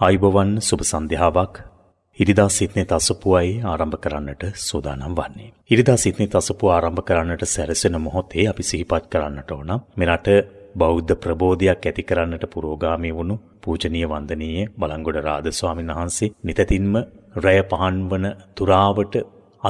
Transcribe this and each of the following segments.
ආයිබවන් සුබ සන්ධ්‍යාවක් ඉරිදා සිත්නෙත අසපුවයි ආරම්භ කරන්නට සූදානම් වන්නේ. ඉරිදා සිත්නෙත අසපුව ආරම්භ කරන්නට සැරසෙන මොහොතේ අපි සිහිපත් කරන්නට ඕන මෙරට බෞද්ධ ප්‍රබෝධයක් ඇති කරන්නට පුරෝගාමී වුණු පූජනීය වන්දනීය බලංගොඩ රාද ස්වාමීන් වහන්සේ නිතතින්ම රැය පහන් වන තුරාවට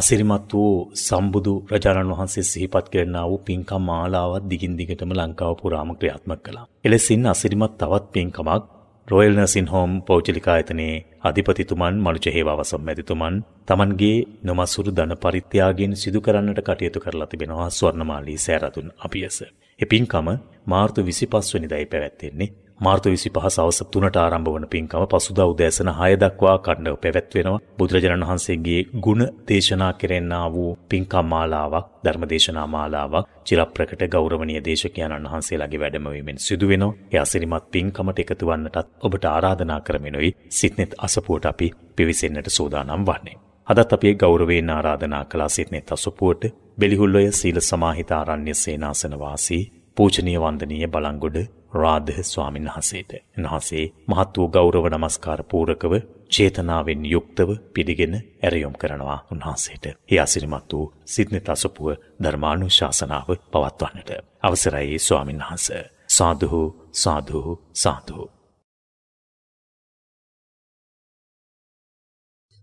අසිරිමත් වූ සම්බුදු රජාණන් වහන්සේ සිහිපත් කරනා වූ පින්කම් මාලාවත් දිගින් දිගටම ලංකාව පුරාම ක්‍රියාත්මක කළා. එලෙසින් අසිරිමත් තවත් පින්කමක් රොයල් නර්සින් හෝම් පෞද්ගලිකායතනයේ අධිපතිතුමන් මනුජහේව අවසම් මැතිතුමන් තමන්ගේ නොමසුරු ධන පරිත්‍යාගයෙන් සිදු කරන්නට කටයුතු කරලා තිබෙනවා ස්වර්ණමාලී සෑරතුන් අපියස. ඒ පින්කම මාර්තු 25 වෙනිදායි පැවැත්වෙන්නේ. මාර්තු 25 සවස 3ට ආරම්භ වන පින්කම පසුදා උදෑසන 6 දක්වා අඛණ්ඩව පැවැත්වෙනවා. බුදුරජාණන් වහන්සේගේ ගුණ දේශනා කෙරෙන්නා වූ පින්කම් මාලාවක්, ධර්ම දේශනා මාලාවක් චිරප්‍රකට ගෞරවනීය දේශකයන්න් වහන්සේලාගේ වැඩමවීමෙන් සිදු වෙනවා. ඒ අසිරිමත් පින්කමට එකතු වන්නටත් ඔබට ආරාධනා කරමිනුයි සිත්නෙත් අසපුවට අපි පිවිසෙන්නට සූදානම් වන්නේ. අදත් අපි ගෞරවයෙන් ආරාධනා කළා සිත්නෙත් අසපුවට බෙලිහුල්ලොය සීල සමාහිත ආරණ්‍ය සේනාසන වාසී පූජනීය වන්දනීය බලංගොඩ රාධ ස්වාමීන් වහන්සේට. උන්වහන්සේ මහත් වූ ගෞරව නමස්කාර පූරකව චේතනාවෙන් යුක්තව පිළිගෙන ඇරයොම් කරනවා උන්වහන්සේට. ඒ අසිරිමත් වූ සිද්නත අසපුව ධර්මානුශාසනාව පවත්වන්නට. අවසරයි ස්වාමීන් වහන්සේ. සාදුහු සාදුහු සාදුහු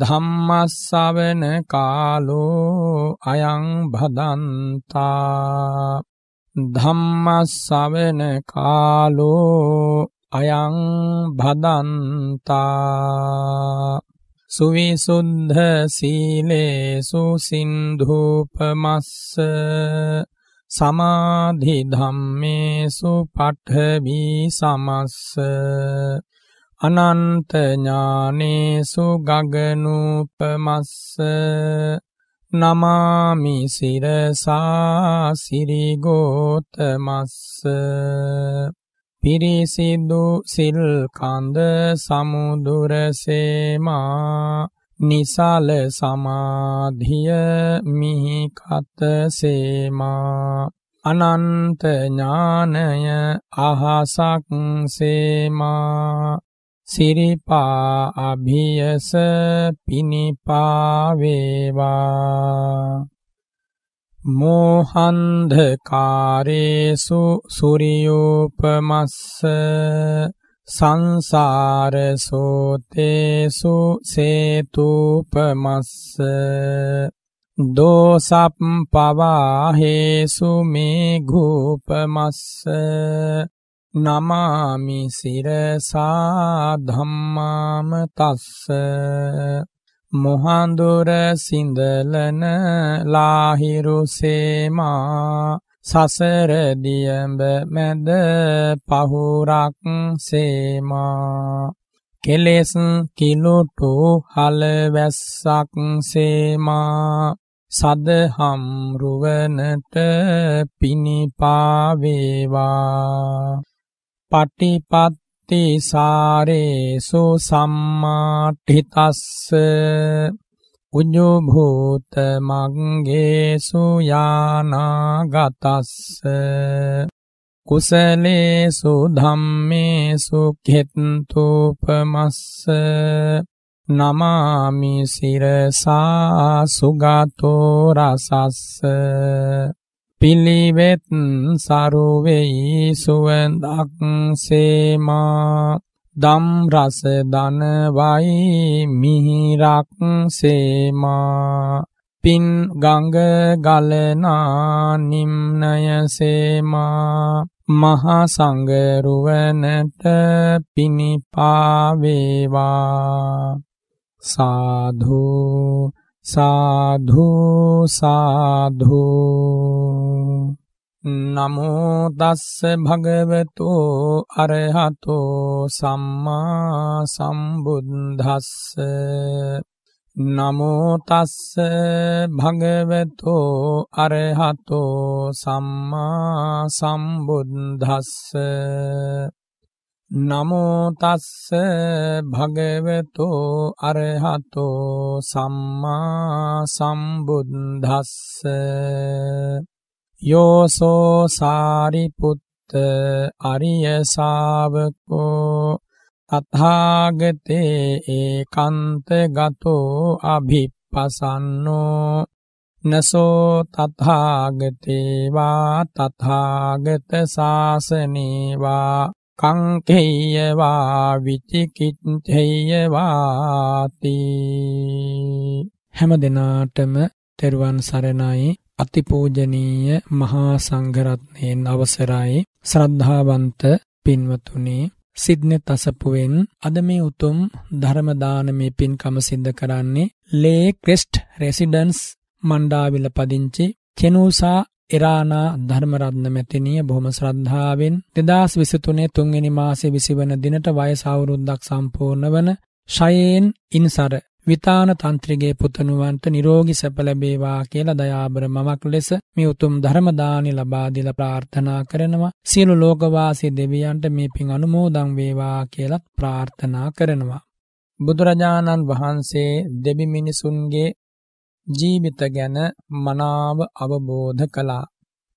ධම්මස්සවන කාලෝ අයං භදන්තා ධම්මස්සවන කාලෝ අයං භදන්තා සුවිසුද්ධ සීලේසු සින්ධූපමස්ස සමාධි ධම්මේසු පඨවි සමස්ස අනන්තඥානේසු ගගනුපමස්ස නමාමි සිරසා සිරිගෝතමස්ස පිරිසිදු සිල්කන්ද සමුදුරසේමා නිසල සමාධිය මිහිකත සේමා අනන්තඥානය අහසක් සේමා සිරිපා අභියස පිනිපා වේවා මෝහන්ධකාරේසු සුරියෝපමස්ස සංසාර සෝතේසු සේතුපමස්ස දෝසප්පවාහේසු මේ ගූපමස්ස නමාමි සිරසා ධම්මාම තස්ස මොහන්දුර සිඳලන ලාහිරු සේමා සසර දියඹ මැද පහුරක් සේමා කෙලෙස් කිලුටු හල වැස්සක් සේමා සදහම් රුවනට පිනිපා වේවා පටිපත්ති සාරේසු සම්මාටිතස්ස උජුභූත මංගේසු යානාගතස්ස කුසලේසු ධම්මේසු කෙත්තූපමස්ස නමාමි සිරසා සුගතෝ රසස්ස පිළිවෙත් සරුවෙයි සුවඳක් සේමා දම් රස දනවයි මිහිරක් සේමා පින් ගංග ගලනා නිම්නය සේමා මහා සංඝ රුවනට පිනිපා වේවා සාධූ සාධු සාධු නමෝ තස්ස භගවතු අරහතෝ සම්මා සම්බුද්දස්ස නමෝ තස්ස භගවතු අරහතෝ සම්මා සම්බුද්දස්ස නමෝතස්ස භගවතු අරහතෝ සම්මා සම්බුද්ධස්ස යෝසෝ සාරිපුත්ත අරිය ශාවකෝ අථාගතේ ඒකන්ත ගතෝ අභිප්පසන්නෝ නසෝ තථාගතේවා තථාගත ශාසනේවා කංකේය වා විචිකිච්ඡේය වාති හැම දිනාටම තෙරුවන් සරණයි අතිපූජනීය මහා සංඝරත්නයන් අවසරයි ශ්‍රද්ධාවන්ත පින්වතුනි සිද්නේ තසපුවෙන් අද මේ උතුම් ධර්ම දානමේ පින්කම සිද්ධ කරන්නේ ලේ ක්‍රෙස්ට් රෙසිඩන්ස් මණ්ඩාවිල පදිංචි කෙනෝසා එරානා ධර්මරත්න මෙතිනිය බොහොම ශ්‍රද්ධාවෙන් 2023 තුන්වෙනි මාසේ 20 වන දිනට වයස අවුරුද්දක් සම්පූර්ණ වන ෂයේන් ඉන්සර විතාන තන්ත්‍රිගේ පුතණුවන්ට නිරෝගී සැප ලැබේවා කියලා දයාබර මමක් ලෙස මේ උතුම් ධර්ම දානි ලබා දීලා ප්‍රාර්ථනා කරනවා සියලු ලෝකවාසී දෙවියන්ට මේ පින් අනුමෝදන් වේවා කියලා ප්‍රාර්ථනා කරනවා බුදුරජාණන් වහන්සේ දෙවි මිනිසුන්ගේ ජීවිත ගැන මනාව අවබෝධ කළා.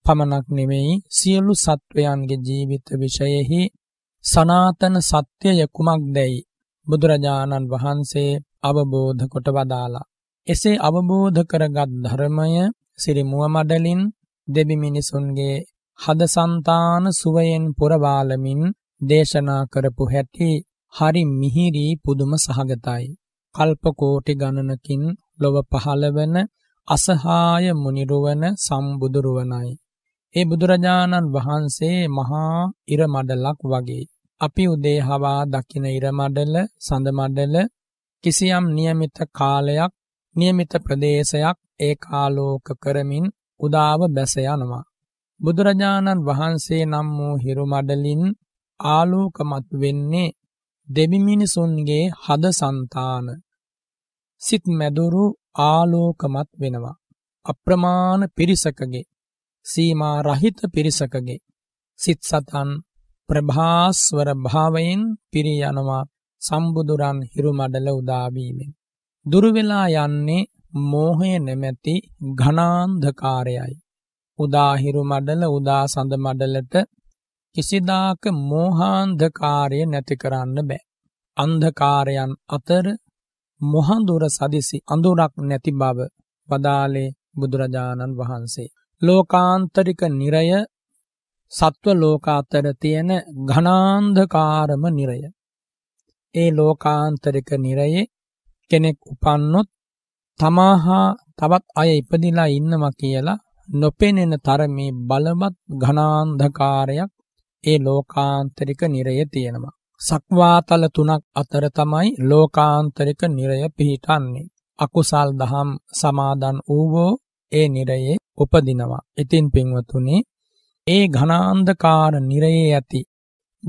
පමණක් නෙවෙයි සියලු සත්වයන්ගේ ජීවිත විෂයෙහි සනාතන සත්‍යය කුමක්දැයි බුදුරජාණන් වහන්සේ අවබෝධ කොට වදාලා. එසේ අවබෝධ කරගත් ධර්මය සිරිමුව මඩලින් දෙවි මිනිසුන්ගේ හදසන්තාන සුවයෙන් පුරවාලමින් දේශනා කරපු හැටි හරි මිහිරි පුදුම සහගතයි. කල්ප කෝටි ගණනකින් ලොව පහළ වෙන අසහාය මුනිරුවන සම්බුදුරුවනයි. ඒ බුදුරජාණන් වහන්සේ මහා ඉරමඩලක් වගේ. අපි උදේ හවා දකින ඉරමඩල සඳමඩල කිසියම් නියමිත කාලයක් නියමිත ප්‍රදේශයක් ඒ කාලෝක කරමින් උදාව බැස යනවා. බුදුරජාණන් වහන්සේ නම් වූ හිරුමඩලින් ආලෝකමත් වෙන්නේ දෙවිමිනිසුන්ගේ හද සන්තාන සිත් මැදුරු ආලෝකමත් වෙනවා. අප්‍රමාණ පිරිසකගේ සීමා රහිත පිරිසකගේ සිත් සතන් ප්‍රභාස්වර භාවයෙන් පිරී යනවා සම්බුදුරන් හිරුමඩල උදාවීමෙන්. දුරවෙලා යන්නේ මෝහය නැමැති ඝනාන්ධකාරයයි. උදාහිරු මඩල උදා සඳ මඩලට කිසිදාක මෝහාන්ධකාරය නැති කරන්න බෑ. අන්ධකාරයන් අතර මොහන්දුර සදිසි අඳුරක් නැති බව වදාලේ බුදුරජාණන් වහන්සේ. ලෝකාන්තරික නිරය සත්ව ලෝකාතර තියෙන ඝනාන්ධකාරම නිරය. ඒ ලෝකාන්තරික නිරයේ කෙනෙක් උපන්නොත් තමාහා තවත් අය ඉපදිලා ඉන්නවා කියලා නොපෙනෙන තරමේ බලවත් ඝනාන්ධකාරයක් ඒ ලෝකාන්තරික නිරයේ තියෙනවා. සක්වාතල තුනක් අතර තමයි ලෝකාන්තරික නිරය පිහිටන්නේ. අකුසල් දහම් සමාදන් වූවෝ ඒ නිරයේ උපදිනවා. ඉතින් පින්වතුනි, ඒ ඝනාන්ධකාර නිරයේ ඇති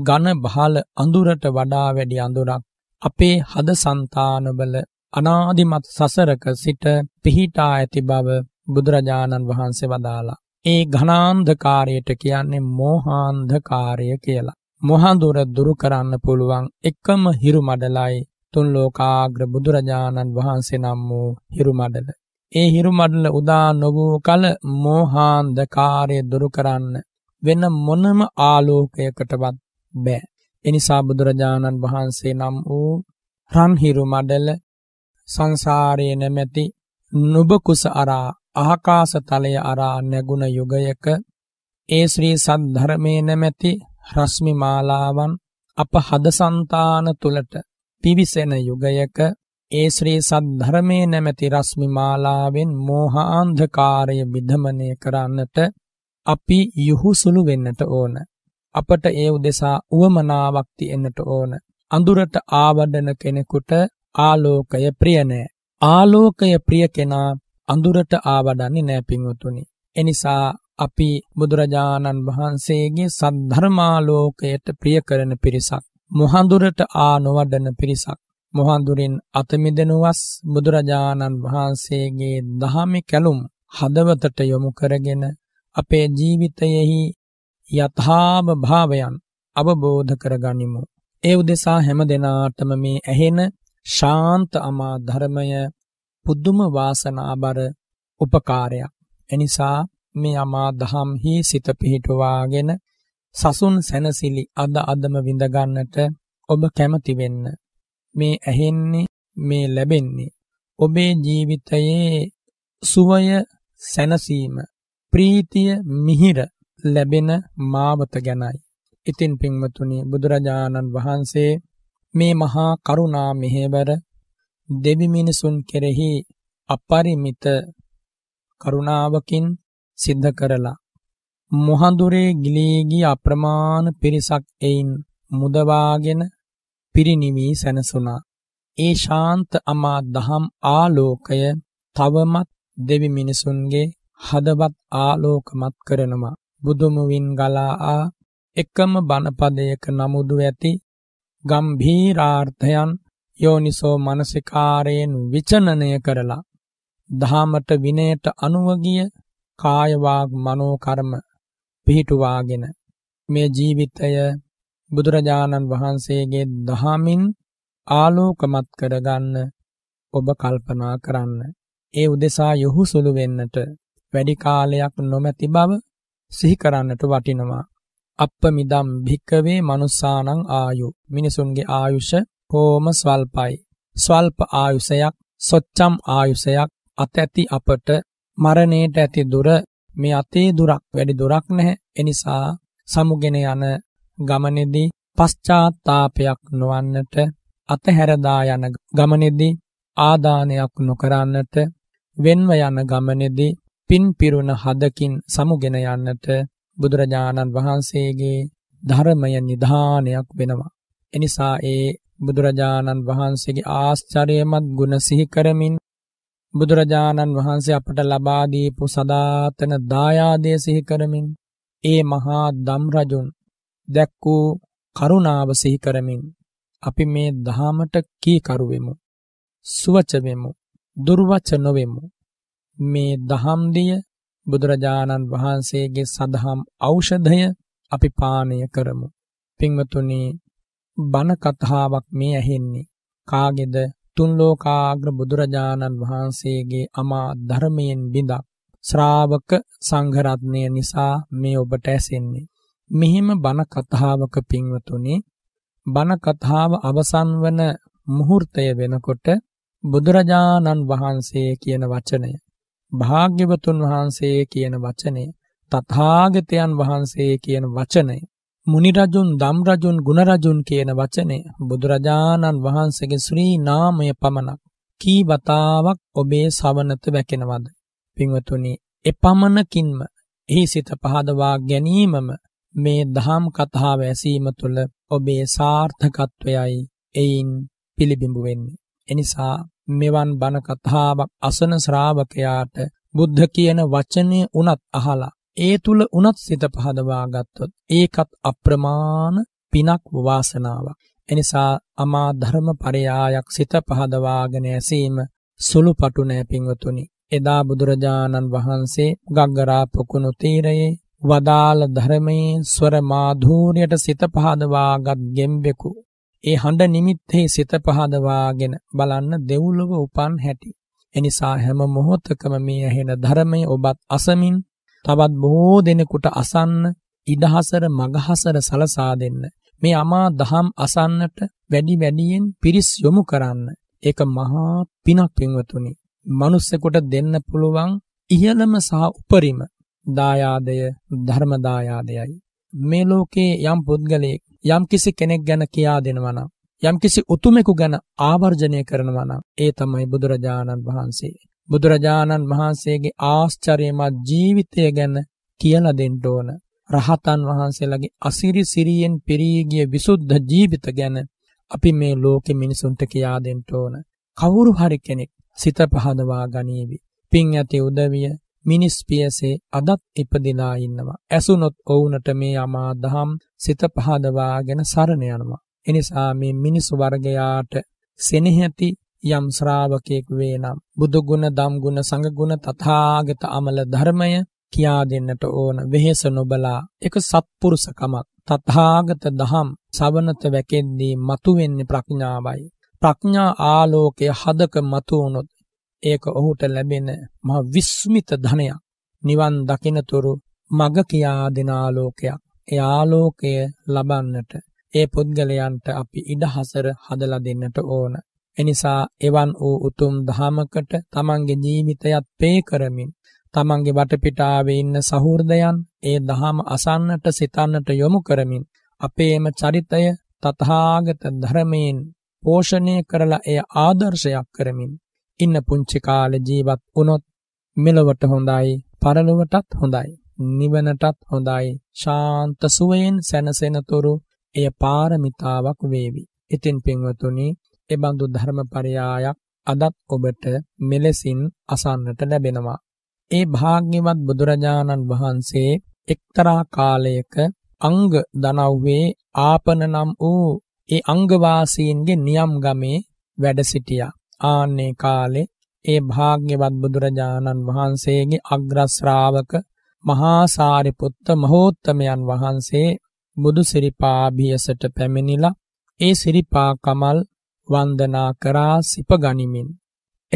ඝන බහල අඳුරට වඩා වැඩි අඳුරක් අපේ හද సంతානවල අනාදිමත් සසරක සිට පිහිටා ඇති බව බුදුරජාණන් වහන්සේ වදාලා. ඒ ඝනාන්ධකාරයට කියන්නේ මෝහාන්ධකාරය කියලා. මොහඳුර දුරු කරන්න පුළුවන් එකම හිරු මඩලයි තුන් ලෝකාග්‍ර බුදුරජාණන් වහන්සේ නම් වූ හිරු මඩල. ඒ හිරු මඩල උදා නොවූ කල මෝහාන්ධකාරය දුරු කරන්න වෙන මොනම ආලෝකයකටවත් බෑ. එනිසා බුදුරජාණන් වහන්සේ නම් වූ රන්හිරු මඩල සංසාරයේ නැමැති නුබකුස අරා ආකාස තලය අරා නැගුණ යුගයක ඒ ශ්‍රී සද්ධර්මයේ නැමැති රශ්මි මාලාවන් අප හදසන්තාන තුලට පිවිසෙන යුගයක ඒ ශ්‍රී සද්ධර්මයේ නැමැති රශ්මි මාලාවෙන් මෝහ අන්ධකාරය විදමණය කරන්නට අපි යහුසුළු වෙන්නට ඕන අපට ඒ උදෙසා උවමනාවක් තියෙන්නට ඕන අඳුරට ආවඩන කෙනෙකුට ආලෝකය ප්‍රිය නෑ ආලෝකය ප්‍රිය කෙනා අඳුරට ආවඩන්නේ නෑ පින්වතුනි එනිසා අපි බුදුරජාණන් වහන්සේගේ සද්ධර්මාලෝකයට ප්‍රිය කරන පිරිසක්. මොහඳුරට ආ නොවඩන පිරිසක්. මොහඳුරින් අතමිදෙනුවස් බුදුරජාණන් වහන්සේගේ දහමි කැලුම් හදවතට යොමු කරගෙන අපේ ජීවිතයෙහි යථාම භාවයන් අවබෝධ කරගනිමු. ඒ උදෙසා හැම දෙනාටම මේ ඇහෙන ශාන්ත අමා ධර්මය පුදුම වාසනාබර උපකාරයක්. එනිසා මේ අමා දහම්හි සිත පිහිටුවාගෙන සසුන් සැනසිලි අද අදම විඳ ගන්නට ඔබ කැමති වෙන්න. මේ ඇහෙන්නේ මේ ලැබෙන්නේ ඔබේ ජීවිතයේ සුවය සැනසීම ප්‍රීතිය මිහිර ලැබෙන මාවත ගැනයි. ඉතින් පින්වතුනි බුදුරජාණන් වහන්සේ මේ මහා කරුණා මෙහෙවර දෙවි මිනිසුන් කෙරෙහි අපරිමිත කරුණාවකින් සිද්ධ කරලා මොහඳුරේ ගිලීගී අප්‍රමාණ පිරිසක් එයින් මුදවාගෙන පිරිනිවී සැනසුණා. ඒ ශාන්ත අමා දහම් ආලෝකය තවමත් දෙවි මිනිසුන්ගේ හදවත් ආලෝකමත් කරනවා. බුදුමුවින් ගලා ආ එකම බණපදයක නමුදු ඇති ගම්භීරාර්ථයන් යෝනිසෝ මනසිකාරයෙන් විචනනය කරලා දහමට විනයට අනුවගිය කාය වාග් මනෝ කර්ම පිහිටුවාගෙන මේ ජීවිතය බුදුරජාණන් වහන්සේගේ දහමින් ආලෝකමත් කරගන්න ඔබ කල්පනා කරන්න. ඒ උදෙසා යොහුසුළු වෙන්නට වැඩි කාලයක් නොමැති බව සිහි කරන්නට වටිනවා. අප්පමිදම් භික්කවේ මනුස්සානං ආයු මිනිසුන්ගේ ආයුෂ හෝම ස්වල්පයි. ස්වල්ප ආයුෂයක් සොච්චම් ආයුෂයක් අතැති අපට මරණයට ඇති දුර මේ අතේ දුරක් වැඩි දුරක් නැහැ. එනිසා සමුගෙන යන ගමනේදී පශ්චාත්තාවපයක් නොවන්නට අතහැරදා යන ගමනේදී ආදානයක් නොකරන්නට වෙන්ව යන ගමනේදී පින් පිරුණ හදකින් සමුගෙන යන්නට බුදුරජාණන් වහන්සේගේ ධර්මය නිධානයක් වෙනවා. එනිසා ඒ බුදුරජාණන් වහන්සේගේ ආශ්චර්යමත් ගුණ සිහි කරමින් බුදුරජාණන් වහන්සේ අපට ලබා දීපු සදාතන දායාදය සිහි කරමින් ඒ මහා ධම් රජුන් දැක් වූ කරුණාව සිහි කරමින් අපි මේ දහමට කීකරු වෙමු සුවච වෙමු දුර්වච නොවෙමු මේ දහම්දිය බුදුරජාණන් වහන්සේගේ සදහම් ඖෂධය අපි පානය කරමු පින්වතුනි බණ කතාවක් මේ ඇහෙන්නේ කාගේද තුන් ලෝකාග්‍ර බුදුරජාණන් වහන්සේගේ අමා ධර්මයෙන් බිඳක් ශ්‍රාවක සංඝරත්නය නිසා මේ ඔබට ඇසෙන්නේ. මෙහිම බණ කතාවක පින්වතුනි බණ කතාව අවසන් වන මුහුර්තය වෙනකොට බුදුරජාණන් වහන්සේ කියන වචනය භාග්‍යවතුන් වහන්සේ කියන වචනය තථාගතයන් වහන්සේ කියන වචනය මුනි රජුන්, ධම් රජුන්, ගුණ රජුන් කියන වචනේ බුදුරජාණන් වහන්සේගේ ශ්‍රී නාමය පමණක් කී වතාවක් ඔබේ සවනත වැකෙනවද? පින්වතුනි, එපමණකින්ම එහි සිත පහදවා ගැනීමම මේ ධම් කතාව ඇසීම තුළ ඔබේ සාර්ථකත්වයයි එයින් පිළිබිඹු වෙන්නේ. එනිසා මෙවන් බණ කතාවක් අසන ශ්‍රාවකයාට බුද්ධ කියන වචනය උනත් අහලා ඒ තුල උනත් සිත පහදවා ගත්තොත් ඒකත් අප්‍රමාණ පිනක් වාසනාවක්. එනිසා අමා ධර්ම පරයායක් සිත පහදවාගෙන ඇසීම සුළුපටු නෑ පින්වතුනි. එදා බුදුරජාණන් වහන්සේ ගංගරා පොකුණු තීරයේ වදාළ ධර්මයේ ස්වර මාධූරයට සිත පහදවාගත් ගෙම්බෙකු ඒ හඬ නිමිත්තේ සිත පහදවාගෙන බලන්න දෙව්ලොව උපන් හැටි. එනිසා හැම මොහොතකම මේ ඇහෙන ධර්මය ඔබත් අසමින් තවත් බොහෝ දෙනෙකුට අසන්න ඉදහසර මගහසර සලසා දෙන්න. මේ අමා දහම් අසන්නට වැඩි වැඩියෙන් පිරිස් යොමු කරන්න. ඒක මහා පිනක් පින්වතුනි. මිනිස්සෙකුට දෙන්න පුළුවන් ඉහළම සහ උපරිම දායාදය ධර්ම දායාදයයි. මේ ලෝකේ යම් පුද්ගලයෙක් යම් කිසි කෙනෙක් ගැන කියා දෙනවා නම් යම් කිසි උතුමෙකු ගැන ආවර්ජනය කරනවා නම් ඒ තමයි බුදුරජාණන් වහන්සේ. බුදුරජාණන් වහන්සේගේ ආශ්චර්යමත් ජීවිතය ගැන කියලා දෙන්න ඕන. රහතන් වහන්සේලාගේ අසිරි සිරියෙන් පිරී ගිය විසුද්ධ ජීවිත ගැන අපි මේ ලෝකෙ මිනිසුන්ට කියා දෙන්න ඕන. කවුරු හරි කෙනෙක් සිත පහදවා ගනීවි. පින් ඇති උදවිය මිනිස් පියසේ අදත් ඉපදිලා ඉන්නවා. ඇසුනොත් ඔවුනට මේ අමා දහම් සිත පහදවාගෙන සරණ යනවා. එනිසා මේ මිනිස් වර්ගයාට සෙනෙහති යම් ශ්‍රාවකයෙක් වේ නම් බුදු ගුණ දම් ගුණ සංඝ ගුණ තථාගත අමල ධර්මය කියා දෙන්නට ඕන වෙහෙස නොබලා එක සත්පුරුෂකමක් තථාගත දහම් සවනත වැකෙද්දී මතුවෙන්නේ ප්‍රඥාවයි ප්‍රඥා ආලෝකය හදක මතු වුනොත් ඒක ඔහුට ලැබෙන මහ විස්මිත ධනයක් නිවන් දකිනතුරු මග කියා දෙන ආලෝකයක් ඒ ආලෝකය ලබන්නට ඒ පුද්ගලයන්ට අපි ඉඩහසර හදලා දෙන්නට ඕන එනිසා එවන් වූ උතුම් ධහමකට තමන්ගේ ජීවිතයත් පේ කරමින් තමන්ගේ වටපිටාවේ ඉන්න සහෘදයන් ඒ ධහම අසන්නට සිතන්නට යොමු කරමින් අපේම චරිතය තථාගත ධර්මයෙන් පෝෂණය කරලා එය ආදර්ශයක් කරමින් ඉන්න පුංචි කාලේ ජීවත් වුණොත් මෙලොවට හොඳයි පරලොවටත් හොඳයි නිවනටත් හොඳයි ශාන්ත සුවයෙන් සැනසෙනතුරු එය පාරමිතාවක් වේවි. ඉතින් පින්වතුනි එබඳු ධර්මපරයායක් අදත් ඔබට මෙලෙසින් අසන්නට ලැබෙනවා. ඒ භාග්‍යවත් බුදුරජාණන් වහන්සේ එක්තරා කාලයක අංග දනව්වේ ආපන නම් වූ ඒ අංගවාසීන්ගේ නියම් ගමේ වැඩ සිටියා. ආන්නේ කාලේ ඒ භාග්‍යවත් බුදුරජාණන් වහන්සේගේ අග්‍ර ශ්‍රාවක මහා සාරිපුත්ත මහෝත්තමයන් වහන්සේ බුදු සිරිපා අභියසට පැමිණිලා ඒ සිරිපා කමල් වන්දනා කරා සිපගනිමින්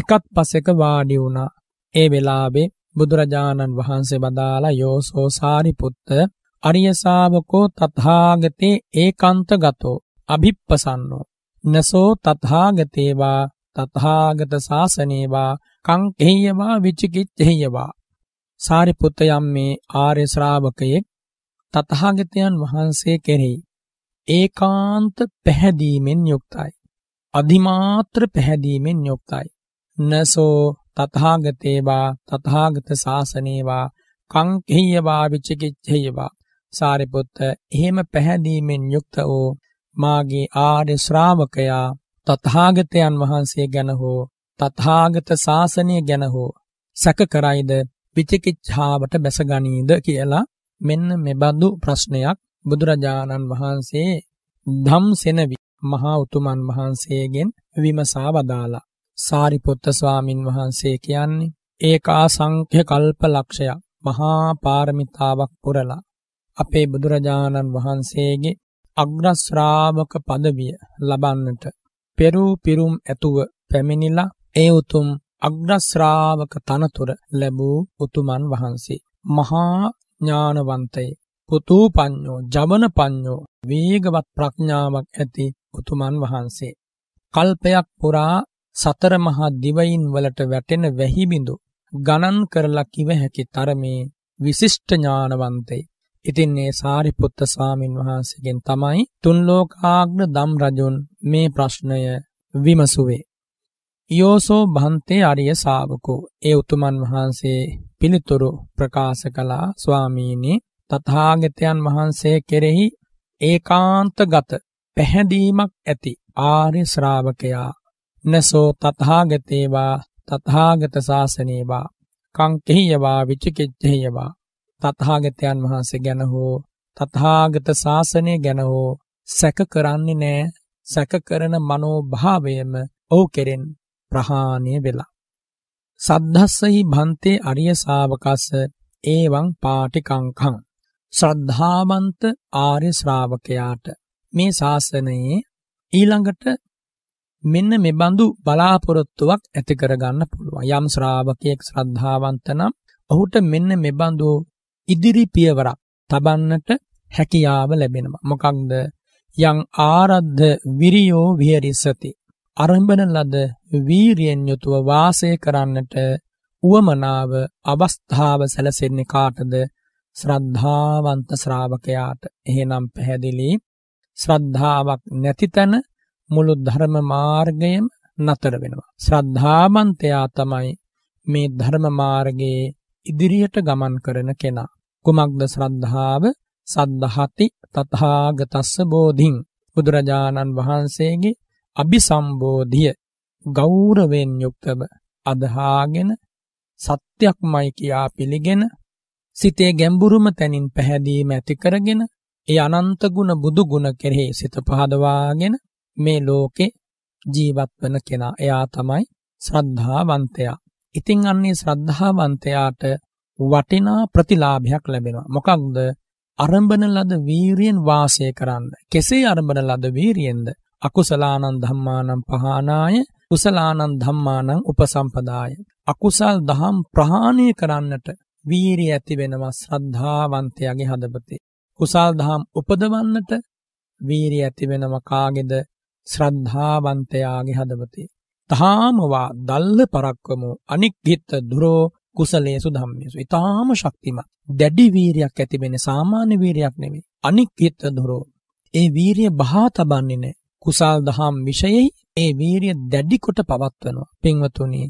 එකත් පසෙක වාඩි වුණා. ඒ වෙලාවේ බුදුරජාණන් වහන්සේ බදාලා යෝසෝ සාරිපුත්ත අරිය ශාවකෝ තථාගතේ ඒකාන්ත ගතෝ අභිප්පසන්නෝ නසෝ තථාගතේවා තථාගත ශාසනේවා කං හේයවා විචිකිච්ඡේයවා සාරිපුත්ත යම් මේ ආර්ය ශ්‍රාවකයෙක් තථාගතයන් වහන්සේ කෙරෙහි ඒකාන්ත පැහැදීමෙන් යුක්තයි අධිමාත්‍ර පැහැදීමෙන් යුක්තයි. නසෝ තථාගතේවා තථාගත ශාසනේවා කංකේයවා විචිකිච්ඡේයවා සාරිපුත්ත එහෙම පැහැදීමෙන් යුක්ත වූ මාගේ ආර්ය ශ්‍රාවකයා තථාගතයන් වහන්සේ ගැන හෝ තථාගත ශාසනය ගැන හෝ සැක කරයිද විචිකිච්ඡාවට බැසගනීද කියලා මෙන්න මෙබඳු ප්‍රශ්නයක් බුදුරජාණන් වහන්සේ ධම්සෙනවි මහා උතුමන් වහන්සේගෙන් විමසා වදාලා. සාරිපුත්ත ස්වාමින් වහන්සේ කියන්නේ ඒකා සංඛ්‍ය කල්ප ලක්ෂයක් මහා පාරමිතාවක් පුරලා අපේ බුදුරජාණන් වහන්සේගේ අග්‍රශ්‍රාවක පදවිය ලබන්නට පෙරු පිරුම් ඇතුව පැමිණිලා ඒ උතුම් අග්‍රශ්‍රාවක තනතුර ලැබූ උතුමන් වහන්සේ මහා ඥානවන්තයේ පුතූ පඤ්ඤෝ ජවන පඤ්ඤෝ වේගවත් ප්‍රඥාවක් ඇති උතුමන් වහන්සේ. කල්පයක් පුරා සතර මහා දිවයින් වලට වැටෙන වැහි බිඳු ගණන් කරලා කිව හැකි තරමේ විශිෂ්ට ඥානවන්තයි. ඉතින් මේ සාරිපුත්ත සාමින් වහන්සේගෙන් තමයි තුන් ලෝකාග්න දම් රජුන් මේ ප්‍රශ්නය විමසුවේ. යෝසෝ භන්තේ අරිය ශාවකෝ ඒ උතුමන් වහන්සේ පිළිතුරු ප්‍රකාශ කළා ස්වාමීනි තථාගතයන් වහන්සේ කෙරෙහි ඒකාන්තගත පැහැදීමක් ඇති ආර්ය ශ්‍රාවකයා නසෝ තථාගතේවා තථාගත ශාසනේවා කංකේයවා විචිකිච්ඡේයවා තථාගතයන් වහන්සේ ගැන හෝ තථාගත ශාසනය ගැන හෝ සැක කරන්නේ නැහැ සැක කරන මනෝභාවයම ඔහු කෙරෙන් ප්‍රහාණය වෙලා සද්ධස්සහි භන්තේ අරිය ශාවකස ඒවං පාටිකංකං ශ්‍රද්ධාවන්ත ආර්ය ශ්‍රාවකයාට මේ ශාසනයේ ඊළඟට මෙන්න මෙබඳු බලාපොරොත්තුවක් ඇති කරගන්න පුළුවන්. යම් ශ්‍රාවකයෙක් ශ්‍රද්ධාවන්ත නම් ඔහුට මෙන්න මෙබඳු ඉදිරි පියවරක් තබන්නට හැකියාව ලැබෙනවා. මොකක්ද? යම් ආරද්ධ විරියෝ විහෙරිසති. අරඹන ලද වීරියෙන් යුතුව වාසය කරන්නට උවමනාව අවස්ථාව සැලසෙන්නේ කාටද? ශ්‍රද්ධාවන්ත ශ්‍රාවකයාට. එහෙනම් පැහැදිලි ශ්‍රද්ධාවක් නැති තැන මුළු ධර්ම මාර්ගයම නතර වෙනවා. ශ්‍රද්ධාවන්තයා තමයි මේ ධර්ම මාර්ගයේ ඉදිරියට ගමන් කරන කෙනා. කුමක්ද ශ්‍රද්ධාව? සද්ධාති තථාගතස්ස බෝධින් බුදුරජාණන් වහන්සේගේ අභිසම්බෝධිය ගෞරවයෙන් යුක්තව අදහාගෙන සත්‍යක්මයි කියා පිළිගෙන සිතේ ගැඹුරුම තැනින් පැහැදීම ඇති කරගෙන ඒ අනන්ත ගුණ බුදු ගුණ කෙරෙහි සිත පහදවාගෙන මේ ලෝකේ ජීවත් වෙන කෙනා. එයා තමයි ශ්‍රද්ධාවන්තයා. ඉතින් අන්නේ ශ්‍රද්ධාවන්තයාට වටිනා ප්‍රතිලාභයක් ලැබෙනවා. මොකක්ද? අරඹන ලද වීරියෙන් වාසය කරන්න. කෙසේ අරඹන ලද වීරියෙන්ද? අකුසලානං ධම්මානං පහානාය කුසලානං ධම්මානං උපසම්පදාය. අකුසල් දහම් ප්‍රහාණය කරන්නට වීරිය ඇති වෙනවා ශ්‍රද්ධාවන්තයාගේ හදවතේ. කුසල් දහම් උපදවන්නට වීරිය ඇති වෙනව කාගේද ශ්‍රද්ධාවන්තයාගේ හදවතේ. තාමවා දල්ල පරක්වම අනික්ගිත්ත දුරෝ කුසලේසු ධම්මේසු. ඊටාම ශක්තිමත්. දැඩි වීරියක් ඇති වෙන්නේ සාමාන්‍ය වීරියක් නෙමෙයි. අනික්ගිත්ත දුරෝ. ඒ වීරිය බහා තබන්නේ නැහැ. කුසල් දහම් විෂයෙහි ඒ වීරිය දැඩි කොට පවත්වනවා. පින්වතුනි,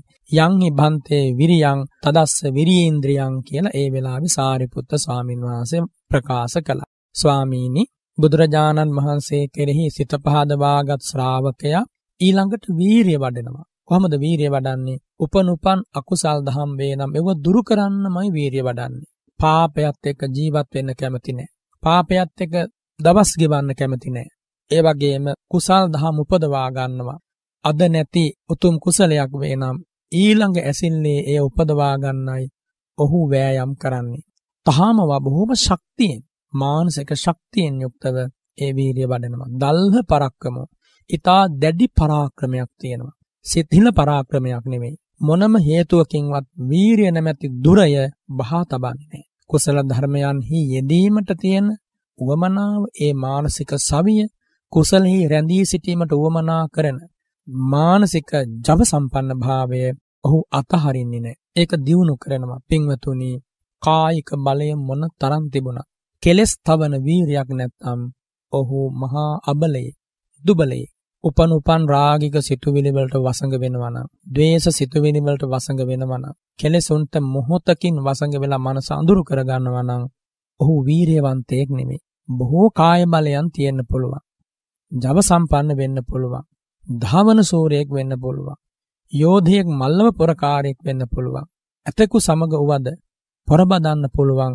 යන්හි භන්තේ විරියං තදස්ස විරීන්ද්‍රියං කියලා ඒ වෙලාවේ සාරිපුත්ත ස්වාමින් වහන්සේ ප්‍රකාශ කළා. ස්වාමීනි, බුදුරජාණන් වහන්සේ කෙරෙහි සිත පහදවාගත් ශ්‍රාවකයා ඊළඟට වීරිය වඩනවා. කොහොමද වීරිය වඩන්නේ? උපනුපන් අකුසල් දහම් වේ නම් ඒව දුරු කරන්නමයි වීරිය වඩන්නේ. පාපයත් එක්ක ජීවත් වෙන්න කැමති නැහැ. පාපයත් එක්ක දවස් ගෙවන්න කැමති නැහැ. ඒ වගේම කුසල් දහම් උපදවා ගන්නවා. අද නැති උතුම් කුසලයක් වේනම් ඊළඟ ඇසින්නේ එය උපදවා ගන්නයි ඔහු වෑයම් කරන්නේ. තහාමව බොහොම ශක්තියෙන් මානසික ශක්තියෙන් යුක්තව ඒ වීරිය වඩනවා. දල්හ පරක්කමෝ. ඊතා දැඩි පරාක්‍රමයක් තියෙනවා. සිතහින පරාක්‍රමයක් නෙමෙයි. මොනම හේතුවකින්වත් වීරිය නැමැති දුරය බහා තබන්නේ. කුසල ධර්මයන්හි යෙදීමට තියෙන උවමනාව ඒ මානසික සවිය කුසලෙහි රැඳී සිටීමට උවමනා කරන මානසික ජව සම්පන්න භාවය ඔහු අතහරින්නේ නැහැ. ඒක දියුණු කරනවා. පින්වතුනි, කායික බලය මොන තරම් තිබුණත් කෙලස් තවන වීරයක් නැත්නම් ඔහු මහා අබලයේ, දුබලයේ උපන් උපන් රාගික සිතුවිලි වලට වසඟ වෙනවා නම්, ද්වේෂ සිතුවිලි වලට වසඟ වෙනවා නම්, කෙලෙසුන්ට මොහොතකින් වසඟ වෙලා මනස අඳුරු කර ගන්නවා නම්, ඔහු වීරයවන්තයෙක් නෙමෙයි. බොහෝ කාය බලයන් තියෙන්න පුළුවන්. ජව සම්පන්න වෙන්න පුළුවන්. ධාවන සූරයෙක් වෙන්න පුළුවන්. යෝධයෙක් මල්ලව පොරකාරයෙක් වෙන්න පුළුවන්. ඇතෙකු සමග උවද පොරබදන්න පුළුවන්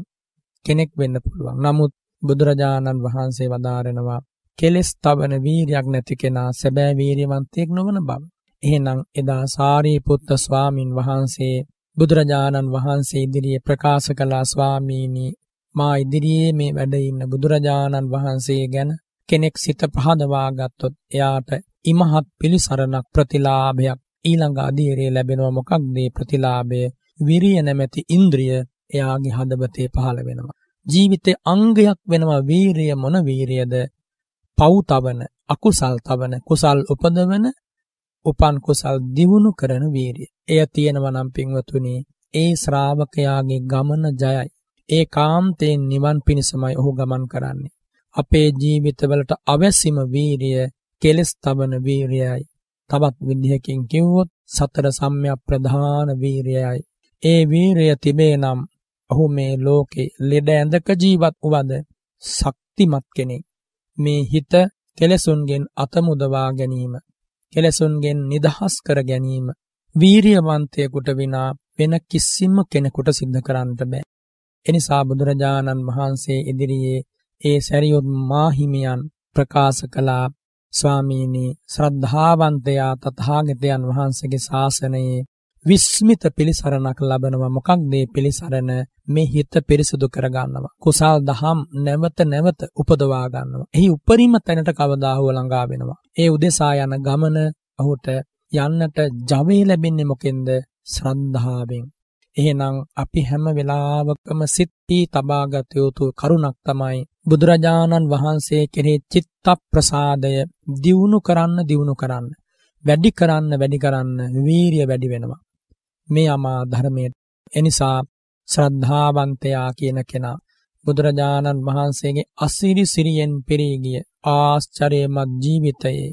කෙනෙක් වෙන්න පුළුවන්. නමුත් බුදුරජාණන් වහන්සේ වදාරනවා කෙලෙස් තබන වීරයක් නැති කෙනා සැබෑ වීරියවන්තයෙක් නොවන බව. එහෙනම් එදා සාරිපුත්ත ස්වාමින් වහන්සේ බුදුරජාණන් වහන්සේ ඉදිරියේ ප්‍රකාශ කළා ස්වාමීනි මා ඉදිරියේ මේ වැඩ ඉන්න බුදුරජාණන් වහන්සේ ගැන කෙනෙක් සිත පහදවා ගත්තොත් එයාට ඉමහත් පිළිසරණක් ප්‍රතිලාභයක් ඊළඟ අධීරයේ ලැබෙනවා මොකක්ද මේ ප්‍රතිලාභය විරිය නැමැති ඉන්ද්‍රිය එයාගේ හදවතේ පහළ වෙනවා ජීවිතේ අංගයක් වෙනවා වීරිය මොන වීරියද පව් තවන අකුසල් තවන කුසල් උපදවන උපන් කුසල් දිවුණු කරන වීරිය එය තියෙනවා නම් පින්වතුනි ඒ ශ්‍රාවකයාගේ ගමන ජයයි ඒ කාන්තයෙන් නිවන් පිණසමයි ඔහු ගමන් කරන්නේ අපේ ජීවිතවලට අවැසිම වීරිය කෙලස් තබන වීරියයි. තවත් විදිහකින් කිව්වොත් සතර සම්‍යක් ප්‍රධාන වීරියයි. ඒ වීරිය තිබේ නම් ඔහු මේ ලෝකේ ලෙඩ ඇඳක ජීවත් වුවද ශක්තිමත් කෙනෙක්. මේ හිත කෙලසුන්ගෙන් අතමුදවා ගැනීම, කෙලසුන්ගෙන් නිදහස් කර ගැනීම වීරියවන්තයෙකුට විනා වෙන කිසිම කෙනෙකුට සිද්ධ කරන්න බෑ. එනිසා බුදුරජාණන් වහන්සේ ඉදිරියේ ඒ සැරියොත් මාහිමියන් ප්‍රකාශ කළා ස්වාමීනි ශ්‍රද්ධාවන්තයා තථාගතයන් වහන්සේගේ ශාසනයේ විස්මිත පිළිසරණක් ලබනවා මොකක්ද මේ පිළිසරණ මේ හිත පිරිසුදු කරගන්නවා කුසල් දහම් නැවත නැවත උපදවා ගන්නවා එහි උපරිම තැනට කවදා හෝ ළඟා වෙනවා ඒ උදෙසා යන ගමන ඔහුට යන්නට ජවය ලැබෙන්නේ මොකෙන්ද ශ්‍රද්ධාවෙන් එහෙනම් අපි හැම වෙලාවකම සිත්ී තබාගත යුතු කරුණක් තමයි බුදුරජාණන් වහන්සේ කෙරෙහි චිත්ත ප්‍රසාදය දියුණු කරන්න දියුණු කරන්න වැඩි කරන්න වැඩි කරන්න වීරිය වැඩි වෙනවා මේ අමා ධර්මයේ එනිසා ශ්‍රද්ධාවන්තයා කියන කෙනා බුදුරජාණන් වහන්සේගේ අසිරි සිරියෙන් පිරී ගිය ආශ්චර්යමත් ජීවිතයේ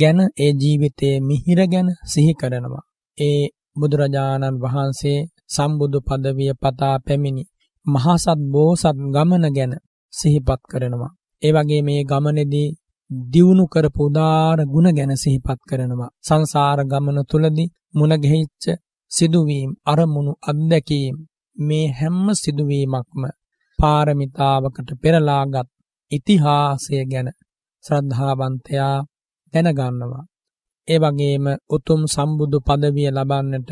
ගැන ඒ ජීවිතයේ මිහිර ගැන සිහි කරනවා ඒ බුදුරජාණන් වහන්සේ සම්බුදු පදවිය පතා පැමිණි මහසත් බෝසත් ගමන ගැන සිහිපත් කරනවා. ඒ වගේ මේ ගමනේදී දියුණු කරපු උදාාර ගුණ ගැන සිහිපත් කරනවා. සංසාර ගමන තුලදී මුණගැහිච්ච සිදුවීම්, අරමුණු, අත්දැකීම් මේ හැම සිදුවීමක්ම පාරමිතාවකට පෙරලාගත් ඉතිහාසය ගැන ශ්‍රද්ධාවන්තයා දැනගන්නවා. ඒ වගේම උතුම් සම්බුදු පදවිය ලබන්නට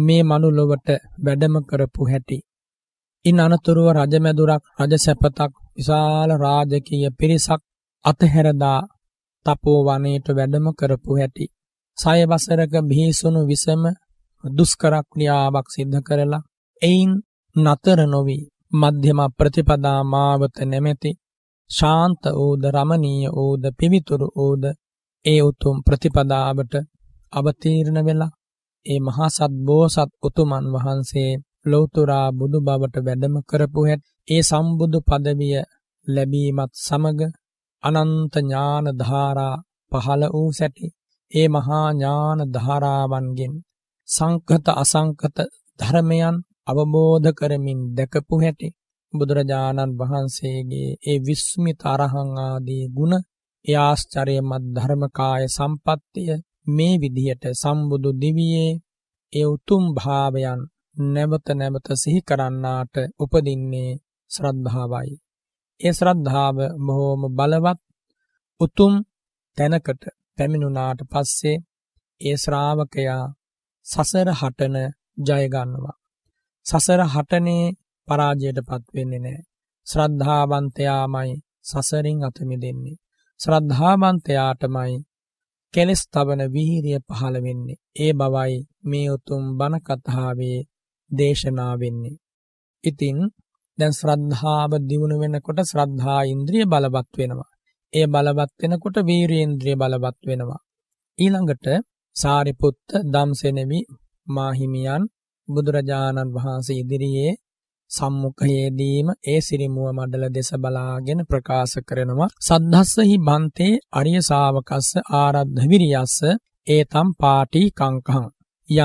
මේ මනුලොවට වැඩම කරපු හැටි. ඉන් අනතුරුව රජමැදුරක් රජසැපතක් විශාල රාජකීය පිරිසක් අතහැරදා තපෝ වනයට වැඩම කරපු හැටි. සය වසරක බිහිසුණු විසම දුෂ්කරක්‍රියාවක් සිද්ධ කරලා එයින් නතර නොවී මධ්‍යම ප්‍රතිපදා මාවත නැමැති ශාන්ත ඌද රමණීය ඌද පිවිතුරු ඌද ඒ උතුම් ප්‍රතිපදාවට අවතීර්ණ වෙලා ඒ මහා සත්බෝසත් උතුමන් වහන්සේ ලෞතුරා බුදු බවට වැඩම කරපු හැට ඒ සම්බුදු පදවිය ලැබීමත් සමග අනන්ත ඥාන ධාරා පහළ වූ සැටි ඒ මහා ඥාන ධාරාවන්ගෙන් සංකත අසංකත ධර්මයන් අවබෝධ කරමින් දැකපු හැටි බුදුරජාණන් වහන්සේගේ ඒ විස්මිත අරහං ආදී ගුණ ඒ ආශ්චර්යමත් ධර්මකාය සම්පත්තිය මේ විදියට සම්බුදු දිවියේ ඒ උතුම් භාවයන් නැවත නැවත සිහි කරන්නාට උපදින්නේ ශ්‍රද්ධාවයි. ඒ ශ්‍රද්ධාව බොහෝම බලවත් උතුම් තැනකට පැමිණුණාට පස්සේ ඒ ශ්‍රාවකයා සසර හටන ජය ගන්නවා. සසර හටනේ පරාජයටපත් වෙන්නේ නැහැ. ශ්‍රද්ධාවන්තයාමයි සසරින් අත මිදෙන්නේ. ශ්‍රද්ධාවන්තයාටමයි කෙලෙස් තබන විහිරිය පහළ වෙන්නේ. ඒ බවයි මේ උතුම් බණ කතාවේ දේශනා වෙන්නේ. ඉතින් දැන් ශ්‍රද්ධාව දියුණු වෙනකොට ශ්‍රද්ධා ඉන්ද්‍රිය බලවත් වෙනවා. ඒ බලවත් වෙනකොට වීරීන්ද්‍රිය බලවත් වෙනවා. ඊළඟට සාරිපුත්ත ධම්සෙනෙමි මාහිමියන් බුදුරජාණන් වහන්සේ ඉදිරියේ සම්මුඛයේදීම ඒ සිරිමුව මඩල දෙස බලාගෙන ප්‍රකාශ කරනවා සද්ධස්සහි බන්තේ අරිය ශාවකස්ස ආරද්ධ විරියස්ස ඒතම් පාටි කංකහං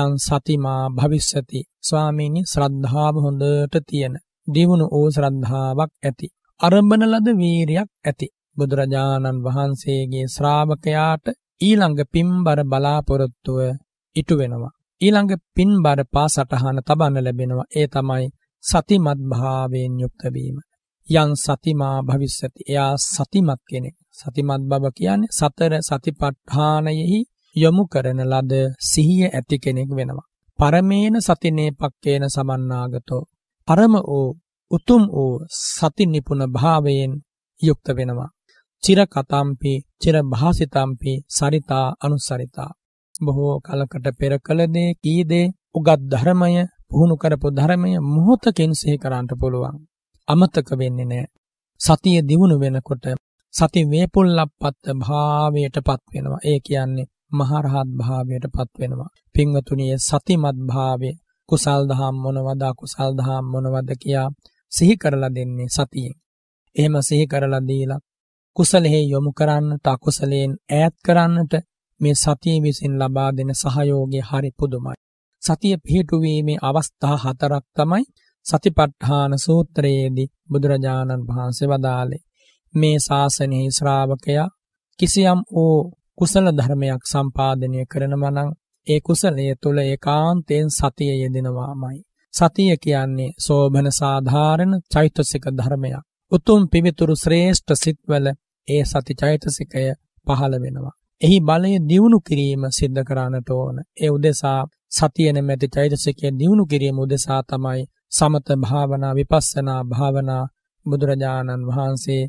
යං සතිමා භවිස්සති ස්වාමීනි ශ්‍රද්ධාව හොඳට තියෙන දිනුණු වූ ශ්‍රද්ධාවක් ඇති අරඹන ලද වීරියක් ඇති බුදුරජාණන් වහන්සේගේ ශ්‍රාවකයාට ඊළඟ පින්බර බලාපොරොත්තුව ඉටු වෙනවා ඊළඟ පින්බර පා සටහන තබන්න ලැබෙනවා ඒ තමයි සතිමත් භාවයෙන් යුක්ත වීම. යන් සතිමා භවිස්සති. එයා සතිමත් කෙනෙක්. සතිමත් බව කියන්නේ සතර සතිපට්ඨානයෙහි යොමු කරන ලද සිහිය ඇති කෙනෙක් වෙනවා. පරමේන සතිනේ පක්කේන සමන්නාගතෝ. පරම වූ උතුම් වූ සති නිපුණ භාවයෙන් යුක්ත වෙනවා. චිර කතම්පි චිර භාසිතම්පි සරිතා අනුසරිතා බොහෝ කලකට පෙර කළ දේ කී දේ උගත් ධර්මය පුහුණු කරපු ධර්මය මොහොතකින් සිහි කරන්න පුළුවන්. අමතක වෙන්නේ නැහැ. සතිය දිනු වෙනකොට සති වේපුල්ලප්පත් භාවයටපත් වෙනවා. ඒ කියන්නේ මහරහත් භාවයටපත් වෙනවා. පින්වතුනි සතිමත් භාවය කුසල් දහම් මොනවද අකුසල් දහම් මොනවද කියා සිහි කරලා දෙන්නේ සතියෙන්. එහෙම සිහි කරලා දීලා කුසලෙහි යොමු කරන්නට අකුසලයෙන් ඈත් කරන්නට මේ සතිය විසින් ලබා දෙන සහයෝගය හරි පුදුමයි. සතිය පිහිටුවීමේ අවස්ථා හතරක් තමයි සතිපට්ඨාන සූත්‍රයේදී බුදුරජාණන් වහන්සේ වදාළේ. මේ ශාසනයේ ශ්‍රාවකයා කිසියම් වූ කුසල ධර්මයක් සම්පාදනය කරනවා නම් ඒ කුසලය තුළ ඒකාන්තයෙන් සතිය යෙදෙනවාමයි. සතිය කියන්නේ සෝභන සාධාරණ චෛතසික ධර්මයක්. උතුම් පිවිතුරු ශ්‍රේෂ්ඨ සිත්වල ඒ සති චෛතසිකය පහළ වෙනවා. එහි බලය දියුණු කිරීම සිද්ධ කරන්නට ඕන. ඒ උදෙසා සතිය නැමැති චෛතසිකය දියුණු කිරීම උදෙසා තමයි සමත භාවනා විපස්සනා භාවනා බුදුරජාණන් වහන්සේ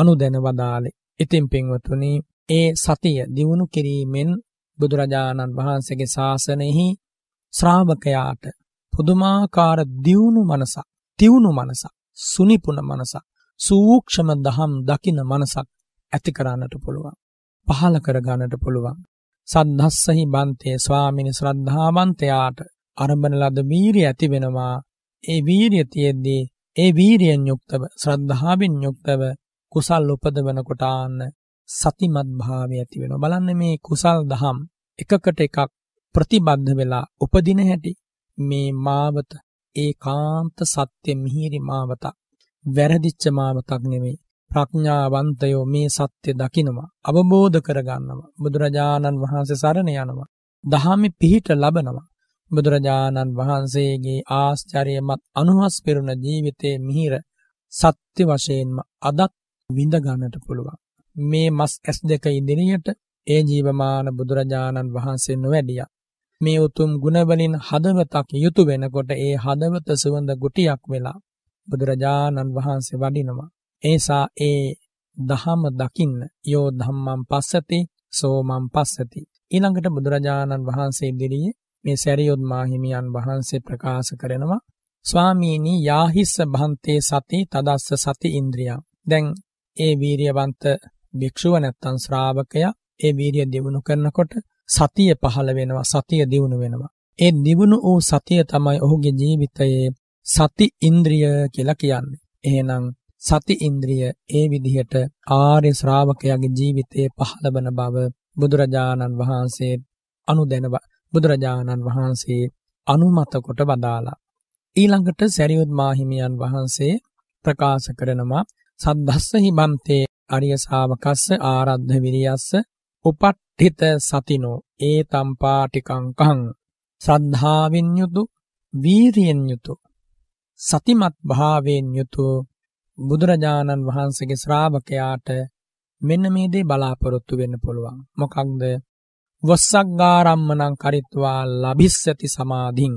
අනුදැන වදාළේ. ඉතින් පින්වතුනි, ඒ සතිය දියුණු කිරීමෙන් බුදුරජාණන් වහන්සේගේ ශාසනයෙහි ශ්‍රාවකයාට පුදුමාකාර දියුණු මනසක්, තියුණු මනසක්, සුනිපුන මනසක්, සූක්ෂම දහම් දකින මනසක් ඇති කරන්නට පුළුවන්. පහල කර ගන්නට පුළුවන්. සද්ධස්සහි බන්තේ ස්වාමිනි ශ්‍රද්ධාවන්තයාට අරඹන ලද වීරිය ඇති වෙනවා. ඒ වීරිය තියෙද්දී ඒ වීරියෙන් යුක්තව ශ්‍රද්ධාවෙන් යුක්තව කුසල් උපදවන කොටාන්න සතිමත් භාවය ඇති වෙනවා. බලන්න මේ කුසල් දහම් එකකට එකක් ප්‍රතිබද්ධ වෙලා උපදින හැටි මේ මාවත ඒකාන්ත සත්‍ය මිහිරි මාවතක් වැරදිච්ච මාවතක් නෙමෙයි ප්‍රඥාවන්තයෝ මේ සත්‍ය දකිනවා අවබෝධ කරගන්නවා බුදුරජාණන් වහන්සේ සරණ යනවා දහමේ පිහිට ලබනවා බුදුරජාණන් වහන්සේගේ ආශ්චර්යමත් අනුහස් පිරුණ ජීවිතයේ මිහිර සත්‍ය වශයෙන්ම අදත් විඳ ගන්නට පුළුවන් මේ මස් ඇස් දෙක ඉදිරියට ඒ ජීවමාන බුදුරජාණන් වහන්සේ නොවැඩියා මේ උතුම් ගුණවලින් හදවතක් යුතු වෙනකොට ඒ හදවත සුවඳ ගුටියක් වෙලා බුදුරජාණන් වහන්සේ වඩිනවා එනිසා ඒ දහම දකින්න යෝ ධම්මං පස්සති සෝ මං පස්සති. ඊළඟට බුදුරජාණන් වහන්සේ ඉදිරියේ මේ සැරියොත් මාහිමියන් වහන්සේ ප්‍රකාශ කරනවා ස්වාමීනි යාහිස්ස භන්තේ සති තදස්ස සති ඉන්ද්‍රියා. දැන් ඒ වීරියවන්ත භික්ෂුව නැත්තම් ශ්‍රාවකයා ඒ වීරිය දිනු කරනකොට සතිය පහළ වෙනවා සතිය දිනු වෙනවා. ඒ දිනු වූ සතිය තමයි ඔහුගේ ජීවිතයේ සති ඉන්ද්‍රිය කියලා කියන්නේ. එහෙනම් සති ඉන්ද්‍රිය ඒ විදිහට ආර්ය ශ්‍රාවකයාගේ ජීවිතයේ පහළබන බව බුදුරජාණන් වහන්සේ අනුදැන බුදුරජාණන් වහන්සේ අනුමත කොට වදාලා ඊළඟට සරියුත් මාහිමියන් වහන්සේ ප්‍රකාශ කරනවා සද්දස්ස හිමන්තේ අරිය ශාවකස්ස ආරද්ධ විරියස්ස උපට්ඨිත සතිනෝ ඒ තම්පාටිකංකං සද්ධාවෙන් යුතු වීරියෙන් යුතු සතිමත් භාවයෙන් යුතු බුදුරජාණන් වහන්සේගේ ශ්‍රාවකයාට මෙන්න මේ දේ බලාපොරොත්තු වෙන්න පුළුවන්. මොකක්ද? වස්සග්ගාරම්මණං කරිත්වා ලබිස්සති සමාධින්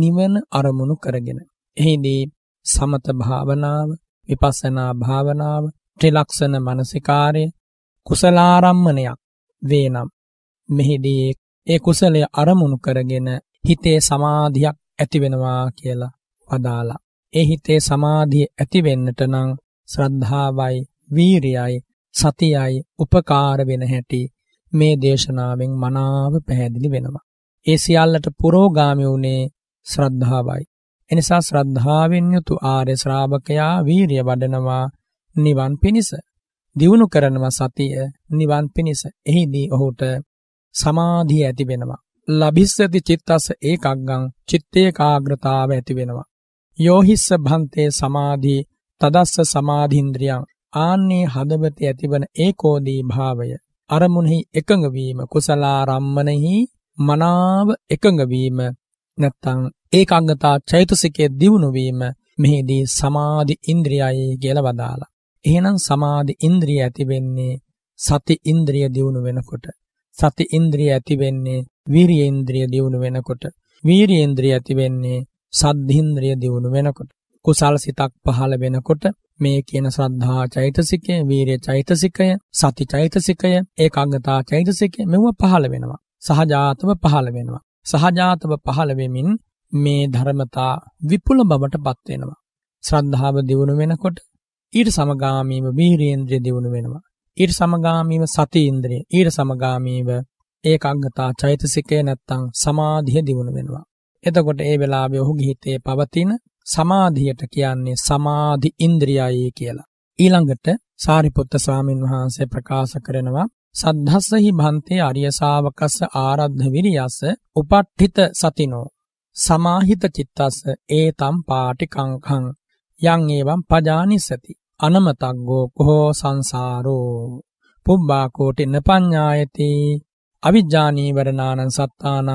නිවන අරමුණු කරගෙන. එහිදී සමත භාවනාව, විපස්සනා භාවනාව, ත්‍රිලක්ෂණ මනසිකාරය කුසලාරම්මණයක් වේනම් මෙහිදී ඒ කුසලය අරමුණු කරගෙන හිතේ සමාධියක් ඇති වෙනවා කියලා වදාලා ඒ හිතේ සමාධිය ඇති වෙන්නට නම් ශ්‍රද්ධාවයි වීරියයි සතියයි උපකාර වෙන හැටි මේ දේශනාවෙන් මනාව පැහැදිලි වෙනවා. ඒ සියල්ලට පුරෝගාමි වුණේ ශ්‍රද්ධාවයි. එනිසා ශ්‍රද්ධාවෙන් යුතු ආර්ය ශ්‍රාවකයා වීරිය වඩනවා නිවන් පිණිස. දියුණු කරනවා සතිය නිවන් පිණිස. එහිදී ඔහුට සමාධිය ඇති වෙනවා. ලබිස්සති චිත්තස ඒකග්ගං චිත්තේකාග්‍රතාව ඇති වෙනවා. යෝහිස්ස භන්තේ සමාධි තදස්ස සමාධින්ද්‍රියං ආන්නේ හදවතේ ඇතිවන ඒකෝදී භාවය අරමුණෙහි එකඟ වීම කුසලාරම්මනෙහි මනාව එකඟ වීම නැත්නම් ඒකාංගතා චෛතසිකයේ දියුණු වීම මෙහිදී සමාධි ඉන්ද්‍රියයි කියලා වදාලා. එහෙනම් සමාධි ඉන්ද්‍රිය ඇති වෙන්නේ සති ඉන්ද්‍රිය දියුණු වෙනකොට. සති ඉන්ද්‍රිය ඇති වෙන්නේ වීරිය ඉන්ද්‍රිය දියුණු වෙනකොට. වීරිය ඉන්ද්‍රිය ඇති වෙන්නේ සද්ධින්ද්‍රිය දියුණු වෙනකොට කුසල් සිතක් පහළ වෙනකොට මේ කියන ශ්‍රද්ධා චෛතසිකය, වීරිය චෛතසිකය, සති චෛතසිකය, ඒකාග්‍රතා චෛතසිකය මෙව පහළ වෙනවා. සහජාතව පහළ වෙනවා. සහජාතව පහළ වෙමින් මේ ධර්මතා විපුල බවටපත් වෙනවා. ශ්‍රද්ධාව දියුණු වෙනකොට ඊට සමගාමීව වීරියේන්ද්‍රිය දියුණු වෙනවා. ඊට සමගාමීව සති ඉන්ද්‍රිය, ඊට සමගාමීව ඒකාග්‍රතා චෛතසිකය නැත්තම් සමාධිය දියුණු වෙනවා. එතකොට ඒ වෙලාවේ ඔහුගේ හිතේ පවතින සමාධියට කියන්නේ සමාධි ඉන්ද්‍රියයි කියලා. ඊළඟට සාරිපුත්ත ස්වාමින් වහන්සේ ප්‍රකාශ කරනවා සද්ධස්සහි භන්තේ අරිය ශාවකස්ස ආරද්ධ විරියස්ස උපට්ඨිත සතිනෝ සමාහිත චිත්තස්ස ඒතම් පාටි කංඛං යං ඒවම් පජානිසති අනමතග්ගෝ කෝ සංසාරෝ පුබ්බා කෝටි නපඤ්ඤායති අවිජ්ජානීවරණානං සත්තානං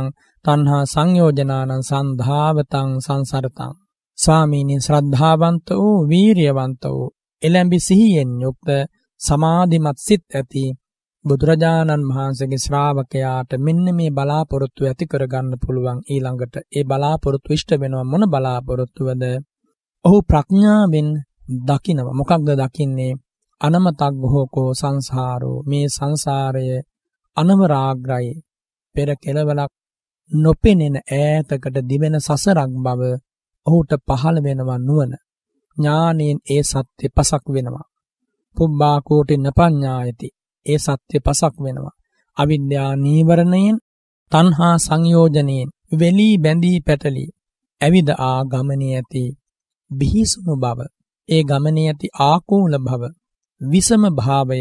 තණ්හා සංයෝජනානං සන්ධාවතං සංසරතං ස්වාමීනි ශ්‍රද්ධාවන්ත වූ වීරියවන්ත වූ එළඹි සිහියෙන් යුක්ත සමාධිමත් සිත් ඇති බුදුරජාණන් වහන්සේගේ ශ්‍රාවකයාට මෙන්න මේ බලාපොරොත්තු ඇති කරගන්න පුළුවන් ඊළඟට ඒ බලාපොරොත්තු ඉෂ්ට වෙනවා මොන බලාපොරොත්තුවද ඔහු ප්‍රඥාවෙන් දකිනව මොකක්ද දකින්නේ අනමතක් බොහෝකෝ සංසාරෝ මේ සංසාරය අනවරාග්‍රයි පෙර කෙලවලක් නොපෙනෙන ඈතකට දිවෙන සසරක් බව ඔහුට පහළ වෙනවා නුවණ. ඥානයෙන් ඒ සත්‍ය පසක් වෙනවා. පුබ්බා කෝටි නපඤ්ඤායති. ඒ සත්‍ය පසක් වෙනවා. අවිද්‍යා නීවරණයෙන් තණ්හා සංයෝජනයෙන් වෙලී බැඳී පැටලී ඇවිද ආ ගමනේ ඇති බිහිසුණු බව ඒ ගමනේ ඇති ආකූල භව විසම භාවය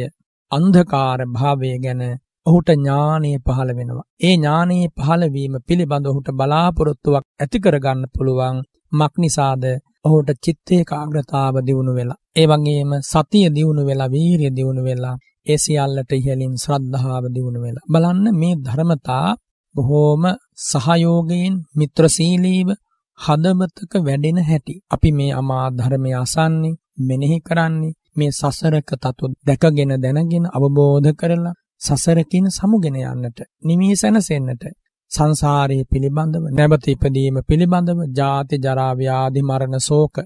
අන්ධකාර භාවය ගැන ඔහුට ඥානය පහළ වෙනවා. ඒ ඥානයේ පහළවීම පිළිබඳ ඔහුට බලාපොරොත්තුවක් ඇති කරගන්න පුළුවන් මක්නිසාද ඔහුට චිත්තේ කාග්‍රතාව දියුණු වෙලා. ඒ වගේම සතිය දියුණු වෙලා වීරිය දියුණු වෙලා ඒ සියල්ලට ඉහලින් ශ්‍රද්ධාව දියුණු වෙලා. බලන්න මේ ධර්මතා බොහෝම සහයෝගයෙන් මිත්‍රශීලීව හදවතක වැඩෙන හැටි. අපි මේ අමා ධර්මය අසන්නේ, මෙනෙහි කරන්නේ, මේ සසරක තතු දැකගෙන දැනගෙන අවබෝධ කරලා සසරකින් සමුගෙන යන්නට, නිමිහි සැනසෙන්නට, සංසාරයේ පිළිබඳව නැවත ඉපදීම පිළිබඳව ජාති ජරා ව්‍යාධි මරණ ශෝක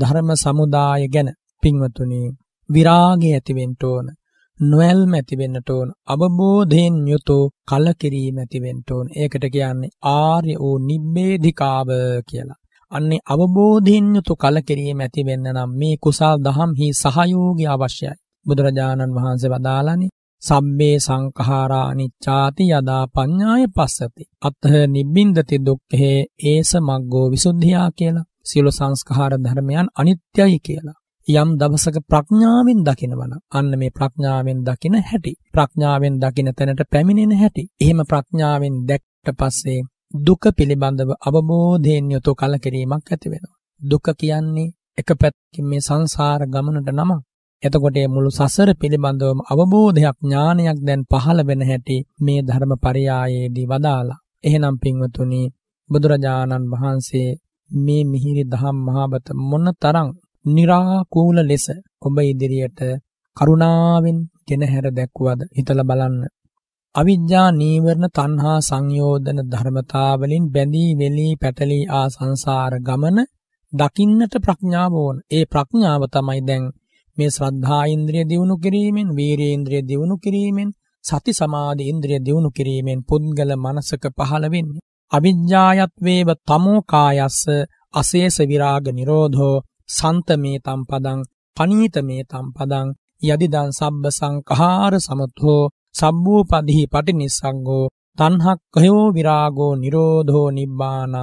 ධර්ම සමුදාය ගැන පින්වතුනි විරාගය ඇතිවෙන්න ඕන නොඇල්ම ඇතිවෙන්නට ඕන අවබෝධයෙන් යුතු කලකිරීම ඇතිවෙන්න ඕන ඒකට කියන්නේ ආර්ය වූ නිබ්බේධිකාව කියලා අන්නේ අවබෝධයෙන් යුතු කලකිරීම ඇතිවෙන්න නම් මේ කුසල් දහම්හි සහයෝගය අවශ්‍යයි බුදුරජාණන් වහන්සේ වදාළනේ සබ්බේ සංඛාරා අනිච්චාති යදා පඤ්ඤාය පස්සති. අත්ථ නිබ්බින්දති දුක්ඛේ ඒස මග්ගෝ විසුද්ධියා කියලා. සියලු සංස්කාර ධර්මයන් අනිත්‍යයි කියලා. යම් දවසක ප්‍රඥාවෙන් දකිනවන අන්න මේ ප්‍රඥාවෙන් දකින හැටි ප්‍රඥාවෙන් දකින තැනට පැමිණෙන හැටි එහෙම ප්‍රඥාවෙන් දැක්ට පස්සේ දුක පිළිබඳව අවබෝධයෙන් යුතු කලකිරීමක් ඇති වෙනවා දුක කියන්නේ එක පැත්තකින් මේ සංසාර ගමනට නම එතකොට මුළු සසර පිළිබඳවම අවබෝධයක් ඥානයක් දැන් පහළ වෙන හැටි මේ ධර්ම පරියායේදී වදාලා. එහෙනම් පින්වතුනි බුදුරජාණන් වහන්සේ මේ මිහිරි දහම් මහබත මොනතරම් निराකූල ලෙස ඔබ ඉදිරියට කරුණාවෙන් ගෙනහැර දැක්වුවද හිතලා බලන්න. අවිද්‍යා නීවරණ තණ්හා සංයෝජන ධර්මතාවලින් බැඳී වෙලී පැටලී ආ සංසාර ගමන දකින්නට ප්‍රඥාව ඕන. ඒ ප්‍රඥාව තමයි දැන් මේ ශ්‍රද්ධා ඉන්ද්‍රිය දියුණු කිරීමෙන්, වීරිය ඉන්ද්‍රිය දියුණු කිරීමෙන්, සති සමාධි ඉන්ද්‍රිය දියුණු කිරීමෙන් පුද්ගල මනසක පහළ වෙන්නේ. අවිජ්ජායත් වේව තමෝ කායස්ස අශේෂ විරාග නිරෝධෝ සන්තමේ තම් පදං පනීතමේ තම් පදං යදිදං සබ්බ සංඛාර සමතෝ සබ්බූපදීහි පටිනිස්සංගෝ තණ්හක්ඛයෝ විරාගෝ නිරෝධෝ නිබ්බානං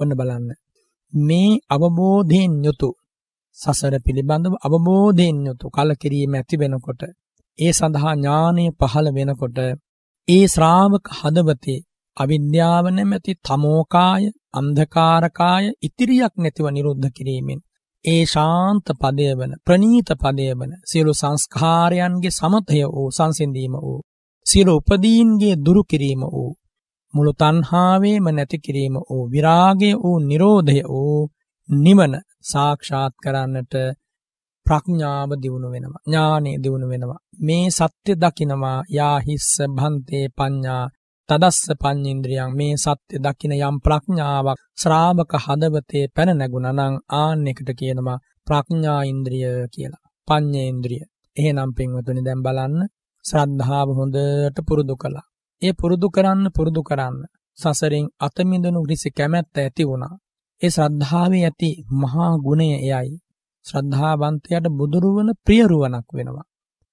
ඔන්න බලන්න මේ අවබෝධයෙන් යුතු සසර පිළිබඳව අවබෝධයෙන් යුතු කලකිරීම ඇති වෙනකොට ඒ සඳහා ඥානය පහළ වෙනකොට ඒ ශ්‍රාවක හදවතේ අවිද්‍යාව නැමැති තමෝකාය අන්ධකාරකාය ඉතිරියක් නැතිව නිරුද්ධ කිරීමෙන් ඒ ශාන්ත පදය වන ප්‍රනීත පදය වන සියලු සංස්කාරයන්ගේ සමතය වූ සංසිඳීම වූ සියලු උපදීන්ගේ දුරු කිරීම වූ මුළු තණ්හාවේම නැති කිරීම වූ විරාගය වූ නිරෝධය වූ නිවන සාක්ෂාත් කරන්නට ප්‍රඥාව දියුණු වෙනවා ඥානෙ දියුණු වෙනවා මේ සත්‍ය දකිනවා යා හිස්ස භන්තේ පඤ්ඤා තදස්ස පඤ්ඤේන්ද්‍රියං මේ සත්‍ය දකින යම් ප්‍රඥාවක් ශ්‍රාවක හදවතේ පැන නැගුණා නම් ආන් එකට කියනවා ප්‍රඥා ඉන්ද්‍රිය කියලා පඤ්ඤේන්ද්‍රිය එහෙනම් පින්වතුනි දැන් බලන්න ශ්‍රද්ධාව හොඳට පුරුදු කළා ඒ පුරුදු කරන්න පුරුදු කරන්න සසරින් අත මිදුණු ඍසි කැමැත්ත ඇති වුණා ඒ ශ්‍රද්ධාවේ ඇති මහා ගුණය එයයි. ශ්‍රද්ධාවන්තයාට බුදුරුවන ප්‍රියරුවනක් වෙනවා.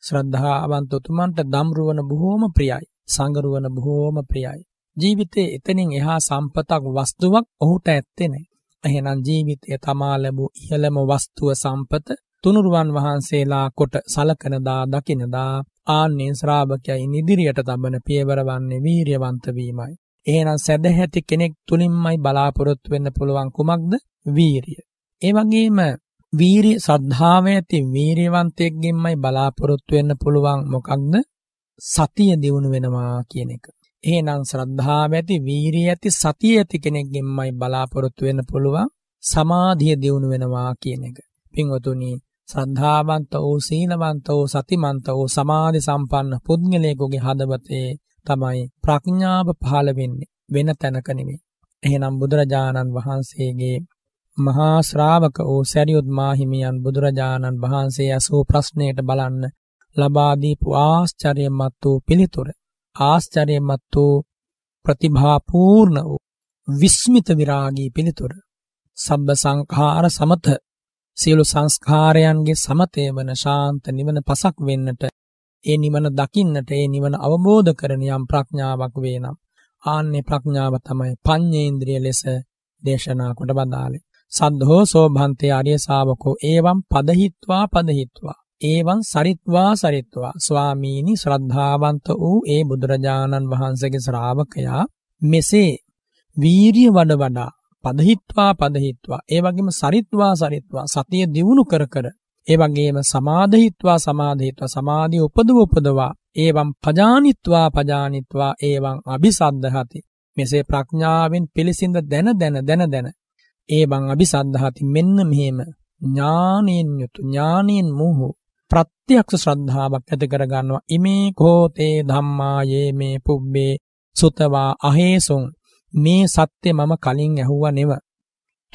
ශ්‍රද්ධාවන්ත උතුමන්ට ධම්රුවන බොහෝම ප්‍රියයි. සංගරුවන බොහෝම ප්‍රියයි. ජීවිතේ එතනින් එහා සම්පතක් වස්තුවක් ඔහුට ඇත්තේ නැහැ. එහෙනම් ජීවිතය තමා ලැබූ ඉහළම වස්තුව සම්පත තුනුරුවන් වහන්සේලා කොට සලකනදා දකිනදා ආන්නේ ශ්‍රාවකයන් ඉදිරියට තබන පියවර වන්නේ වීරියවන්ත වීමයි. එහෙනම් සැදැහැති කෙනෙක් තුලින්මයි බලාපොරොත්තු වෙන්න පුළුවන් කුමක්ද? වීරිය. ඒ වගේම වීරිය සද්ධාව ඇති වීරියවන්තයෙක්ගෙන්මයි බලාපොරොත්තු වෙන්න පුළුවන් මොකක්ද? සතිය දිනු වෙනවා කියන එක. එහෙනම් ශ්‍රද්ධාව ඇති වීරිය ඇති සතිය ඇති කෙනෙක්ගෙන්මයි බලාපොරොත්තු වෙන්න පුළුවන් සමාධිය දිනු වෙනවා කියන එක. පින්වතුනි ශ්‍රද්ධාවන්ත වූ සීලවන්ත වූ සතිමන්ත වූ සමාධි සම්පන්න පුද්ගලයෙකුගේ හදවතේ තමයි ප්‍රඥාව පහළ වෙන්නේ වෙන තැනක නෙමෙයි. එහෙනම් බුදුරජාණන් වහන්සේගේ මහා ශ්‍රාවක වූ සරියුත් මාහිමියන් බුදුරජාණන් වහන්සේ අසූ ප්‍රශ්නයට බලන්න ලබා දීපු ආශ්චර්යමත් වූ පිළිතුර ආශ්චර්යමත් වූ ප්‍රතිභාපූර්ණ වූ විස්මිත විරාගී පිළිතුර සබ්බ සංඛාර සමත සියලු සංස්කාරයන්ගේ සමතේ වන ශාන්ත නිවන පසක් වෙන්නට ඒ නිවන දකින්නට ඒ නිවන අවබෝධ කරන යම් ප්‍රඥාවක් වේනම් ආන්නේ ප්‍රඥාව තමයි පඤ්ඤේන්ද්‍රිය ලෙස දේශනා කොට බදාලේ සද්ධෝ සෝභන්තේ ආර්ය ශාවකෝ එවං පදහිත්වා පදහිත්වා එවං සරිත්වා සරිත්වා ස්වාමීනි ශ්‍රද්ධාවන්ත වූ ඒ බුදුරජාණන් වහන්සේගේ ශ්‍රාවකයා මෙසේ වීරිය වඩ වඩා පදහිත්වා පදහිත්වා ඒ වගේම සරිත්වා සරිත්වා සතිය දියුණු කර කර ඒ වගේම සමාධිත්වා සමාධිත්වා සමාධිය උපදව උපදවා ඒවම් පජානිත්වා පජානිත්වා ඒවම් අபிසද්ධහති මෙසේ ප්‍රඥාවෙන් පිළිසිඳ දැන දැන දැන දැන ඒවම් අபிසද්ධහති මෙන්න මෙහෙම ඥානෙන් යුතු ඥානෙන් මෝහෝ ප්‍රත්‍යක්ෂ ශ්‍රද්ධාවක් ඇති කර ගන්නවා ඉමේ කෝතේ ධම්මා යේ මේ පුබ්බේ සුතවා අහේසුං මේ සත්‍ය මම කලින් ඇහුවා නෙව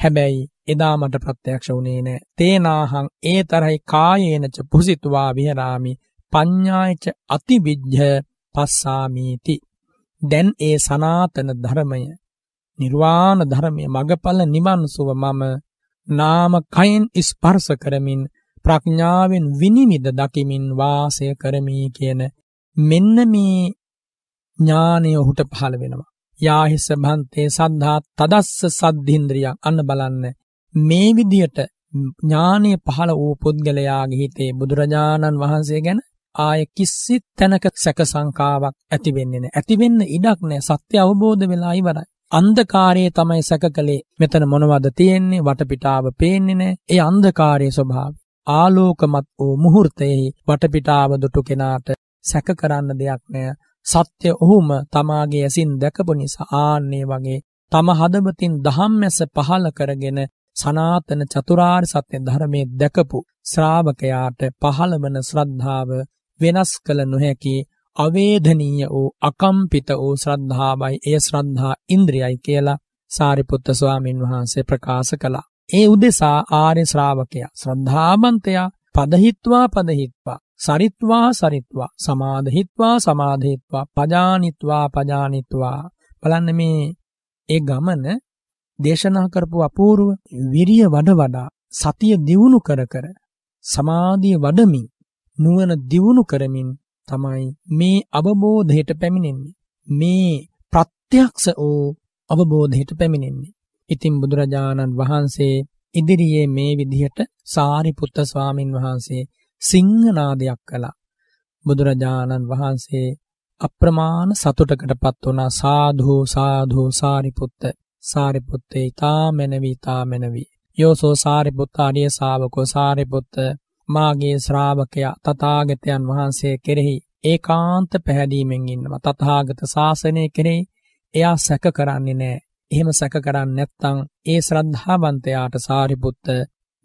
හැබැයි එදා මට ප්‍රත්‍යක්ෂ වුණේ නෑ. තේනාහං ඒ තරයි කායේනච පුසිතුවා විහරාමි පඤ්ඤායච අතිවිජ්ජ පස්සාමීති. දැන් ඒ සනාතන ධර්මය නිර්වාණ ධර්මය මගඵල නිවන් සුව මම නාම කයෙන් ස්පර්ශ කරමින් ප්‍රඥාවෙන් විනිවිද දකිමින් වාසය කරමි කියන මෙන්න මේ ඥානය ඔහුට පහළ වෙනවා. යාහිස භන්තේ සද්ධා තදස්ස සද්ධින්ද්‍රියක් අන්න බලන්න මේ විදියට ඥානය පහළ වූ පුද්ගලයාගේ හිතේ බුදුරජාණන් වහන්සේ ගැන ආය කිසි තැනක සැක සංකාවක් ඇති වෙන්නේ නැහැ. ඇති වෙන්න ඉඩක් නැහැ. සත්‍ය අවබෝධ වෙලා ඉවරයි. අන්ධකාරයේ තමයි සැකකලේ. මෙතන මොනවද තියෙන්නේ? වටපිටාව පේන්නේ නැහැ. ඒ අන්ධකාරයේ ස්වභාවය. ආලෝකමත් වූ මුහුර්තයේ වටපිටාව දුටු කෙනාට සැක කරන්න දෙයක් නැහැ. සත්‍ය ඔහුම තමාගේ ඇසින් දැකපු නිසා ආන්නේ වගේ තම හදවතින් ධම්මැස පහල කරගෙන සනාතන චතුරාර්ය සත්‍ය ධර්මයේ දැකපු ශ්‍රාවකයාට පහළවන ශ්‍රද්ධාව වෙනස් කළ නොහැකි අවේධනීය වූ අකම්පිත වූ ශ්‍රද්ධාවයි එය ශ්‍රද්ධා ඉන්ද්‍රියයි කියලා සාරිපුත්ත ස්වාමීන් වහන්සේ ප්‍රකාශ කළා. ඒ උදෙසා ආර්ය ශ්‍රාවකයා ශ්‍රද්ධාවන්තයා පදහිත්වා පදහිත්වා සරිත්වා සරිත්වා සමාධහිත්වා සමාධහිත්වා පජානිත්වා පජානිත්වා බලන්න මේ ඒ ගමන දේශනා කරපු අපූර්ව විරිය වඩ වඩා සතිය දියුණු කර කර සමාධිය වඩමින් නුවණ දියුණු කරමින් තමයි මේ අවබෝධයට පැමිණෙන්නේ මේ ප්‍රත්‍යක්ෂ වූ අවබෝධයට පැමිණෙන්නේ ඉතින් බුදුරජාණන් වහන්සේ ඉදිරියේ මේ විදිහට සාරිපුත්ත ස්වාමින් වහන්සේ සිංහනාදයක් කළා බුදුරජාණන් වහන්සේ අප්‍රමාණ සතුටකටපත් වුණා සාධු සාධු සාරිපුත්ත සාරිපුත්තේ ඉතා මැනවී ඉතා මැනවී. යෝසෝ සාරිපුත්ත අඩිය සාාවකෝ සාරිපුත්ත මාගේ ශ්‍රාවකයා තතාගතයන් වහන්සේ කෙරෙහි ඒ කාන්ත පැහැදීමෙන් ඉන්නවා තතහාගත ශාසනය කෙරේ එයා සැක කරන්නේ නෑ එහෙම සැක කරන්න නැත්තං ඒ ශ්‍රද්ධාවන්තයාට සාරිපුත්ත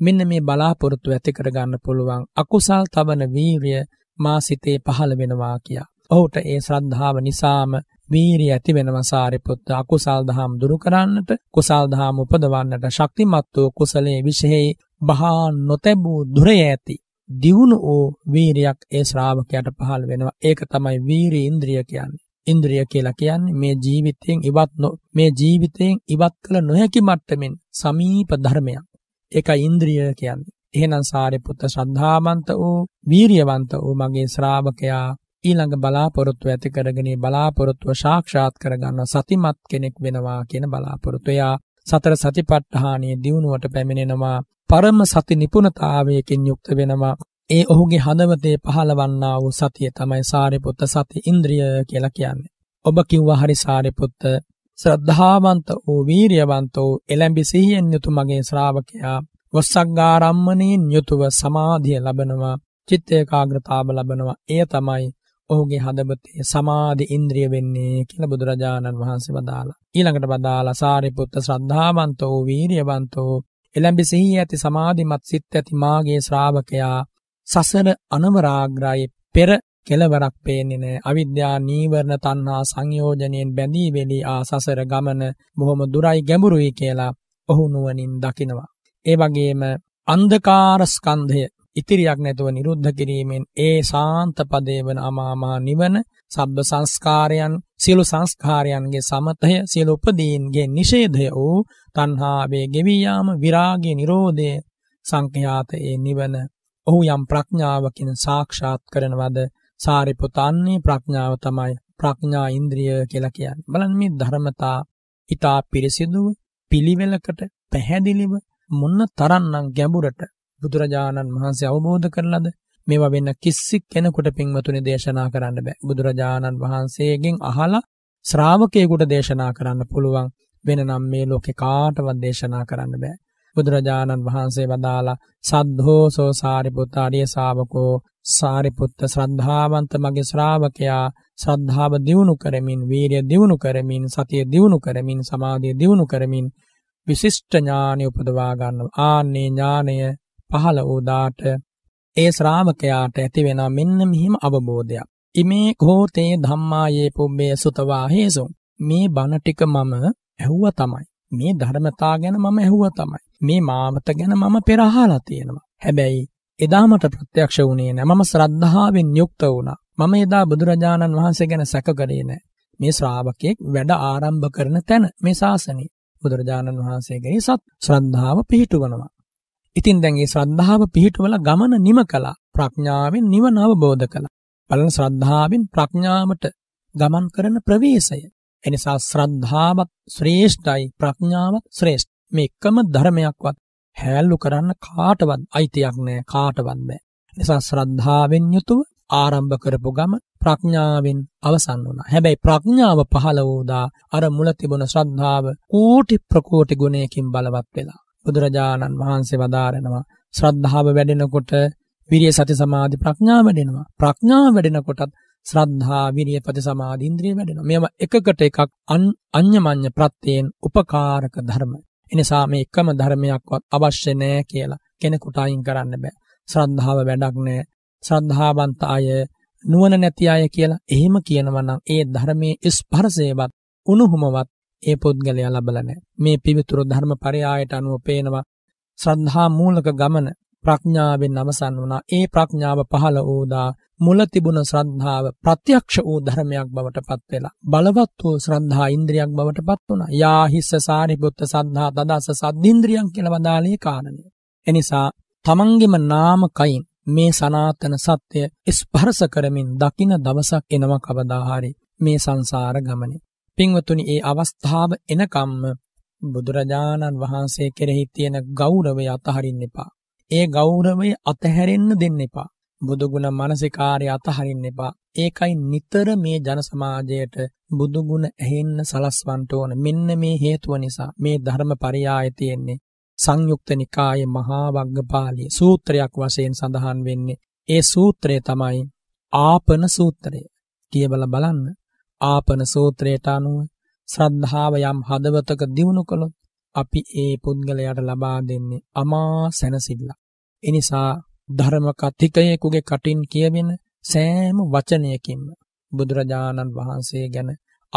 මෙන්න මේ බලාපොරොත්තු ඇති කරගන්න පුළුවන් අකුසල් තබන වීරිය මා සිතේ පහළ වෙනවා කියා. ඔහුට ඒ ශ්‍රද්ධාව නිසාම වීරිය ඇති වෙනවා සාරිපුත්ත අකුසල් දහම් දුරු කරන්නට කුසල් දහම් උපදවන්නට ශක්තිමත් වූ කුසලයේ විශේෂයි බහා නොතැබූ දුරය ඇති දියුණු වූ වීරියක් ඒ ශ්‍රාවකයාට පහළ වෙනවා ඒක තමයි වීරී ඉන්ද්‍රිය කියන්නේ ඉන්ද්‍රිය කියලා කියන්නේ මේ ජීවිතයෙන් ඉවත් මේ ජීවිතයෙන් ඉවත් කළ නොහැකි මට්ටමින් සමීප ධර්මයක් ඒකයි ඉන්ද්‍රිය කියන්නේ එහෙනම් සාරිපුත්ත ශ්‍රද්ධාවන්ත වූ වීරියවන්ත වූ මගේ ශ්‍රාවකයා ඊළඟ බලාපොරොත්තු ඇති කරගෙන බලාපොරොත්තුව සාක්ෂාත් කරගන්න සතිමත් කෙනෙක් වෙනවා කියන බලාපොරොත්තු. එයා සතර සතිපට්ඨානයේ දියුණුවට පැමිණෙනවා. පරම සති නිපුණතාවයකින් යුක්ත වෙනවා. ඒ ඔහුගේ හදවතේ පහළවන්නා වූ සතිය තමයි සාරිපුත්ත සති ඉන්ද්‍රිය කියලා කියන්නේ. ඔබ කිව්වා හරි සාරිපුත්ත ශ්‍රද්ධාවන්ත වූ වීරියවන්ත වූ එළඹි සිහියෙන් යුතු මගේ ශ්‍රාවකයා වස්සග්ගාරම්මණයෙන් යුතුව සමාධිය ලබනවා චිත්ත ඒකාග්‍රතාව ලබනවා එය තමයි ඔහුගේ හදබතේ සමාධි ඉන්ද්‍රිය වෙන්නේ කියලා බුදුරජාණන් වහන්සේ වදාලා. ඊළඟට වදාලා සාරිපුත්ත ශ්‍රද්ධාවන්ත වූ වීරියවන්ත වූ එළඹ සිහි ඇති සමාධිමත් සිත් ඇති මාගේ ශ්‍රාවකයා සසර අනවරාග්‍රයි පෙර කෙලවරක් පේන්නේ නැහැ. අවිද්‍යා නීවරණ තණ්හා සංයෝජනයෙන් බැඳී වෙලී ආ සසර ගමන බොහොම දුරයි ගැඹුරුයි කියලා ඔහු නුවණින් දකිනවා. ඒ වගේම අන්ධකාර ස්කන්ධය ඉතිරියක් නැතුව නිරුද්ධ කිරීමෙන් ඒ ශාන්ත පදේ වන අමාමා නිවන සබ්බ සංස්කාරයන් සියලු සංස්කාරයන්ගේ සමතය සියලු උපදීන්ගේ නිෂේධය වූ තණ්හාවේ ගෙවී යාම විරාගයේ Nirodhe සංඛ්‍යාත ඒ නිවන ඔහු යම් ප්‍රඥාවකින් සාක්ෂාත් කරනවද සාරිපුතන්නේ ප්‍රඥාව තමයි ප්‍රඥා ඉන්ද්‍රිය කියලා කියන්නේ බලන්න මේ ධර්මතා ඊට පිරිසිදුව පිළිවෙලකට පැහැදිලිව මොන්න තරන්නම් ගැඹුරට බුදුරජාණන් වහන්සේ අවබෝධ කරලද මේවා වෙන්න කිසි කෙනෙකුට පින්වතුනි දේශනා කරන්න බෑ. බුදුරජාණන් වහන්සේගෙන් අහලා ශ්‍රාවකයෙකුට දේශනා කරන්න පුළුවන් වෙන නම් මේ ලෝකේ කාටවත් දේශනා කරන්න බෑ. බුදුරජාණන් වහන්සේ වදාලා සද්ධෝ සෝ සාරිපුත්ත අරිය ශාවකෝ සාරිපුත්ත ශ්‍රද්ධාවන්ත මගේ ශ්‍රාවකයා ශ්‍රද්ධාව දියුණු කරමින් වීරිය දියුණු කරමින් සතිය දියුණු කරමින් සමාධිය දියුණු කරමින් විශිෂ්ට ඥානය උපදවා ගන්නවා. ආන්නේ ඥානය පහළ වූදාට ඒ ශ්‍රාවකයාට ඇතිවෙන මෙන්න මෙහිම අවබෝධයක්. ඉමේ කෝතේ ධම්මායේ පුබ්බේ සුතවා හේසුම්. මේ බණ ටික මම ඇහුවා තමයි. මේ ධර්මතා ගැන මම ඇහුවා තමයි. මේ මාමත ගැන මම පෙර අහලා තියෙනවා. හැබැයි එදා මට ප්‍රත්‍යක්ෂ වුණේ නැහැ. මම ශ්‍රද්ධාවෙන් යුක්ත වුණා. මම එදා බුදුරජාණන් වහන්සේ ගැන සැක කරේ නැහැ. මේ ශ්‍රාවකෙක් වැඩ ආරම්භ කරන තැන මේ ශාසනය. බුදුරජාණන් වහන්සේගේ සත් ශ්‍රද්ධාව පිහිටුවනවා. ඉතින් දැන් ඒ ශ්‍රද්ධාව පිහිටුවලා ගමන නිම කළා. ප්‍රඥාවෙන් නිවන අවබෝධ කළා. බලන ශ්‍රද්ධාවෙන් ප්‍රඥාවට ගමන් කරන ප්‍රවේශය. එනිසා ශ්‍රද්ධාවත් ශ්‍රේෂ්ඨයි ප්‍රඥාවත් ශ්‍රේෂ්ඨ. මේ එකම ධර්මයක්වත් හැල්ලු කරන්න කාටවත් අයිතියක් නෑ කාටවත් බෑ. නිසා ශ්‍රද්ධාවෙන් යුතුව ආරම්භ කරපු ගම ප්‍රඥාවෙන් අවසන් වුණා. හැබැයි ප්‍රඥාව පහළ වූදා අර මුල තිබුණ ශ්‍රද්ධාව කෝටි ප්‍රකෝටි ගුණයකින් බලවත් වෙලා. බුදුරජාණන් වහන්සේ වදාරනවා ශ්‍රද්ධාව වැඩෙනකොට විරිය සති සමාධි ප්‍රඥා වැඩෙනවා. ප්‍රඥා වැඩෙනකොටත් ශ්‍රද්ධා විරිය ප්‍රති සමාධි ඉන්ද්‍රිය වැඩෙනවා. මේවා එකකට එකක් අඤ්ඤමඤ්ඤ ප්‍රත්‍යයෙන් උපකාරක ධර්ම. එනිසා මේ එකම ධර්මයක්වත් අවශ්‍ය නැහැ කියලා කෙනෙකුට අයින් කරන්න බෑ. ශ්‍රද්ධාව වැඩක් නැහැ. ශ්‍රද්ධාවන්ත අය නුවණ නැති අය කියලා එහෙම කියනවා නම් ඒ ධර්මයේ ස්පර්ශයවත් උණුහුමවත් ඒ පුද්ගලයා ලබලා නැහැ. මේ පිවිතුරු ධර්ම පරයායට අනුව පේනවා ශ්‍රද්ධා මූලක ගමන ප්‍රඥාවෙන් අවසන් වුණා. ඒ ප්‍රඥාව පහළ වූදා මුල තිබුණ ශ්‍රද්ධාව ප්‍රත්‍යක්ෂ වූ ධර්මයක් බවට පත් වෙලා බලවත් වූ ශ්‍රද්ධා ඉන්ද්‍රියක් බවට පත් වුණා. යා හිස්ස සාරිපුත්ත සද්ධා දදස සද්දින්ද්‍රියන් කියලා වදාළේ කාරණය. එනිසා තමන්ගෙම නාම කයින් මේ සනාතන සත්‍ය ස්පර්ශ කරමින් දකින දවසක් එනවා කවදාහරි මේ සංසාර ගමනේ. පින්වතුනි ඒ අවස්ථාව එනකම්ම බුදුරජාණන් වහන්සේ කෙරෙහි තියෙන ගෞරවය අතහරින්න එපා. ඒ ගෞරවය අතහැරෙන්න දෙන්න එපා. බුදුගුණ මානසිකාරය අතහරින්න එපා. ඒකයි නිතර මේ ජන සමාජයට බුදුගුණ ඇහෙන්න සලස්වන්ට ඕන. මෙන්න මේ හේතුව නිසා මේ ධර්ම පරියාය තියෙන්නේ. සංයුක්ත නිකායේ මහා වග්ගපාළී සූත්‍රයක් වශයෙන් සඳහන් වෙන්නේ. ඒ සූත්‍රය තමයි ආපන සූත්‍රය. කියවලා බලන්න. ආපන සූත්‍රයට අනුව ශ්‍රද්ධාව යම් හදවතක දියුණු කළොත් අපි ඒ පුද්ගලයාට ලබා දෙන්නේ අමා සැනසිල්ල. එනිසා ධර්ම කතිකයෙකුගේ කටින් කියවෙන සෑම වචනයකින්ම බුදුරජාණන් වහන්සේ ගැන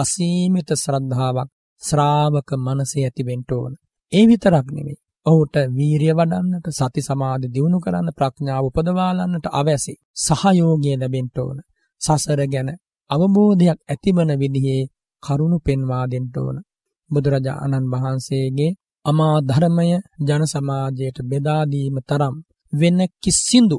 අසීමිත ශ්‍රද්ධාවක් ශ්‍රාවක මනසේ ඇතිවෙන්න ඕන. ඒ විතරක් නෙමෙයි. ඔහුට වීරිය වඩන්නට, සති සමාධි දියුණු කරන්න, ප්‍රඥාව උපදවාලන්නට අවැසි සහයෝගය ලැබෙන්න ඕන. සසර ගැන අවබෝධයක් ඇතිවන විදිහේ කරුණු පෙන්වා දෙන්න ඕන. බුදුරජාණන් වහන්සේගේ අමා ධර්මය ජන සමාජයට බෙදා දීම තරම් වෙන කිසිඳු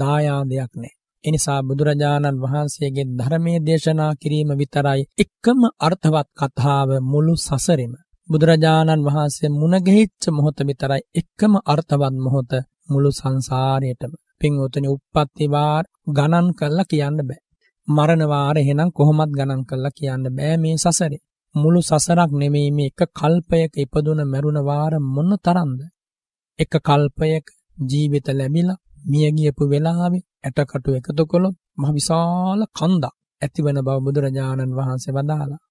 දායාදයක් නැහැ. එනිසා බුදුරජාණන් වහන්සේගේ ධර්මයේ දේශනා කිරීම විතරයි එකම අර්ථවත් කතාව මුළු සසරෙම. බුදුරජාණන් වහන්සේ මුණගැහිච්ච මොහොත විතරයි එකම අර්ථවත් මොහොත මුළු සංසාරයටම. පින්වතුනි උප්පත්ති වාර ගණන් කරලා කියන්න බෑ. මරණවා අර එහෙනම් කොහොමත් ගණන් කරලා කියන්න බෑ මේ සසරේ. මුළු සසරක් නෙමෙයි මේ එක කල්පයක ඉපදුන මැරුණ වාර මොන තරම්ද? එක කල්පයක ජීවිත ලැබිලා මිය ගියපු වෙලාවේ ඇටකටු එකතු කළොත් මහ විශාල කන්දක් ඇතිවන බව බුදුරජාණන් වහන්සේ වදාලා.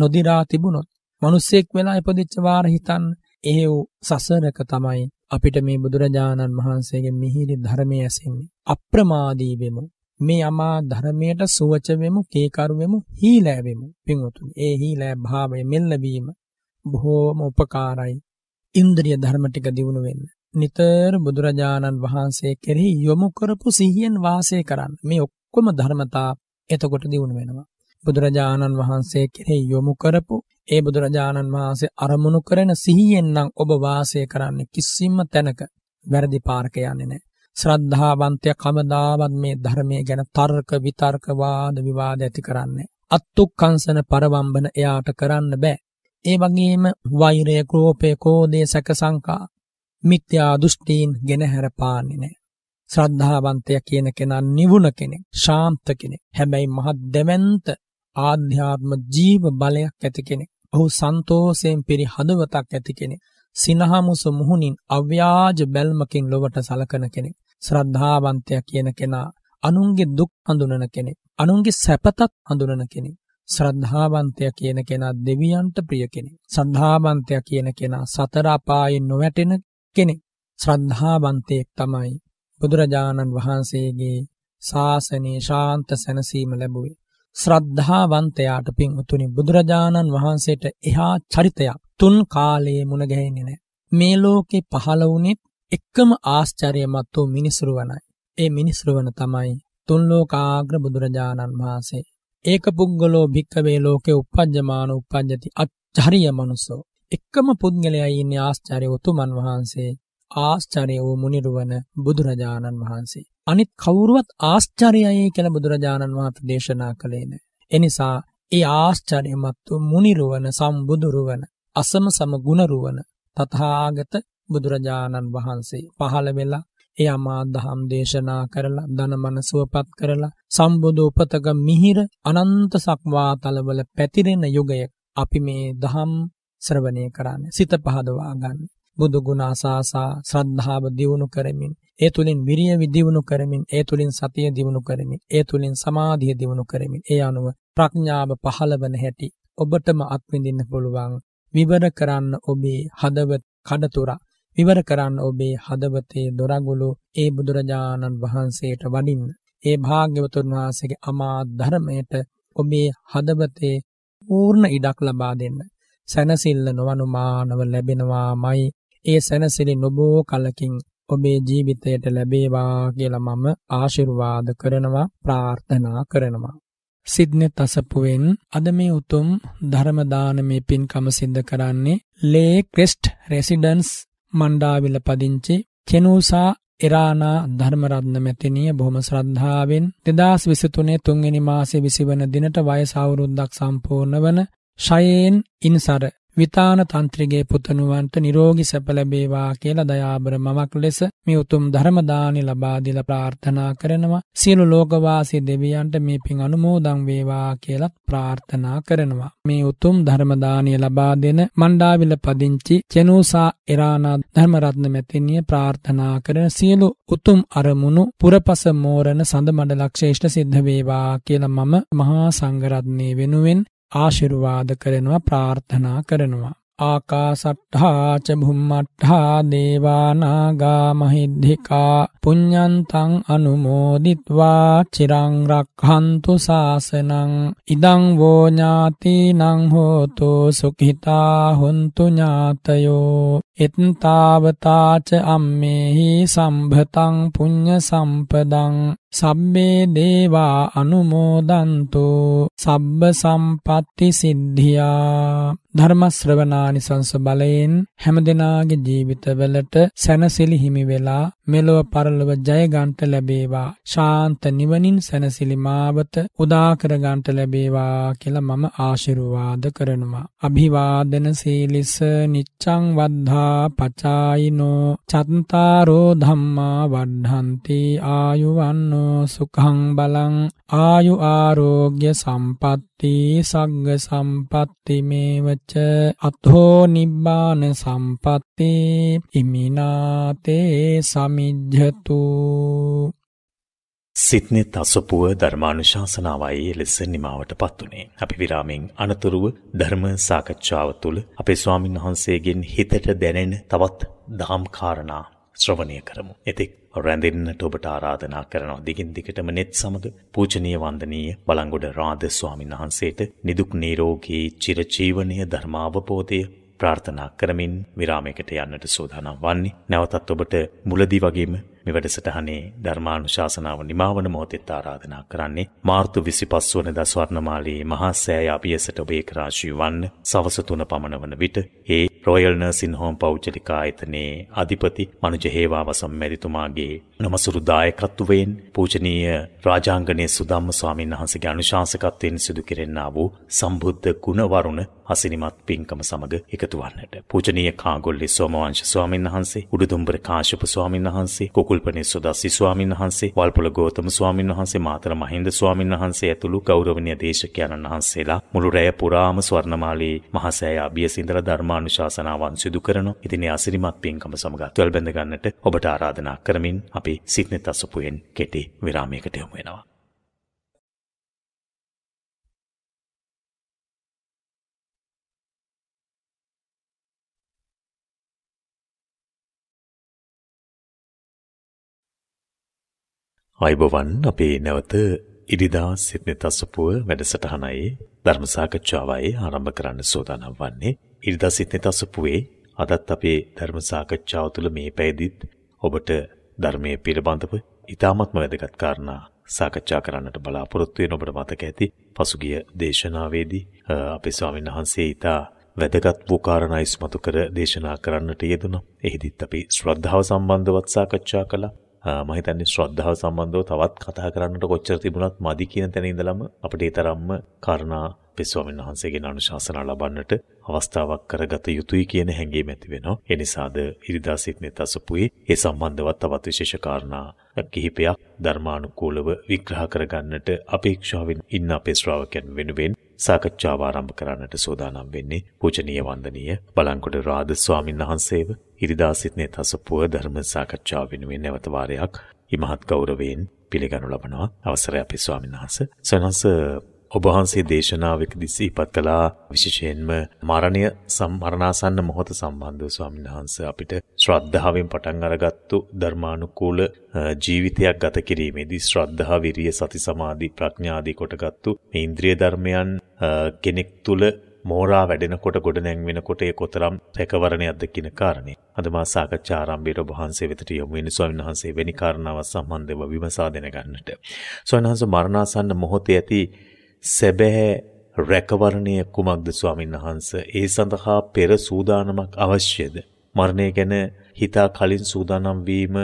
නොදිරා තිබුණොත් මිනිස්සෙක් වෙලා ඉපදිච්ච වාර හිතන්න ඒ සසරක තමයි අපිට මේ බුදුරජාණන් වහන්සේගේ මිහිරි ධර්මයේ ඇසෙන්නේ. අප්‍රමාදී වෙමු. මේ අමා ධර්මයට සුවච වෙමු, කේකරු වෙමු, හීලෑ වෙමු. පින්වතුනි, ඒ හීලෑ භාවය මෙල්ලවීම බොහෝම උපකාරයි. ඉන්ද්‍රිය ධර්ම ටික දිනු වෙන්න. නිතර බුදුරජාණන් වහන්සේ කෙරෙහි යොමු කරපු සිහියෙන් වාසය කරන්න. මේ ඔක්කොම ධර්මතා එතකොට දිනු වෙනවා. බුදුරජාණන් වහන්සේ කෙරෙහි යොමු කරපු ඒ බුදුරජාණන් වහන්සේ අරමුණු කරන සිහියෙන් නම් ඔබ වාසය කරන්නේ කිසිම තැනක වැරදි පාරක යන්නේ නැහැ. ශ්‍රද්ධාවන්තයා කවදාවත් මේ ධර්මයේ ගැන තර්ක විතර්ක වාද විවාද ඇති කරන්නේ අත්තුක්කංශන පරවම්බන එයාට කරන්න බෑ ඒ වගේම වෛරය ක්‍රෝපය කෝදේ සැක සංකා මිත්‍යා දෘෂ්ටීන් ගෙන හැරපාන්නේ නෑ ශ්‍රද්ධාවන්තය කියන කෙනා නිවුණ කෙනෙක් ශාන්ත කෙනෙක් හැබැයි මහත් දෙවන්ත ආධ්‍යාත්ම ජීව බලයක් ඇති කෙනෙක් ඔහු සන්තෝෂයෙන් පිරි හදවතක් ඇති කෙනෙක් සිනහමුසු මුහුණින් අව්‍යාජ බැල්මකින් ලොවට සලකන කෙනෙක් ශ්‍රද්ධාවන්තයා කියන කෙනා අනුන්ගේ දුක් හඳුනන කෙනෙක්. අනුන්ගේ සැපතත් හඳුනන කෙනෙක්. ශ්‍රද්ධාවන්තයා කියන කෙනා දෙවියන්ට ප්‍රිය කෙනෙක්. ශ්‍රද්ධාවන්තයා කියන කෙනා සතර අපායෙන් නොවැටෙන කෙනෙක්. ශ්‍රද්ධාවන්තයෙක් තමයි බුදුරජාණන් වහන්සේගේ ශාසනයේ ශාන්ත සැනසීම ලැබුවේ. ශ්‍රද්ධාවන්තයාට පින් උතුණි බුදුරජාණන් වහන්සේට එහා චරිතයක් තුන් කාලයේ මුණ ගැහෙන්නේ නැහැ. මේ ලෝකේ පහළ වුණෙත් එක්කම ආශ්චරයමත් වූ මිනිසුරු වනයි. ඒ මිනිසුරු වන තමයි තුන්ලෝකාග්‍ර බුදුරජාණන් වහන්සේ. ඒක පුද්ගලෝ භික්කවේ ලෝකෙ උපද්ජමාන උපද්ජති අච්චරිය මනුසෝ. එක්කම පුද්ගලයා ඉන්නේ ආශ්චරය උතුමන් වහන්සේ ආශ්චරය වූ මුනිරුවන බුදුරජාණන් වහන්සේ. අනිත් කවුරුවත් ආශ්චරයයි කියලා බුදුරජාණන් වහන්සේ දේශනා කළේ නෑ. එනිසා ඒ ආශ්චර්යමත් වූ මුනිරුවන සම්බුදුරුවන අසම සම ගුණරුවන තථාගත බුදුරජාණන් වහන්සේ පහළ වෙලා ඒ අමා දහම් දේශනා කරලා ධනමන සුවපත් කරලා සම්බුදු උපතක මිහිර අනන්ත සක්වා තලවල පැතිරෙන යුගයක අපි මේ දහම් ශ්‍රවණය කරන්නේ සිත පහදවා ගන්න. බුදු ගුණ අසාසා ශ්‍රද්ධාව දියුණු කරමින් ඒ තුලින් විරිය දියුණු කරමින් ඒ තුලින් සතිය දියුණු කරමින් ඒ තුලින් සමාධිය දියුණු කරමින් ඒ අනුව ප්‍රඥාව පහළවන හැටි ඔබටම අත්විඳින්න පුළුවන් විවර කරන්න ඔබේ හදවත කඩතුරා විවර කරන්න ඔබේ හදවතේ දොරගුළු ඒ බුදුරජාණන් වහන්සේට වඩින්න. ඒ භාග්‍යවතුන් වහන්සේගේ අමා ධර්මයට ඔබේ හදවතේ පූර්ණ ඉඩක් ලබා දෙන්න. සැනසෙල්ල නොවනුමානව ලැබෙනවාමයි. ඒ සැනසෙලි නොබෝ කලකින් ඔබේ ජීවිතයට ලැබේවා කියලා මම ආශිර්වාද කරනවා ප්‍රාර්ථනා කරනවා. සිද්නේ තසපුවෙන් අද මේ උතුම් ධර්ම දානමේ පින්කම සිද්ධ කරන්නේ ලේ ක්‍රෙස්ට් රෙසිඩන්ස් මණ්ඩාවිල පදිංචි චෙනූසා එරානා ධර්මරත්න මෙතිනිය බොහොම ශ්‍රද්ධාවෙන් 2023 තුන්වෙනි මාසේ 20 වන දිනට වයස අවුරුද්දක් සම්පූර්ණ වන ෂයේන් ඉන්සර විතාන තන්ත්‍රිගේ පුතණුවන්ට නිරෝගී සැප ලැබේවා කියලා දයාබර මමක් ලෙස මේ උතුම් ධර්ම දානි ලබා දීලා ප්‍රාර්ථනා කරනවා. සියලු ලෝකවාසී දෙවියන්ට මේ පින් අනුමෝදන් වේවා කියලා ප්‍රාර්ථනා කරනවා. මේ උතුම් ධර්ම දානි ලබා දෙන මණ්ඩාවිල පදිංචි චෙනෝසා එරානා ධර්මරත්න මෙතිනිය ප්‍රාර්ථනා කරන සියලු උතුම් අරමුණු පුරපස මෝරණ සඳ මඩලක් ශ්‍රේෂ්ඨ සිද්ධ වේවා කියලා මම මහා සංඝරත්නයේ වෙනුවෙන් ආශිර්වාද කරනවා ප්‍රාර්ථනා කරනවා. ආකාසට්ඨා ච භුම්මට්ඨා දේවානාගා මහිද්దికා පුඤ්ඤන්තං අනුමෝදිත්වා චිරං රක්ඛන්තු සාසනං ඉදං වෝ ඥාතිනං හෝතු සුඛිතා හොන්තු ඥාතයෝ එත්තාවතාච අම්මේහි සම්භතං පුඤ්ඤ සම්පදං සබ්බේ දේවා අනුමෝදන්තු සබ්බ සම්පatti සිද්ධියා ධර්ම ශ්‍රවණානිසංස බලයෙන් හැමදෙනාගේ ජීවිතවලට සැනසෙලි හිමි වෙලා මෙලොව පරලොව ජය ගන්නට ලැබේවා ශාන්ත නිවනින් සැනසෙලි මාවත උදා කර ගන්නට ලැබේවා කියලා මම ආශිර්වාද කරනවා අභිවාදන සීලිස නිච්ඡං වද්ධා සත්තා පචායිනෝ චත්තාරෝ ධම්මා වඩ්හන්ති ආයුවන්නෝ සුඛං බලං ආයු ආරෝග්‍ය සම්පත්ති සග්ග සම්පත්ති මේවච අතෝ නිබ්බාන සම්පත්ති ඉමිනාතේ සමිජ්ජතු සිත්නෙත් අසපුව ධර්මානුශාසනාවයි ලෙස නිමාවටපත් උනේ. අපි විරාමෙන් අනතුරුව ධර්ම සාකච්ඡාව තුළ අපේ ස්වාමින් වහන්සේගෙන් හිතට දැනෙන තවත් දහම් කාරණා ශ්‍රවණය කරමු. එතෙක් රැඳෙන්නට ඔබට ආරාධනා කරනවා. දිගින් දිගටම net සමග පූජනීය වන්දනීය බලංගොඩ රාද ස්වාමින් වහන්සේට නිදුක් නිරෝගී චිරජීවනීය ධර්මාවබෝධය ප්‍රාර්ථනා කරමින් විරාමයකට යන්නට සූදානම් වන්නේ. නැවතත් ඔබට මුලදී වගේම මේ වැඩසටහනේ ධර්මානුශාසනාව නිමාවන මොහොතෙත් ආරාධනා කරන්නේ මාර්තු 25 වනදා ස්වර්ණමාලයේ මහා සෑය අපියසට ඔබේ කරාශී වන්න සවස තුන පමණ වන විට ඒ රොයල් නර්සින් හෝම් පෞද්ගලික ආයතනයේ අධිපති මනුජ හේවාවසම් මැතිතුමාගේ නමසුරු දායකත්වයෙන් පූජනීය රාජාංගනේ සුදම්ම ස්වාමීන් වහන්සේගේ අනුශාසකත්වයෙන් සිදු කෙරෙන්නා වූ සම්බුද්ධ ගුණ වරුණ අසිරිමත් පින්කම සමග එකතු වන්නට. පූජනීය කාගොල්ලේ සෝමවංශ ස්වාමීන් වහන්සේ, උඩුදුම්බර කාශ්‍යප ස්වාමීන් වහන්සේ, කොකුල්පනේ සුදස්සි ස්වාමීන් වහන්සේ, වල්පොල ගෞතම ස්වාමීන් වහන්සේ, මාතර මහින්ද ස්වාමීන් වහන්සේ ඇතුළු ගෞරවනීය දේශකයන්න් වහන්සේලා මුළු රැය පුරාම ස්වර්ණමාලී මහසෑය අභියසින්දලා ධර්මානුශාසනාවන් සිදු කරනෝ. ඉතින් ඒ අසිරිමත් පින්කම සමග අත්වල බැඳ ගන්නට ඔබට ආරාධනා කරමින් අපි සිත්නෙත් අසපුවෙන් කෙටි විරාමයකට යොමු වෙනවා. අයිබවන් අපේ නැවත ඉරිදා සිට්නි තස්සපුව වැඩසටහනයි ධර්ම සාකච්ඡාවයි ආරම්භ කරන්න සෝදානම් වන්නේ. ඉරිදා සිට්නි තස්සපුවේ අදත් අපේ ධර්ම සාකච්ඡාව තුළ මේ පැයදිත් ඔබට ධර්මයේ පිළිබඳව ඉතාමත්ම වැදගත් කාරණා සාකච්ඡා කරන්නට බලාපොරොත්තු වෙන ඔබට මතක ඇති පසුගිය දේශනාවේදී අපේ ස්වාමීන් වහන්සේ ඉතා වැදගත් වූ කාරණා ඉස්මතු කර දේශනා කරන්නට යෙදුණා. එහිදීත් අපි ශ්‍රද්ධාව සම්බන්ධවත් සාකච්ඡා කළා. මම හිතන්නේ ශ්‍රද්ධාව සම්බන්ධව තවත් කතා කරන්නට කොච්චර තිබුණත් මදි කියන තැන ඉඳලම අපිට ඒ තරම්ම කරුණා පිස්වාමීන් වහන්සේගෙන් අනුශාසනා ලබන්නට අවස්ථාවක් කරගත යුතුයි කියන හැඟීම ඇති වෙනවා. ඒ නිසාද ඉරිදා සිටනෙත් අසපුවේ ඒ සම්බන්ධවත් තවත් විශේෂ කාරණා කිහිපයක් ධර්මානුකූලව විග්‍රහ කරගන්නට අපේක්ෂාවෙන් ඉන්න අපේ ශ්‍රාවකයන් වෙනුවෙන් සාකච්ඡාව ආරම්භ කරන්නට සූදානම් වෙන්නේ පූජනීය වන්දනීය බලංගොඩ රාද ස්වාමීන් වහන්සේව ඉරිදා සිටනේ තසපුව ධර්ම සාකච්ඡාව වෙනුවෙන් නැවත වාරයක් ඉමහත් ගෞරවයෙන් පිළිගනු ලබනවා අවසරයි අපි ස්වාමීන් වහන්සේ සනස ඔබ වහන්සේ දේශනාවකදී සිහිපත් කළා විශේෂයෙන්ම මරණය සම්මරණාසන්න මොහොත සම්බන්ධව ස්වාමීන් වහන්සේ අපිට ශ්‍රද්ධාවෙන් පටන් අරගත්තු ධර්මානුකූල ජීවිතයක් ගත කිරීමේදී ශ්‍රද්ධා විරිය සති සමාධි ප්‍රඥාදී කොටගත්තු මේ ඉන්ද්‍රිය ධර්මයන් කෙනෙක් තුළ මෝරා වැඩෙනකොට ගොඩනැන් වෙනකොට ඒ කොතරම් රැකවරණයක්ද කියන කාරණේ. අද මා සාකච්ඡා ආරම්භයේ ඔබ වහන්සේ වෙතට යොමු වෙන ස්වාමීන් වහන්සේ වෙනි කාරණාව සම්බන්ධව විමසා දැනගන්නට. ස්වාමීන් වහන්සේ මරණාසන්න මොහොතේ ඇති සැබෑ රැකවරණය කුමක්ද ස්වාමින් වහන්ස ඒ සඳහා පෙර සූදානමක් අවශ්‍යද මරණය ගැන හිතා කලින් සූදානම් වීම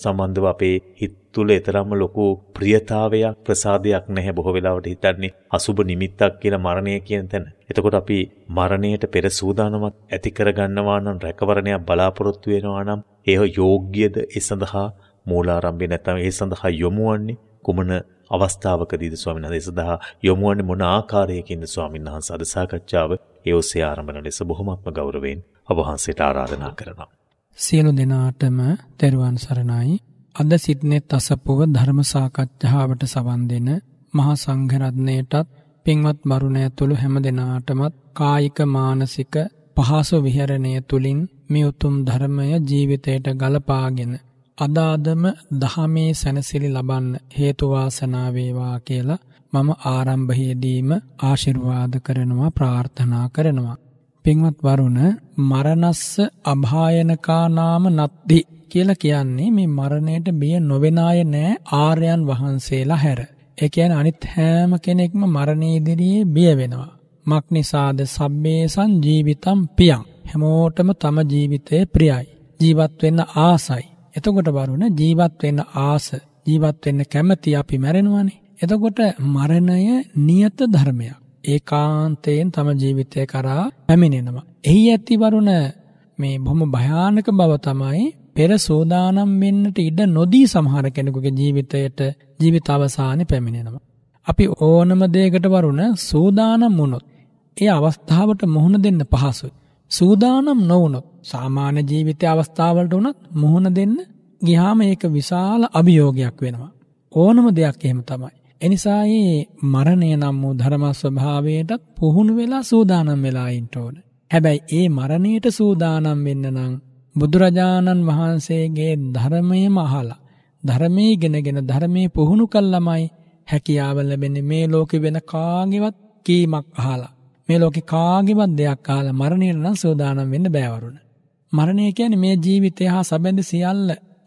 සම්බන්ධව අපේ හිත තුළ එතරම්ම ලොකු ප්‍රියතාවයක් ප්‍රසාදයක් නැහැ බොහෝ වෙලාවට හිතන්නේ අසුබ නිමිත්තක් කියලා මරණය කියන තැන. එතකොට අපි මරණයට පෙර සූදානමක් ඇති කරගන්නවා නම් රැකවරණයක් බලාපොරොත්තු වෙනවා නම් ඒව යෝග්‍යද ඒ සඳහා මූලාරම්භය නැත්නම් ඒ සඳහා යොමු වන්නේ කුමන අවස්ථාවකදීද ස්වාමීන් වහන්සේ සදා යොමු වන්නේ මොන ආකාරයකින්ද ස්වාමීන් වහන්සේ අද සාකච්ඡාව ඒ ඔස්සේ ආරම්භන ලෙස බොහොමත්ම ගෞරවයෙන් ඔබ වහන්සේට ආරාධනා කරනවා. සියලු දෙනාටම තෙරුවන් සරණයි. අද සිට්නෙත් අසපුව ධර්ම සාකච්ඡාවට සවන් දෙන මහා සංඝ රත්නයටත් පින්වත් මරුණ ඇතුළු හැම දෙනාටමත් කායික මානසික පහසු විහරණය තුලින් මේ උතුම් ධර්මය ජීවිතයට ගලපාගෙන අදාදම දහමේ සැනසිලි ලබන්න හේතු වාසනා වේවා කියලා මම ආරම්භයේදීම ආශිර්වාද කරනවා ප්‍රාර්ථනා කරනවා. පින්වත් වරුණ මරණස්ස අභායනකා නාම නත්ති කියලා කියන්නේ මේ මරණයට බිය නොවෙන අය නෑ ආර්යයන් වහන්සේලා හැර. ඒ කියන්නේ අනිත් හැම කෙනෙක්ම මරණය ඉදිරියේ බිය වෙනවා. මක් නිසාද සබ්බේ සංජීවිතම් පියං හැමෝටම තම ජීවිතය ප්‍රියයි ජීවත් වෙන්න ආසයි එතකොට බරුණ ජීවත් වෙන්න ආස ජීවත් වෙන්න කැමැති අපි මැරෙනවානේ. එතකොට මරණය නියත ධර්මයක්. ඒකාන්තයෙන් තම ජීවිතය කරා පැමිණෙනවා. එහි ඇති වරුණ මේ බොහොම භයානක බව තමයි පෙර සෝදානම් වෙන්නට ඉඩ නොදී සමහර කෙනෙකුගේ ජීවිතයට ජීවිත අවසානයේ පැමිණෙනවා. අපි ඕනම දෙයකට වරුණ සෝදානම් වුණොත් ඒ අවස්ථාවට මුහුණ දෙන්න පහසුයි. සූදානම් නොවුනොත් සාමාන්‍ය ජීවිත අවස්ථාවලට වනත් මුහුණ දෙන්න ගිහාම ඒක විශාල අභියෝගයක් වෙනවා. ඕනම දෙයක් එහෙම තමයි. එනිසා ඒ මරණය නම් වූ ධර්ම ස්වභාවයටත් පුහුණු වෙලා සූදානම් වෙලා ඉන්න ඕන. හැබැයි ඒ මරණයට සූදානම් වෙන්න නම් බුදුරජාණන් වහන්සේගේ ධර්මයම අහලා ධර්මයේ ඉගෙනගෙන ධර්මයේ පුහුණු කළමයි හැකියාව ලැබෙන්නේ මේ ලෝකෙ වෙන කාගේවත් කීමක් අහලා. මේ ලෝකේ කාගේවත් දෙයක් අහලා මරණයට නම් සෝදානම් වෙන්න බෑ වරුණ. මරණය කියන්නේ මේ ජීවිතය හා සම්බන්ධ සියල්ල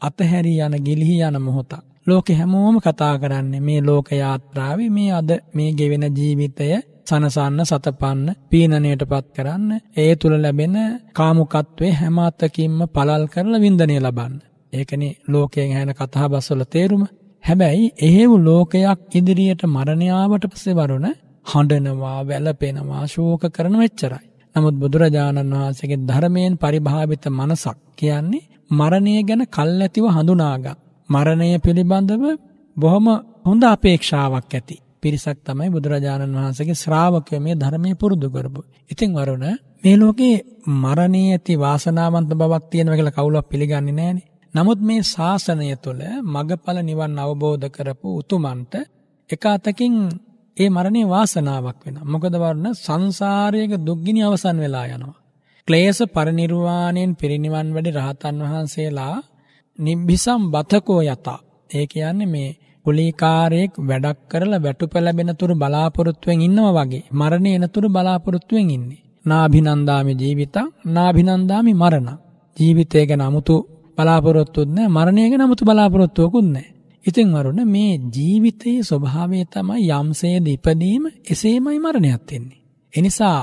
අතහැරී යන ගිලිහි යන මොහොත. ලෝකේ හැමෝම කතා කරන්නේ මේ ලෝක යාත්‍රාවේ මේ අද මේ ගෙවෙන ජීවිතය සනසන්න සතපන්න පීනණයටපත් කරන්න ඒ තුල ලැබෙන කාමුකත්වයේ හැම අතකින්ම පළල් කරලා වින්දනය ලබන්න. ඒකනේ ලෝකයෙන් ඇහෙන කතා බස්වල තේරුම. හැබැයි එහෙවු ලෝකයක් ඉදිරියට මරණයාවට පස්සේ වරුණ හඬනවා වැළපෙනවා ශෝක කරන වෙච්චරයි. නමුත් බුදුරජාණන් වහන්සේගේ ධර්මයෙන් පරිභාවිත මනසක් කියන්නේ මරණය ගැන කල්ැතිව හඳුනාගත්. මරණය පිළිබඳව බොහොම හොඳ අපේක්ෂාවක් ඇති. පිරිසක් තමයි බුදුරජාණන් වහන්සේගේ ශ්‍රාවකය මේ ධර්මය පුරුදු කරපු. ඉතින් වරුණ මේ ලෝකේ මරණයේ ඇති වාසනාවන්ත බවක් තියෙනවා කියලා කවුලක් පිළිගන්නේ නැහනේ. නමුත් මේ ශාසනය තුළ මගඵල නිවන් අවබෝධ කරපු උතුමන්ට එක අතකින් ඒ මරණේ වාසනාවක් වෙන. මොකද වරණ සංසාරයක දුක්ගිනි අවසන් වෙලා යනවා. ක්ලේශ පරිනිර්වාණයෙන් පිරිනිවන් වැඩි රහතන් වහන්සේලා නිබ්බිසම් බතකෝ යතා. ඒ කියන්නේ මේ කුලීකාරයෙක් වැඩක් කරලා වැටුප ලැබෙන තුරු බලාපොරොත්තුවෙන් ඉන්නවා වගේ මරණය එනතුරු බලාපොරොත්තුවෙන් ඉන්නේ. නාභිනන්දාමි ජීවිතං නාභිනන්දාමි මරණ. ජීවිතය ගැන 아무තු බලාපොරොත්තුත් නැහැ මරණය ගැන 아무තු බලාපොරොත්තුවකුත් නැහැ. ඉතින් වරුණ මේ ජීවිතයේ ස්වභාවය තමයි යම්සේද ඉපදීම එසේමයි මරණයත් වෙන්නේ. එනිසා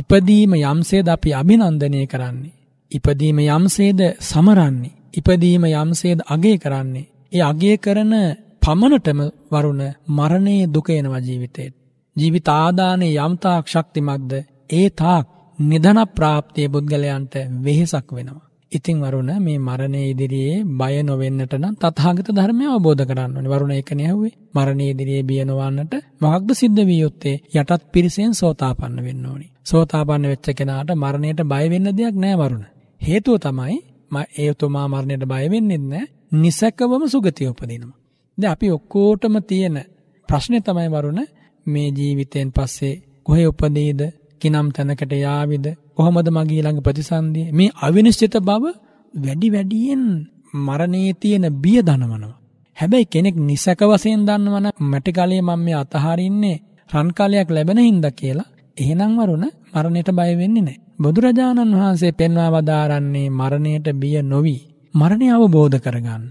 ඉපදීම යම්සේද අපි අභිනන්දනය කරන්නේ. ඉපදීම යම්සේද සමරන්නේ. ඉපදීම යම්සේද අගය කරන්නේ. ඒ අගය කරන පමණටම වරුණ මරණයේ දුක එනවා ජීවිතේට. ජීවිත ආදානයේ යම්තාක් ශක්තිමත්ද ඒ තාක් නිධන ප්‍රාප්තිය පුද්ගලයන්ට වෙහෙසක් වෙනවා. ඉතින් වරුණ මේ මරණය ඉදිරියේ බය නොවෙන්නට නම් තථාගත ධර්මය අවබෝධ කරන්න ඕනේ. වරුණ ඒකනේ ඇහුවේ. මරණය ඉදිරියේ බිය නොවන්නට මොකක්ද සිද්ධ විය යුත්තේ? යටත් පිරිසෙන් සෝතාපන්න වෙන්න ඕනේ. සෝතාපන්න වෙච්ච කෙනාට මරණයට බය වෙන්න දෙයක් නෑ වරුණ. හේතුව තමයි ඒ උතුමා මරණයට බය වෙන්නේ නැහැ. නිසකවම සුගතිය උපදිනවා. දැන් අපි ඔක්කොටම තියෙන ප්‍රශ්නේ තමයි වරුණ මේ ජීවිතයෙන් පස්සේ කොහේ උපදීද? කිනම් තැනකට යාවිද? කොහොමද මගේ ළඟ ප්‍රතිසන්දිය මේ අවිනිශ්චිත බව වැඩි වැඩියෙන් මරණයේ තියෙන බිය දනවනවා. හැබැයි කෙනෙක් නිසක වශයෙන් දන්නවනම් මැටි කාලේ මම මේ අතහරින්නේ රන් කාලයක් ලැබෙන හින්දා කියලා එහෙනම් වරුණ මරණයට බය වෙන්නේ නැහැ. බුදුරජාණන් වහන්සේ පෙන්වා වදාරන්නේ මරණයට බිය නොවි මරණය අවබෝධ කරගන්න.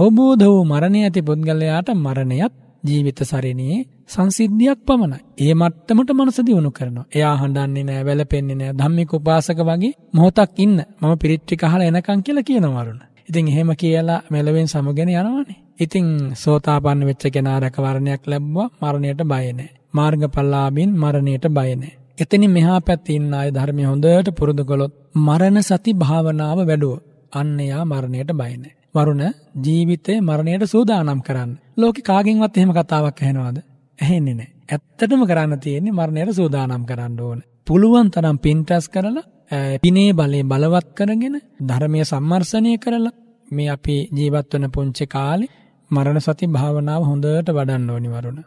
අවබෝධ වූ මරණය ඇති පුද්ගලයාට මරණයත් ජීවිත සරණියේ සංසිද්ධියක් පමණයි. ඒ මට්ටමට මනස දියුණු කරනවා. එයා හඬන්නේ නෑ, වැළපෙන්නේ නෑ, ධම්මික උපාසක වගේ මොහොතක් ඉන්න. මම පිරිත්‍රි කහලා එනකන් කියලා කියනවරුණ. ඉතින් එහෙම කියලා මෙලවෙන් සමගෙන යනවනේ. ඉතින් සෝතාපන්න වෙච්ච කෙනා රැකවරණයක් ලැබුවා මරණයට බය නැහැ. මාර්ගඵලාභින් මරණයට බය නැහැ. එතනින් මෙහා පැත්තේ ඉන්න අය ධර්මය හොඳට පුරුදු කළොත් මරණ සති භාවනාව වැඩුව. අන්න එයා මරණයට බය නැහැ. වරුණ ජීවිතේ මරණයට සූදානම් කරන්න. ලෝකෙ කාගෙන්වත් එහෙම කතාවක් ඇහෙනවද? ඇහෙන්නේ නැහැ. ඇත්තටම කරන්න තියෙන්නේ මරණයට සූදානම් කරන්න ඕන. පුළුවන් තරම් පින්ටස් කරලා පිනේ බලේ බලවත් කරගෙන ධර්මයේ සම්මර්ෂණය කරලා මේ අපි ජීවත් වෙන පුංචි කාලේ මරණ සති භාවනාව හොඳට වඩන්න ඕනි වරුණ.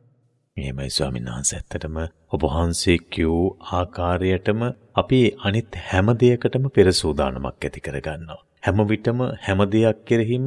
මේමයි ස්වාමීන් වහන්සේ ඇත්තටම ඔබ වහන්සේ කියූ ආකාරයටම අපි අනිත් හැම දෙයකටම පෙර සූදානමක් ඇති කරගන්නවා. හැම විටම හැම දෙයක් කෙරෙහිම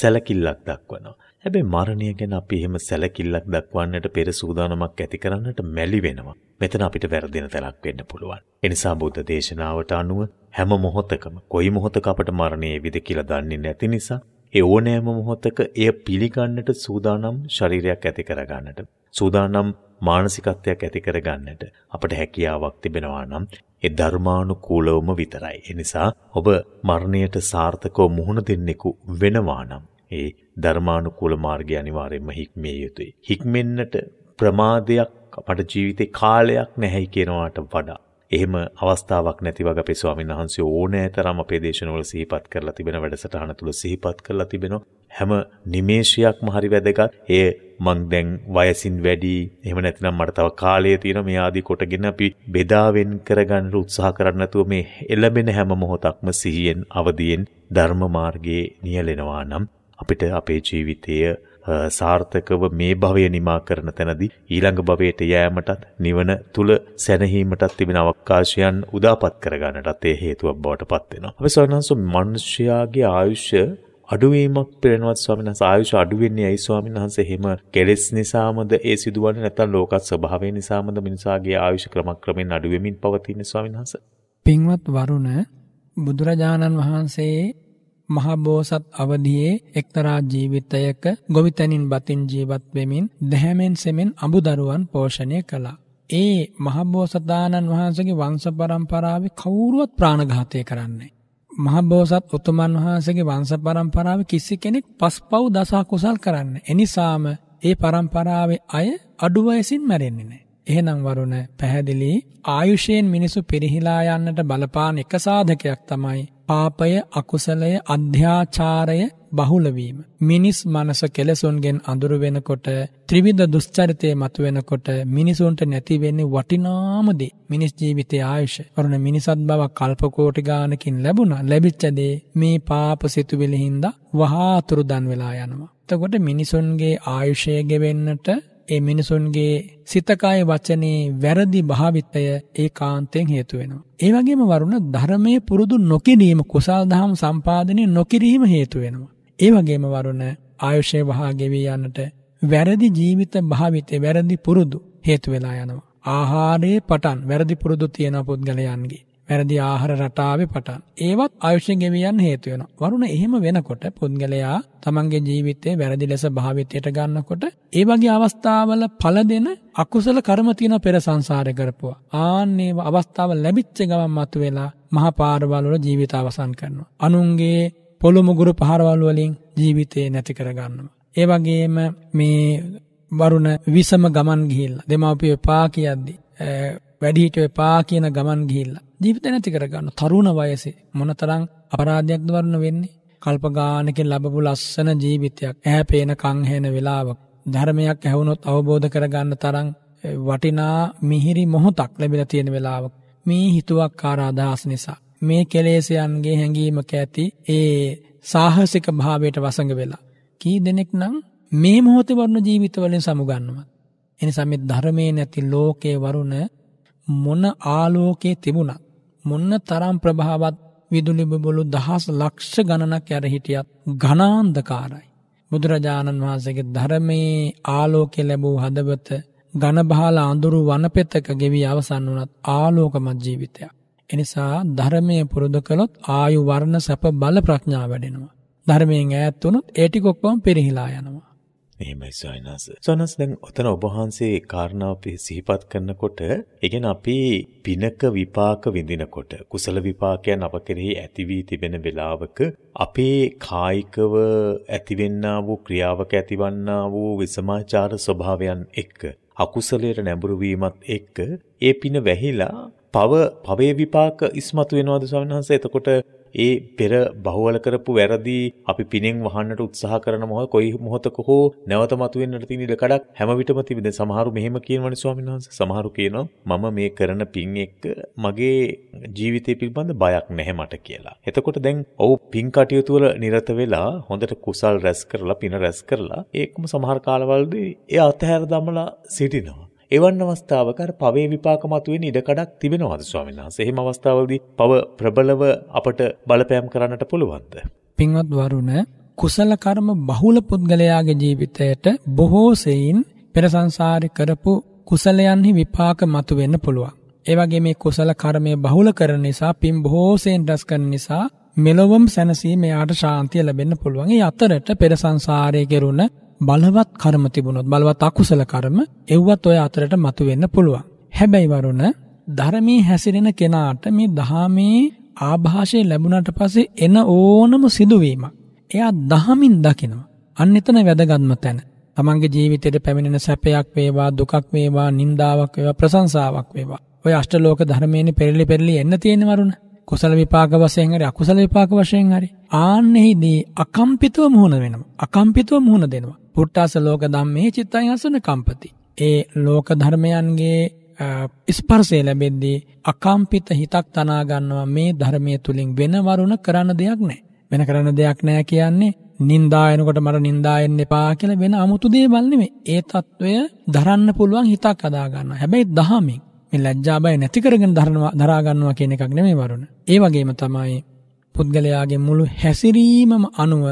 සැලකිල්ලක් දක්වනවා. හැබැයි මරණය ගැන අපි එහෙම සැලකිල්ලක් දක්වන්නට පෙර සූදානමක් ඇති කරන්නට මැලි වෙනවා. මෙතන අපිට වැරදෙන තැනක් වෙන්න පුළුවන්. ඒ නිසා බුද්ධ දේශනාවට අනුව හැම මොහොතකම කොයි මොහොතක අපට මරණය එවිද කියලා දන්නේ නැති නිසා ඒ ඕනෑම මොහොතක එය පිළිගන්නට සූදානම් ශරීරයක් ඇති කරගන්නට සූදානම් මානසිකත්වයක් ඇති කරගන්නට අපට හැකියාවක් තිබෙනවා නම් ඒ ධර්මානුකූලවම විතරයි. ඒ නිසා ඔබ මරණයට සාර්ථකව මුහුණ දෙන්නෙකු වෙනවා නම් ඒ ධර්මානුකූල මාර්ගය අනිවාර්යයෙන්ම හික්මිය යුතුයි. හික්මෙන්නට ප්‍රමාදයක් අපට ජීවිතේ කාලයක් නැහැයි කියනවාට වඩා එහෙම අවස්ථාවක් නැති වගේ අපේ ස්වාමීන් වහන්සේ ඕනෑ තරම් අපේ දේශනවල සිහිපත් කරලා තිබෙන වැඩසටහන තුල සිහිපත් කරලා තිබෙනවා හැම නිමේෂයක්ම හරි වැදගත්. ඒ මං දැන් වයසින් වැඩි එහෙම නැතිනම් මට තව කාලය තියෙනවා මේ ආදී කොටගෙන අපි බෙදාවෙන් කරගන්න උත්සාහ කරන්නේ නැතුව මේ එළඹෙන හැම මොහොතක්ම සිහියෙන් අවදියෙන් ධර්ම මාර්ගයේ නියැලෙනවා නම් අපිට අපේ ජීවිතය සාර්ථකව මේ භවය නිමා කරන තැනදී ඊළඟ භවයට යෑමටත් නිවන තුල සැනහීමටත් තිබෙන අවකාශයන් උදාපත් කරගන්නටත් ඒ හේතුවක් බවට පත් වෙනවා. අපි සවනන්ස මිනිස්යාගේ ආයුෂ අඩුවීමක් පේනවත් ස්වාමීන් වහන්සේ ආයුෂ අඩු වෙන්නේ ඇයි ස්වාමීන් වහන්සේ එහෙම කෙලෙස් නිසාමද ඒ සිදුවන්නේ නැත්නම් ලෝක ස්වභාවය නිසාමද මිනිසාගේ ආයුෂ ක්‍රමක්‍රමෙන් අඩු වෙමින් පවතින්නේ ස්වාමීන් වහන්සේ පින්වත් වරුණ බුදුරජාණන් වහන්සේ මහබෝසත් අවධියේ එක්තරා ජීවිතයක ගොවිතැනින් බතින් ජීවත් වෙමින් දැහැමෙන් සෙමෙන් අඹදරුවන් පෝෂණය කළා. ඒ මහබෝසතාණන් වහන්සේගේ වංශ පරම්පරාවේ කවුරුවත් ප්‍රාණඝාතය කරන්නේ මහබෝසත් උතුමන් වහන්සේගේ වංශ පරම්පරාව කිසි කෙනෙක් පස්පව් දස කුසල් කරන්න. එනිසාම ඒ පරම්පරාවේ අය අඩු වයසින් මැරෙන්නේ නැහැ. එහෙනම් වරුණ පැහැදිලි ආයුෂයෙන් මිනිසු පිරිහිලා යන්නට බලපාන එක සාධකයක් තමයි පාපය අකුසලය අධ්‍යාචාරය බහුලවීම. මිනිස් මනස කෙලෙසුන්ගෙන් අඳුර වෙනකොට ත්‍රිවිධ දුස්චරිතය මතුවෙනකොට මිනිසුන්ට නැතිවෙන්නේ වටිනාමදේ මිනිස් ජීවිතය ආයුෂ වරුණ මිනිසත් බව කල්පකෝටි ගානකින් ලැබුණ ලැබිච්චදේ මේ පාප සිතුවිලිහින්ද වහාතුරුදන් වෙලා යනවා. එතකොට මිනිසුන්ගේ ආයුෂය ගෙවෙන්නට ඒ මිනිසුන්ගේ සිතකාය වචනේ වැරදි භාවිතය ඒකාන්තයෙන් හේතු වෙනවා. ඒ වගේම වරුණ ධර්මයේ පුරුදු නොකිරීම කුසල් දහම් සම්පාදනය නොකිරීම හේතු වෙනවා. ඒ වගේම වරුණ ආයුෂය වහා ගෙවී යන්නට වැරදි ජීවිත භාවිතේ වැරදි පුරුදු හේතු වෙලා යනවා. ආහාරයේ පටන් වැරදි පුරුදු තියෙන පුද්ගලයන්ගේ වැරදි ආහාර රටාවේ පටන්. ඒවත් ආයුෂ ගෙවියන් හේතු වෙනවා. වරුණ එහෙම වෙනකොට පුද්ගලයා තමන්ගේ ජීවිතේ වැරදි ලෙස භාවිතයට ගන්නකොට ඒ වගේ අවස්ථාවල පළ දෙන අකුසල කර්ම තියෙන පෙර සංසාරේ කරපුවා. ආන්නේ අවස්ථාව ලැබිච්ච ගමන් මතුවෙලා මහා පාරවල් වල ජීවිත අවසන් කරනවා. අනුන්ගේ පොළු මුගුරු පහරවල් වලින් ජීවිතේ නැති කරගන්නවා. ඒ වගේම මේ වරුණ විසම ගමන් ගිහිල්ලා දෙමාපිය එපා කියද්දි වැඩිහිටියෝ එපා කියන ගමන් ගිහිල්ලා ජීවිත නැති කරගන්න තරුණ වයසේ මොනතරං අපරාධයක්ද වරණ වෙන්නේ කල්පගානකින් ලැබපු ලස්සන ජීවිතයක් ඇහැ පේන කංහෙන වෙලාවක් ධර්මයක් ඇහුනොත් අවබෝධ කරගන්න තරම් වටිනා මිහිරි මොහොතක් ලැබිලා තියෙන වෙලාවක් මේ හිතුවක්කාර අදහස් නිසා මේ කෙලෙසයන්ගේ හැඟීමක ඇති ඒ සාහසික භාවයට වසඟ වෙලා කී දෙනෙක් නම් මේ මොහොතේ වරුණ ජීවිතවලින් සමුගන්නවා එනිසා මේ ධර්මයේ නැති ලෝකේ වරුණ මොන ආලෝකයේ තිබුණත් මොන්න තරම් ප්‍රභාවත් විදුලි බබලු දහස් ලක්ෂ ගණනක් ඇර හිටියත් ඝනාන්ධකාරයි. බුදුරජාණන් වහන්සේගේ ධර්මයේ ආලෝකය ලැබූ හදවත ඝනබහල අඳුරු වනපෙතක ගෙවි අවසන් වුණත් ආලෝකමත් ජීවිතයක්. එනිසා ධර්මයේ පුරුදු කළොත් ආයු වර්ණ සැප බල ප්‍රඥා වැඩෙනවා. ධර්මයෙන් ඈත් වුණොත් ඒ ටික ඔක්කොම පිරිහිලා යනවා. එහෙමයි ස්වාමිනාස. ස්වාමිනාස දැන් ඔතන ඔබ වහන්සේ කාරණාව සිහිපත් කරනකොට, ඒ කියන්නේ අපි පිනක විපාක විඳිනකොට, කුසල විපාකයන් අප කෙරෙහි ඇති වී තිබෙන වෙලාවක අපේ කායිකව ඇතිවෙන්නා වූ ක්‍රියාවක ඇතිවන්නා වූ විසමාචාර ස්වභාවයන් එක්ක අකුසලයට නැඹුරු වීමත් එක්ක ඒ පින වැහිලා පව පවේ විපාක ඉස්මතු වෙනවද ස්වාමීන් වහන්සේ? එතකොට ඒ පෙර බහුවල කරපු වැරදි අපි පිනෙන් වහන්නට උත්සාහ කරන මොහොත කොයි මොහොතක හෝ නැවත මතුවෙන්නට තියෙන ඉඩ කඩක් හැම විටම තිබෙන සමහරු මෙහෙම කියනවනේ ස්වාමීන් වහන්සේ සමහරු කියනවා මම මේ කරන පින් එක්ක මගේ ජීවිතය පිළිබඳ බයක් නැහැ මට කියලා. එතකොට දැන් ඔව් පින් කටයුතු වල නිරත වෙලා හොඳට කුසල් රැස් කරලා පින රැස් කරලා ඒකම සමහර කාලවලදී ඒ අතහැර දමලා සිටිනවා. එවන් අවස්ථාවක අර පවේ විපාක මතුවෙන ඉඩකඩක් තිබෙනවද ස්වාමීන් වහන්සේ? එහෙම අවස්ථාවලදී පව ප්‍රබලව අපට බලපෑම් කරන්නට පුළුවන්ද? පින්වත් වරුණ කුසල කර්ම බහුල පුද්ගලයාගේ ජීවිතයට බොහෝ සෙයින් පෙර සංසාරේ කරපු කුසලයන්හි විපාක මතුවෙන්න පුළුවන්. ඒ වගේ මේ කුසල කර්මය බහුල කරන නිසා පින් බොහෝ සෙයින් රැස් කරන නිසා මෙලොවම සැනසීම යාට ශාන්තිය ලැබෙන්න පුළුවන්. ඒ අතරට පෙර සංසාරයේ කෙරුණ බලවත් කර්ම තිබුණොත් බලවත් අකුසල කර්ම එව්වත් ඔය අතරට මතුවෙන්න පුළුවන්. හැබැයි වරුණ ධර්මයේ හැසිරෙන කෙනාට මේ දහමේ ආభాෂය ලැබුණාට පස්සේ එන ඕනම සිදුවීමක් එයා දහමින් දකිනවා. අන්න එතන වැදගත්ම තැන. තමන්ගේ ජීවිතයට පැමිණෙන සැපයක් වේවා දුකක් වේවා නින්දාවක් වේවා ප්‍රශංසාවක් වේවා. ඔය අෂ්ටලෝක ධර්මයේනේ පෙරලි පෙරලි එන්න තියෙන වරුණ. කුසල විපාක වශයෙන් හරි අකුසල විපාක වශයෙන් හරි ආන්නෙහිදී අකම්පිතව මුහුණ වෙනවා. අකම්පිතව මුහුණ දෙනවා. පුට්ටාස ලෝක ධම්මේ චිත්තං අසන කම්පති. ඒ ලෝක ධර්මයන්ගේ ස්පර්ශය ලැබෙද්දී අකම්පිත හිතක් තනා ගන්නවා මේ ධර්මයේ තුලින් වෙන වරුණ කරන්න දෙයක් නැහැ. වෙන කරන්න දෙයක් නැහැ කියන්නේ නින්දා එනකොට මට නින්දා එන්න එපා කියලා වෙන 아무තු දේවල් නෙමෙයි. ඒ తত্ত্বය දරන්න පුළුවන් හිතක් හදා ගන්නවා. හැබැයි දහමෙන් මේ ලැජ්ජා බය නැති කරගෙන දරනවා දරා ගන්නවා කියන එකක් නෙමෙයි වරුණ. ඒ වගේම තමයි පුද්ගලයාගේ මුළු හැසිරීමම අනුව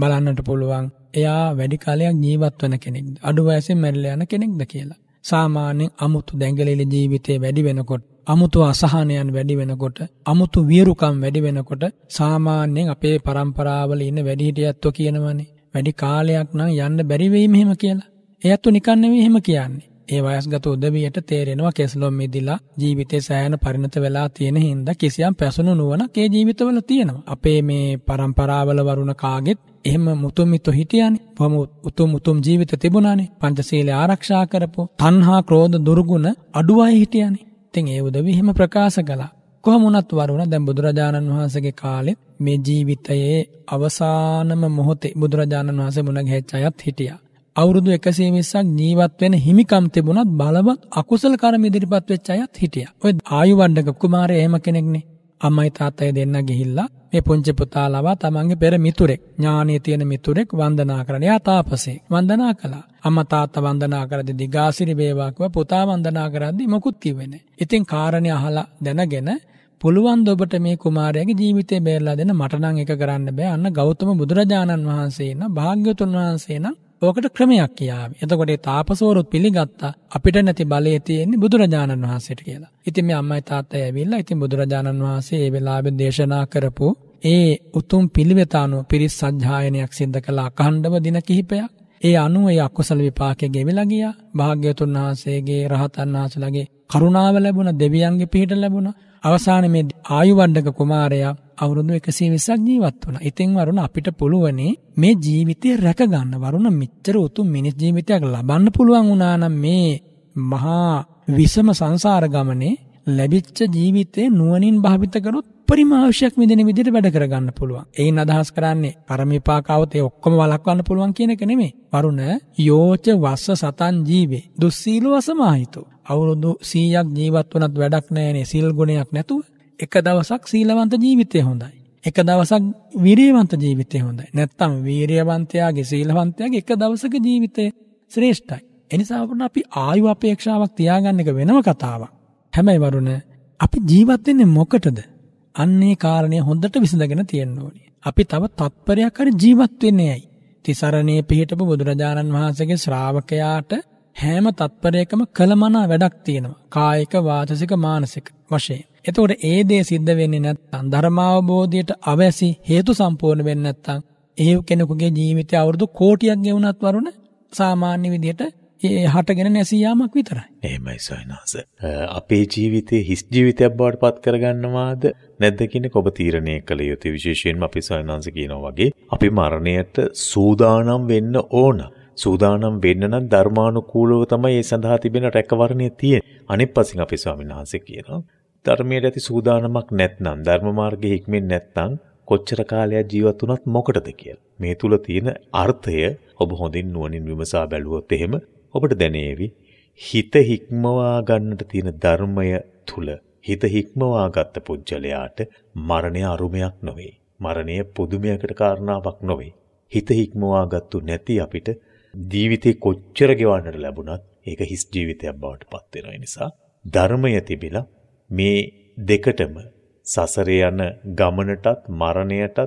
බලන්නට පුළුවන් එයා වැඩි කාලයක් ජීවත් වෙන කෙනෙක්ද අඩු වයසෙන් මැරිලා යන කෙනෙක්ද කියලා. සාමාන්‍යයෙන් අමුතු දැඟලිලි ජීවිතේ වැඩි වෙනකොට අමුතු අසහනයන් වැඩි වෙනකොට අමුතු වියරුකම් වැඩි වෙනකොට සාමාන්‍යයෙන් අපේ પરම්පරාවල ඉන්න වැඩිහිටියත්ව කියනවනේ වැඩි කාලයක් නම් යන්න බැරි වෙයි මෙහෙම කියලා. එයත් නිකන් නෙවෙයි එහෙම කියන්නේ. ඒ වයස්ගත උදවියට තේරෙනවා කෙස්ලොම් මිදිලා ජීවිතේ සෑහෙන පරිණත වෙලා තියෙන හින්දා කිසියම් පැසුණු නුවණක් ඒ ජීවිතවල තියෙනවා. අපේ මේ પરම්පරාවල වරුණ කාගෙත් එහෙම මුතුන් මිතු හිටියානේ. වම උතුම් මුතුම් ජීවිත තිබුණානේ. පංචශීල ආරක්ෂා කරපු තණ්හා ක්‍රෝධ දුර්ගුණ අඩුවයි හිටියානේ. ඉතින් ඒ උදවිය එහෙම ප්‍රකාශ කළා. කොහොම වුණත් වරුණ දැන් බුදුරජාණන් වහන්සේගේ කාලෙත් මේ ජීවිතයේ අවසානම මොහොතේ බුදුරජාණන් වහන්සේ මුණ ගැහිච්ච අයත් හිටියා. අවුරුදු 120ක් ජීවත් වෙන හිමිකම් තිබුණත් බලවත් අකුසල කර්ම ඉදිරිපත් වෙච්ච අයත් හිටියා. ඔය ආයුවණ්ඩක කුමාරය එහෙම කෙනෙක්නේ. අම්මයි තාත්තයි දෙන්න ගිහිල්ලා මේ පුංචි පුතා ලවා තමන්ගේ පෙර මිතුරෙක් ඥානීය තියෙන මිතුරෙක් වන්දනා කරන යා තාපසේ වන්දනා කළා. අම්මා තාත්තා වන්දනා කරද්දී දිගාසිරි වේවා කිව්වා පුතා වන්දනා කරද්දී මොකුත් කිව්වේ නැහැ. ඉතින් කාරණේ අහලා දැනගෙන පුළුවන් ඔබට මේ කුමාරයාගේ ජීවිතය බේරලා දෙන්න මට නම් එක කරන්න බෑ අන්න ගෞතම බුදුරජාණන් වහන්සේ න භාග්‍යතුන් වහන්සේ නම් ඕකට ක්‍රමයක් කියාව. එතකොට තාපසෝරුත් පිළිගත්තා අපිට නැති බලය තියෙන්නේ බුදුරජාණන් වහන්සේට කියලා. ඉතින් මේ අම්මයි තාත්තයි ඇවිල්ලා ඉතින් බුදුරජාණන් වහන්සේ ඒ වෙලාවේ දේශනා කරපු ඒ උතුම් පිළිවෙත අනුව පිරිස් සජ්ජායනයක් සිද්ධ කළ අඛණ්ඩව දින කිහිපයක්. ඒ අනුව ඒ අකුසල විපාකයේ ගෙවිලා ගියා. භාග්‍යවතුන් වහන්සේගේ රහතන් වහන්සේලාගේ කරුණාව ලැබුණා, දෙවියන්ගේ පිහිට ලැබුණා. අවසානයේ මේ ආයුවණ්ඩක කුමාරයා අවුරුදු 120ක් ජීවත් වුණා. ඉතින් වරුණ අපිට පුළුවනේ මේ ජීවිතය රැක ගන්න වරුණ මෙච්චර උතුම් මිනිස් ජීවිතයක් ලබන්න පුළුවන් වුණා නම් මේ මහා විෂම සංසාර ගමනේ ලැබිච්ච ජීවිතේ නුවණින් භාවිත කරොත් පරිමාවශ්‍යයක් මෙදෙන විදිහට වැඩ කරගන්න පුළුවන්. ඒන් අදහස් කරන්නේ කර්ම විපාකාවත් ඒ ඔක්කොම වළක්වන්න පුළුවන් කියන එක නෙමෙයි. වරුණ යෝච වස්ස සතන් ජීවේ දුස්සීලව සමාහිතෝ. අවුරුදු 100ක් ජීවත් වුණත් වැඩක් නැහැ නේ සිල් ගුණයක් නැතුව. එක දවසක් සීලවන්ත ජීවිතය හොඳයි. එක දවසක් විරීවන්ත ජීවිතය හොඳයි. නැත්තම් වීරියවන්තයාගේ සීලවන්තයාගේ එක දවසක ජීවිතය ශ්‍රේෂ්ඨයි. එනිසා වුණ අපි ආයු අපේක්ෂාවක් තියාගන්න එක වෙනම කතාවක්. හැමයි වරුණ අපි ජීවත් වෙන්නේ මොකටද? අන්නේ කාරණය හොඳට විසඳගෙන තියෙන්න ඕනේ. අපි තව තත්පරයක් හරි ජීවත් වෙන්නේ ඇයි? තිසරණේ පිහිටපු බුදුරජාණන් වහන්සේගේ ශ්‍රාවකයාට හැම තත්පරයකම කළමනා වැඩක් තියෙනවා. කායික, වාචසික, මානසික වශයෙන්. එතකොට ඒ දේ සිද්ධ වෙන්නේ නැත්නම් ධර්මාවබෝධයට අවැසි හේතු සම්පූර්ණ වෙන්නේ නැත්නම් ඒ කෙනෙකුගේ ජීවිතය අවුරුදු කෝටියක් ගෙවුණත් වරුණ සාමාන්‍ය විදිහට ඒ හටගෙන නැසී යාමක් විතරයි. එහෙමයි සයනස. අපේ ජීවිතේ හිස් ජීවිතයක් බවට පත් කරගන්නවාද නැද්ද කියන්නේ ඔබ තීරණය කළ යුතු විශේෂයෙන්ම අපි සයනස කියනවා වගේ අපි මරණයට සූදානම් වෙන්න ඕන. සූදානම් වෙන්න නම් ධර්මානුකූලව තමයි ඒ සඳහා තිබෙන රැකවරණය තියෙන්නේ. අනිත් පසින් අපේ ස්වාමීන් වහන්සේ කියනවා ධර්මයට ඇති සූදානමක් නැත්නම් ධර්ම මාර්ගයේ හික්මෙන්නේ නැත්නම් කොච්චර කාලයක් ජීවත් වුණත් මොකටද කියලා. මේ තුල තියෙන අර්ථය ඔබ හොඳින් නුවණින් විමසා බැලුවොත් එහෙම ඔබට දැනේවි හිත හික්මවා ගන්නට තියෙන ධර්මය තුල හිත හික්මවා ගත්ත පුජ්‍යලයාට මරණය අරුමයක් නොවේ. මරණය පුදුමයකට කාරණාවක් නොවේ. හිත හික්මවා ගත්තු නැති අපිට ජීවිතේ කොච්චර ගෙවන්නට ලැබුණත් ඒක හිස් ජීවිතයක් බවට පත් වෙන නිසා ධර්මය තිබිලා මේ දෙකටම සසරේ යන ගමනටත් මරණයටත්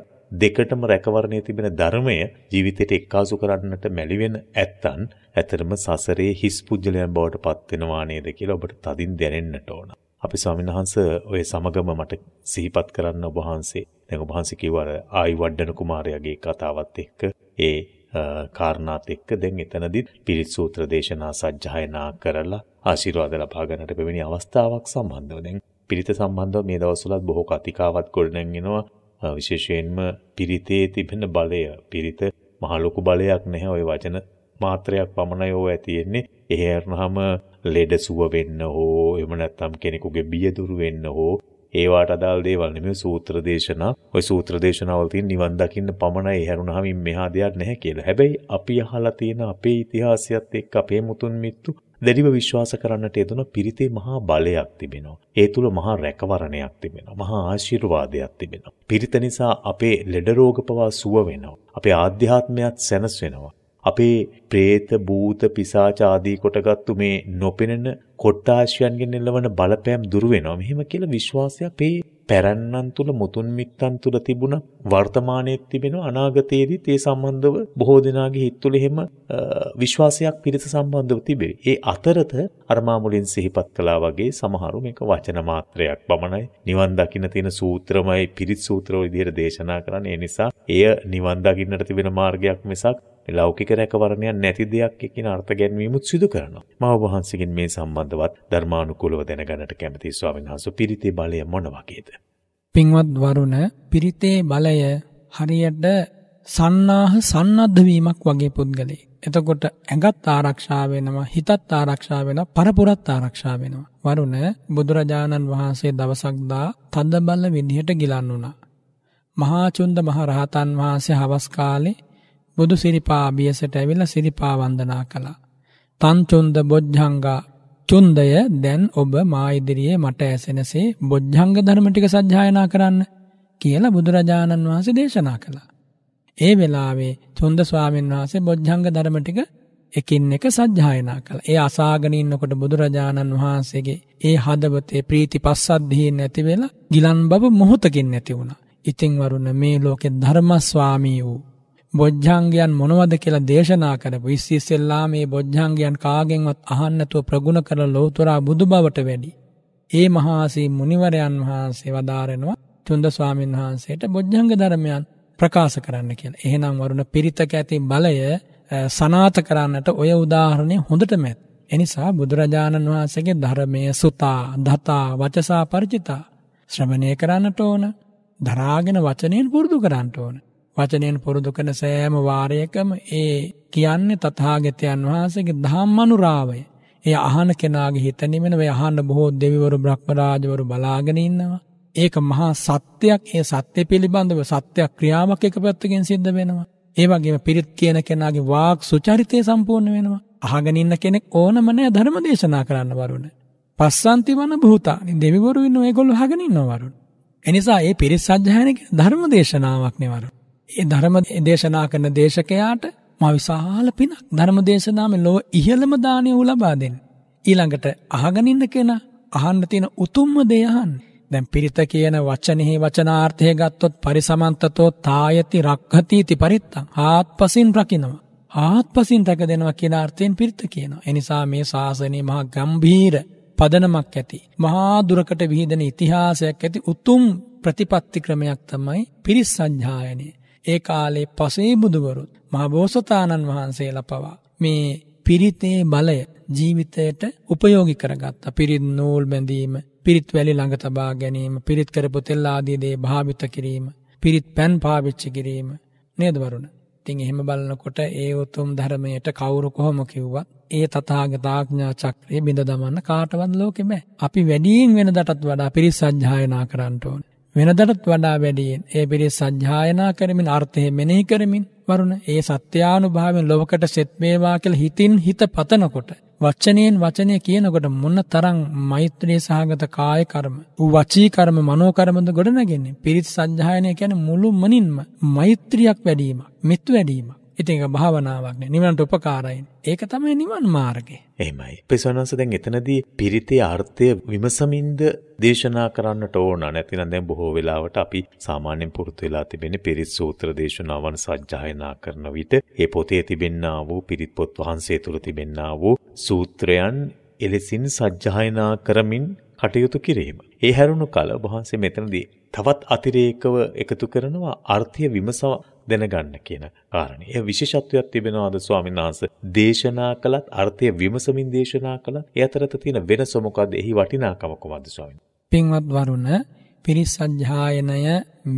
දෙකටම රැකවරණය තිබෙන ධර්මය ජීවිතයට එක්කාසු කරන්නට මැලිවෙන ඇත්තන් ඇතරම සසරේ හිස් පුද්ගලයන් බවට පත් වෙනවා නේද කියලා ඔබට තදින් දැනෙන්නට ඕන. අපි ස්වාමීන් වහන්ස ඔය සමගම මට සිහිපත් කරන්න ඔබ වහන්සේ දැන් ඔබ වහන්සේ කිව්වා ආයි වඩන කුමාරයාගේ කතාවත් එක්ක ඒ කාරණාත් එක්ක දැන් එතනදිත් පිරිත් සූත්‍ර දේශනා සජ්ජායනා කරලා ආශිර්වාද ලබා ගන්නට පැමිණි අවස්ථාවක් සම්බන්ධව දැන් පිරිත සම්බන්ධව මේ දවස්වලත් බොහෝ කතිකාවත් ගොඩනැගෙනවා විශේෂයෙන්ම පිරිතේ තිබෙන බලය පිරිත මහ ලොකු බලයක් නැහැ ওই වචන මාත්‍රයක් පමණයි ඕවා තියෙන්නේ එහෙ හරනහම ලෙඩ සුව වෙන්න හෝ එහෙම නැත්නම් කෙනෙකුගේ බිය දුරු වෙන්න හෝ ඒවාට අදාළ දේවල් නෙමෙයි සූත්‍ර දේශනා. ওই සූත්‍ර දේශනාවල තියෙන නිවන් දකින්න පමණයි හැරුණාම මෙහා දෙයක් නැහැ කියලා. හැබැයි අපි අහලා තියෙන අපේ ඉතිහාසයත් එක්ක අපේ මුතුන් මිත්තු දැඩිව විශ්වාස කරන්නට යෙදුන පිරිතේ මහා බලයක් තිබෙනවා. ඒ තුල මහා රැකවරණයක් තිබෙනවා. මහා ආශිර්වාදයක් තිබෙනවා. පිරිත නිසා අපේ ලෙඩ රෝග පවා සුව වෙනවා. අපේ ආධ්‍යාත්මයත් සැනසෙනවා. අපේ പ്രേත භූත පිසාච ආදී කොටගත්තු මේ නොපෙනෙන කොට්ටාශයන්ගෙන් එළවන බලපෑම් දුර වෙනවා. මෙහෙම කියලා විශ්වාසය අපේ පැරණන් තුල මුතුන් මිත්තන් තුල තිබුණ වර්තමානයේ තිබෙන අනාගතයේදී ඒ සම්බන්ධව බොහෝ දෙනාගේ හිත් තුල එහෙම විශ්වාසයක් පිරිස සම්බන්ධව තිබේ. ඒ අතරත අර මුලින් සිහිපත් කළා වගේ සමහරු මේක වචන මාත්‍රයක් පමණයි. නිවන් දකින්න තියෙන සූත්‍රමයි පිරිත් සූත්‍ර විදිහට දේශනා කරන්නේ. ඒ නිසා එය නිවන් දකින්නට තිබෙන මාර්ගයක් මිසක් ලෞකික රැකවරණයක් නැති දෙයක් කියන අර්ථ ගැන්වීමුත් සිදු කරනවා. මා වහන්සේගෙන් මේ සම්බන්ධවත් ධර්මානුකූලව දැනගන්නට කැමති ස්වාමීන් වහන්සේ පිරිතේ බලය මොන වගේද? පින්වත් වරුණ පිරිතේ බලය හරියට සන්නාහ සන්නද්ධ වීමක් වගේ පුද්ගලෙක්. එතකොට ඇඟත් ආරක්ෂා වෙනවා හිතත් ආරක්ෂා වෙනවා පරපුරත් ආරක්ෂා වෙනවා. වරුණ බුදුරජාණන් වහන්සේ දවසක් දා තදබල විදිහට ගිලන් වුණා. මහා චුන්ද මහ රහතන් වහන්සේ හවස් කාලේ බුදු සිරිපා බියසට ඇවිල්ලා සිරිපා වන්දනා කළා. තන් චුන්ද බොජ්ජංගා චුන්දය දැන් ඔබ මා ඉදිරියේ මට ඇසෙනසේ බොජ්ජංග ධර්ම ටික සජ්ජායනා කරන්න කියලා බුදුරජාණන් වහන්සේ දේශනා කළා. ඒ වෙලාවේ චුන්ද ස්වාමීන් වහන්සේ බොජ්ජංග ධර්ම ටික එකින් එක සජ්ජායනා කළා. ඒ අසාගෙන ඉන්නකොට බුදුරජාණන් වහන්සේගේ ඒ හදවතේ ප්‍රීති පස්සද්ධීන් නැති වෙලා ගිලන් බව මොහොතකින් නැති වුණා. ඉතින් වරුණ මේ ලෝකේ ධර්ම ස්වාමී වූ බොජ්ජංගයන් මොනවද කියලා දේශනා කරපු ඉස්සෙල්ලා මේ බොජ්ජංගයන් කාගෙන්වත් අහන්න නැතුව ප්‍රගුණ කරලා ලෝතුරා බුදු බවට වැඩි. ඒ මහාසී මුනිවරයන් වහන්සේ වදාරනවා චුන්ද ස්වාමීන් වහන්සේට බොජ්ජංග ධර්මයන් ප්‍රකාශ කරන්න කියලා. එහෙනම් වරුණ පිරිතක ඇති බලය සනාත කරන්නට ඔය උදාහරණය හොඳටම ඇත. එනිසා බුදුරජාණන් වහන්සේගේ ධර්මයේ සුතා, දතා, වචසා, ಪರಿචිතා ශ්‍රවණය කරන්නට ඕන. දරාගෙන වචනෙන් පුරුදු කරන්නට ඕන. වචනයෙන් පුරුදු කරන සෑම වාරයකම ඒ කියන්නේ තථාගතයන් වහන්සේගේ ධම්මනුරාවය. ඒ අහන කෙනාගේ හිත නිමෙන වේ අහන්න බොහෝ දෙවිවරු බ්‍රහ්ම රාජවරු බලාගෙන ඉන්නවා. ඒක මහා සත්‍යයක්. ඒ සත්‍ය පිළිබඳව සත්‍ය ක්‍රියාවක් එක පැත්තකින් සිද්ධ වෙනවා. ඒ වගේම පිරිත් කියන කෙනාගේ වාක් සුචරිතය සම්පූර්ණ වෙනවා. අහගෙන ඉන්න කෙනෙක් ඕනම නෑ ධර්ම දේශනා කරන්න වරුණ. පස්සන්ති වන භූතානි දෙවිවරු ඉන්න ඒගොල්ලෝ අහගෙන ඉන්නවා වරුණ. එනිසා ඒ පිරිත් සජ්ජායන ධර්ම දේශනාවක් නේ වරුණ. ඒ ධර්ම දේශනා කරන දේශකයාට මා විශාල පිනක්. ධර්ම දේශනාවේ ලොව ඉහළම දාණය උ ලබා දෙන්න. ඊළඟට අහගෙන ඉන්න කෙනා අහන්න තියෙන උතුම්ම දේ අහන්නේ. දැන් පිරිත කියන වචනෙහි වචනාර්ථය ගත්තොත් පරිසමන්තතෝ තායති රක්ඛතිති පරිත්තං. ආත්පසින් රකින්නවා. ආත්පසින් රැක දෙනවා කියන අර්ථයෙන් පිරිත කියනවා. එනිසා මේ ශාසනය මහා ගම්භීර පදනමක් ඇති. මහා දුරකට විහිදෙන ඉතිහාසයක් ඇති උතුම් ප්‍රතිපත්ති ක්‍රමයක් තමයි පිරිස් සංඥායනය. ඒ කාලේ පසේ බුදුවරුත් මහබෝසතාණන් වහන්සේලා පවා මේ පිරිතේ බලය ජීවිතයට උපයෝගි කරගත්තා. පිරිත් නූල් බැඳීම, පිරිත් වැලි ළඟ තබා ගැනීම, පිරිත් කරපු තෙල් ආදී දේ භාවිත කිරීම, පිරිත් පෑන් පාවිච්චි කිරීම නේද වරුණ? ඉතින් එහෙම බලනකොට ඒ උතුම් ධර්මයට කවුරු කොහොම කිව්වත් ඒ තථාගතාඥා චක්‍රය බිඳ දමන්න කාටවත් ලෝකෙ බෑ. අපි වැඩියෙන් වෙනදටත් වඩා පිරිත් සජ්ජායනා කරන්න ඕනේ. වෙනදටත් වඩා වැඩියෙන් ඒ පිරිස සජ්ජායනා කරමින් අර්ථය මෙනෙහි කරමින් වරුණ ඒ සත්‍යානුභාවයෙන් ලොවකට සෙත් වේවා කියලා හිතින් හිත පතනකොට වචනයෙන් වචනය කියනකොට මොන තරම් මෛත්‍රී සහගත කාය කර්ම වචී කර්ම මනෝ කර්මද ගොඩනගන්නේ පිරිත් සජ්ජායනය කියන්නේ මුළු මනින්ම මෛත්‍රියක් වැඩිවීමක් මෙත් වැඩිවීමක් ඉතිංක භාවනාවක් නිවනට උපකාරයින් ඒක තමයි නිවන් මාර්ගය. එහමයි පිස්වනස දැන් එතනදී පිරිතේ අර්ථය විමසමින්ද දේශනා කරන්නට ඕන නැතිනම් දැන් බොහෝ වෙලාවට අපි සාමාන්‍යයෙන් පුරුදු වෙලා තිබෙන පිරිත් සූත්‍ර දේශනාවන් සජ්ජායනා කරන විට ඒ පොතේ තිබෙන්නා වූ පිරිත් පොත් වහන්සේ තුල තිබෙන්නා වූ සූත්‍රයන් එලෙසින් සජ්ජායනා කරමින් කටයුතු කිරීම. ඒ හැරුණු කල වහන්සේ මෙතනදී තවත් අතිරේකව එකතු කරනවා අර්ථය විමසව දැනගන්න කියන කාරණේ. ඒ විශේෂත්වයක් තිබෙනවාද ස්වාමීන් වහන්සේ? දේශනා කළත් අර්ථය විමසමින් දේශනා කළත් ඒ අතරත තියෙන වෙනස මොකද්ද? එහි වටිනාකම කොහොමද ස්වාමීන්? පින්වත් වරුණ පිරිස් අධ්‍යායනය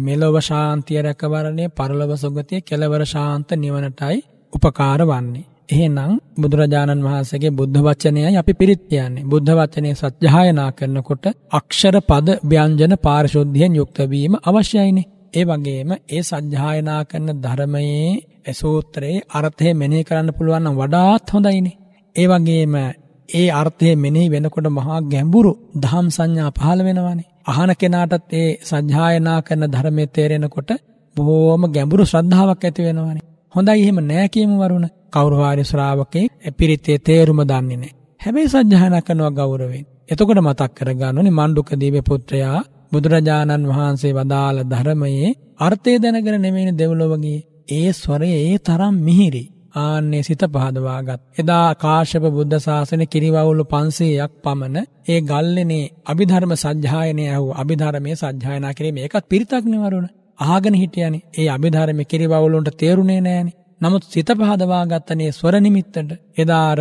මෙලොව ශාන්තිය රැකවරණය පරලොව සුගතිය කෙලවර ශාන්ත නිවනටයි උපකාර වන්නේ. එහෙනම් බුදුරජාණන් වහන්සේගේ බුද්ධ වචනයයි අපි පිරිත් කියන්නේ. බුද්ධ වචනය සත්‍යයනා කරනකොට අක්ෂර පද ව්‍යංජන පාරිශුද්ධියෙන් යුක්ත වීම අවශ්‍යයිනේ. ඒ වගේම ඒ සත්‍යයනා කරන ධර්මයේ සූත්‍රයේ අර්ථය මෙනෙහි කරන්න පුළුවන් නම් වඩාත් හොඳයිනේ. ඒ වගේම ඒ අර්ථය මෙනෙහි වෙනකොට මහා ගැඹුරු ධම් සංඥා පහළ වෙනවානේ. අහන කෙනාටත් ඒ සත්‍යයනා කරන ධර්මයේ තේරෙනකොට බොහෝම ගැඹුරු ශ්‍රද්ධාවක් ඇති වෙනවානේ. හොඳයි එහෙම නෑ කියමු වරුණ. කවුරු හරි ශ්‍රාවකේ පිරිතේ තේරුම දන්නේ නෑ. හැබැයි සජ්ජහායනා කරනවා ගෞරවයෙන්. එතකොට මතක් කරගන්න ඕනේ මණ්ඩුක දීපේ පුත්‍රයා බුදුරජාණන් වහන්සේ වදාළ ධර්මයේ අර්ථය දැනගෙන නෙමෙයිනේ දෙව්ලොව ගියේ. ඒ ස්වරය ඒ තරම් මිහිරි. ආන්නේ සිත පහදවාගත්. එදා කාශ්‍යප බුද්ධ ශාසන කිරිවවුලු 500ක් පමණ ඒ ගල්ලෙනේ අභිධර්ම සජ්ජායනය ඇහුව අභිධර්මයේ සජ්ජායනා කිරීම ඒකත් පිරිතක් නෙවරුණ. ආගෙන හිටියනේ ඒ අභිධර්ම කිරිබවුලොන්ට තේරුණේ නෑනේ. නමුත් සිත පහදවා ගත්තනේ ස්වර නිමිත්තට එදා අර